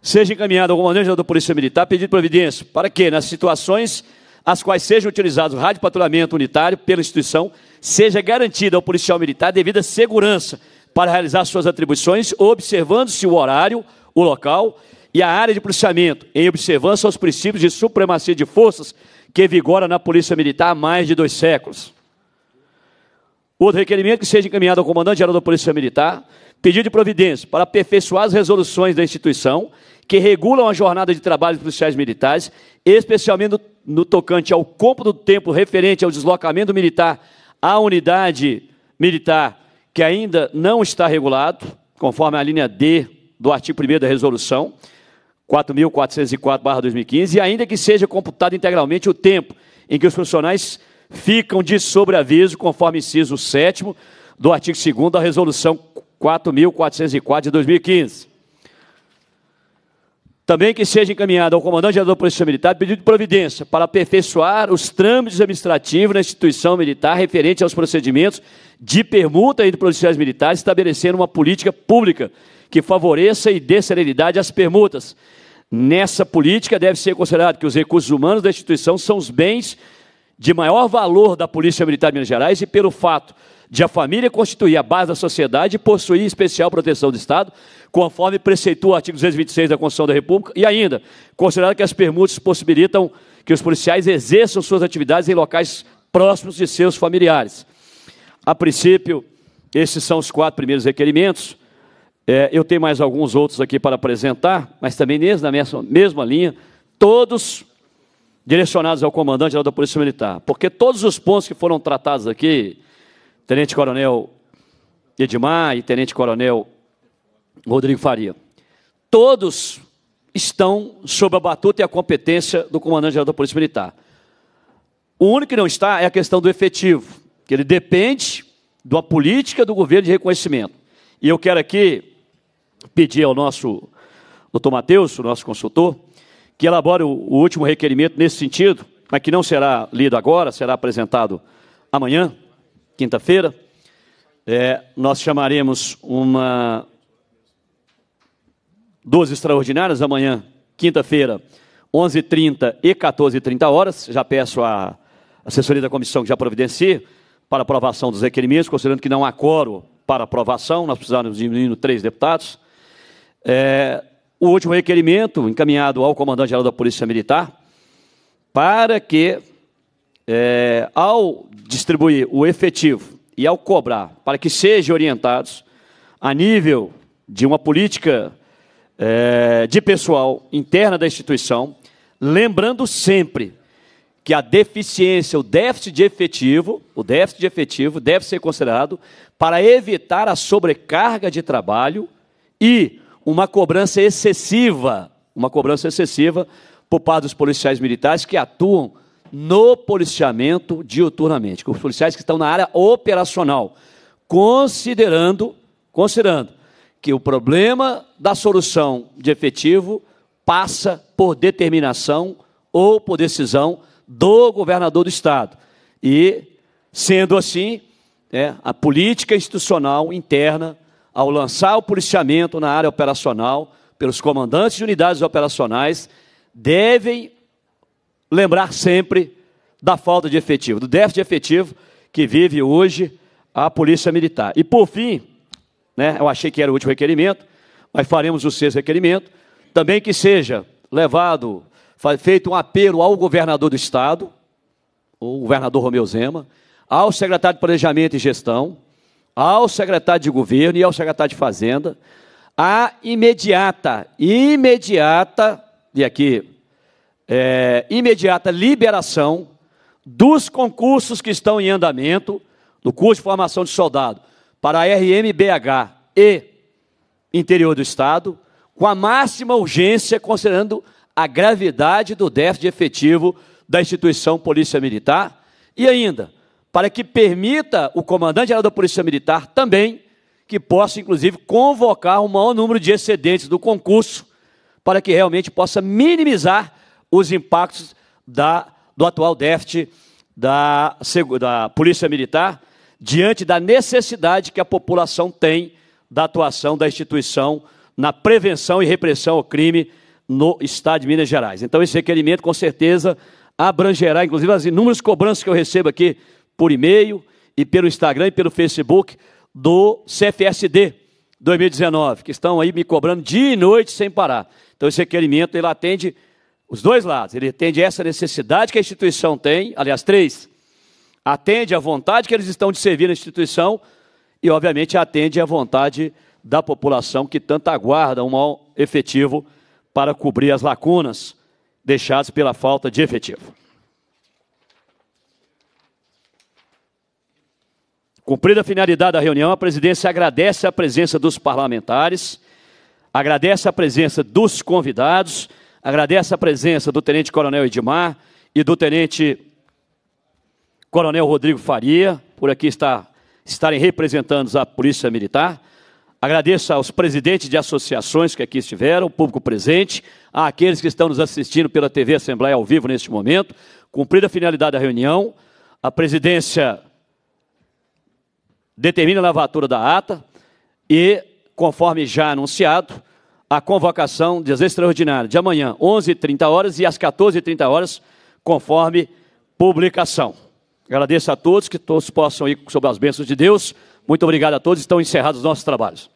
Seja encaminhado ao comandante da Polícia Militar pedido providência para que, nas situações as quais seja utilizado rádio patrulhamento unitário pela instituição, seja garantida ao policial militar devida segurança para realizar suas atribuições, observando-se o horário, o local e a área de policiamento, em observância aos princípios de supremacia de forças que vigora na Polícia Militar há mais de dois séculos. Outro requerimento que seja encaminhado ao comandante-geral da Polícia Militar Pedido de providência para aperfeiçoar as resoluções da instituição que regulam a jornada de trabalho dos policiais militares, especialmente no, tocante ao compro do tempo referente ao deslocamento militar à unidade militar, que ainda não está regulado, conforme a linha D do artigo 1 da resolução 4.404-2015, e ainda que seja computado integralmente o tempo em que os funcionários ficam de sobreaviso, conforme inciso 7 do artigo 2 da resolução 4.404 de 2015. Também que seja encaminhado ao comandante-geral da Polícia Militar pedido de providência para aperfeiçoar os trâmites administrativos na instituição militar referente aos procedimentos de permuta entre policiais militares, estabelecendo uma política pública que favoreça e dê celeridade às permutas. Nessa política deve ser considerado que os recursos humanos da instituição são os bens de maior valor da Polícia Militar de Minas Gerais e pelo fato de a família constituir a base da sociedade e possuir especial proteção do Estado, conforme preceitua o artigo 226 da Constituição da República, e ainda, considerado que as permutas possibilitam que os policiais exerçam suas atividades em locais próximos de seus familiares. A princípio, esses são os quatro primeiros requerimentos. É, eu tenho mais alguns outros aqui para apresentar, mas também mesmo na mesma, mesma linha, todos direcionados ao comandante da Polícia Militar, porque todos os pontos que foram tratados aqui, Tenente Coronel Edmar e Tenente Coronel Rodrigo Faria, todos estão sob a batuta e a competência do comandante da Polícia Militar. O único que não está é a questão do efetivo, que ele depende da política do governo de reconhecimento. E eu quero aqui pedir ao nosso doutor Matheus, o nosso consultor, que elabore o, o último requerimento nesse sentido, mas que não será lido agora, será apresentado amanhã, quinta-feira. É, nós chamaremos uma duas extraordinárias amanhã, quinta-feira, 11h30 e 14h30 horas. Já peço à assessoria da comissão que já providencie para aprovação dos requerimentos, considerando que não há coro para aprovação, nós precisamos diminuir três deputados. É, o último requerimento encaminhado ao comandante-geral da Polícia Militar para que, é, ao distribuir o efetivo e ao cobrar, para que sejam orientados a nível de uma política é, de pessoal interna da instituição, lembrando sempre que a deficiência, o déficit de efetivo, o déficit de efetivo deve ser considerado para evitar a sobrecarga de trabalho e uma cobrança excessiva, uma cobrança excessiva por parte dos policiais militares que atuam no policiamento diuturnamente, os policiais que estão na área operacional, considerando, considerando que o problema da solução de efetivo passa por determinação ou por decisão do governador do estado. E, sendo assim, é, a política institucional interna ao lançar o policiamento na área operacional, pelos comandantes de unidades operacionais, devem lembrar sempre da falta de efetivo, do déficit de efetivo que vive hoje a Polícia Militar. E, por fim, né, eu achei que era o último requerimento, mas faremos o sexto requerimento, também que seja levado, feito um apelo ao governador do Estado, o governador Romeu Zema, ao secretário de Planejamento e Gestão, ao secretário de governo e ao secretário de fazenda a imediata, imediata, e aqui, é, imediata liberação dos concursos que estão em andamento do curso de formação de soldado para a RMBH e interior do Estado, com a máxima urgência, considerando a gravidade do déficit efetivo da instituição Polícia Militar, e ainda para que permita o comandante-geral da Polícia Militar também que possa, inclusive, convocar o maior número de excedentes do concurso para que realmente possa minimizar os impactos da, do atual déficit da, da Polícia Militar diante da necessidade que a população tem da atuação da instituição na prevenção e repressão ao crime no Estado de Minas Gerais. Então, esse requerimento, com certeza, abrangerá, inclusive, as inúmeras cobranças que eu recebo aqui por e-mail e pelo Instagram e pelo Facebook do CFSD 2019, que estão aí me cobrando dia e noite sem parar. Então esse requerimento ele atende os dois lados. Ele atende essa necessidade que a instituição tem, aliás, três. Atende à vontade que eles estão de servir na instituição e, obviamente, atende à vontade da população que tanto aguarda um mal efetivo para cobrir as lacunas deixadas pela falta de efetivo. Cumprida a finalidade da reunião, a presidência agradece a presença dos parlamentares, agradece a presença dos convidados, agradece a presença do Tenente Coronel Edmar e do Tenente Coronel Rodrigo Faria, por aqui está, estarem representando a Polícia Militar. Agradeço aos presidentes de associações que aqui estiveram, o público presente, àqueles que estão nos assistindo pela TV Assembleia ao vivo neste momento. Cumprida a finalidade da reunião, a presidência determina a lavatura da ata e, conforme já anunciado, a convocação de extraordinária de amanhã, 11h30 horas e às 14h30 horas, conforme publicação. Agradeço a todos, que todos possam ir sob as bênçãos de Deus. Muito obrigado a todos, estão encerrados os nossos trabalhos.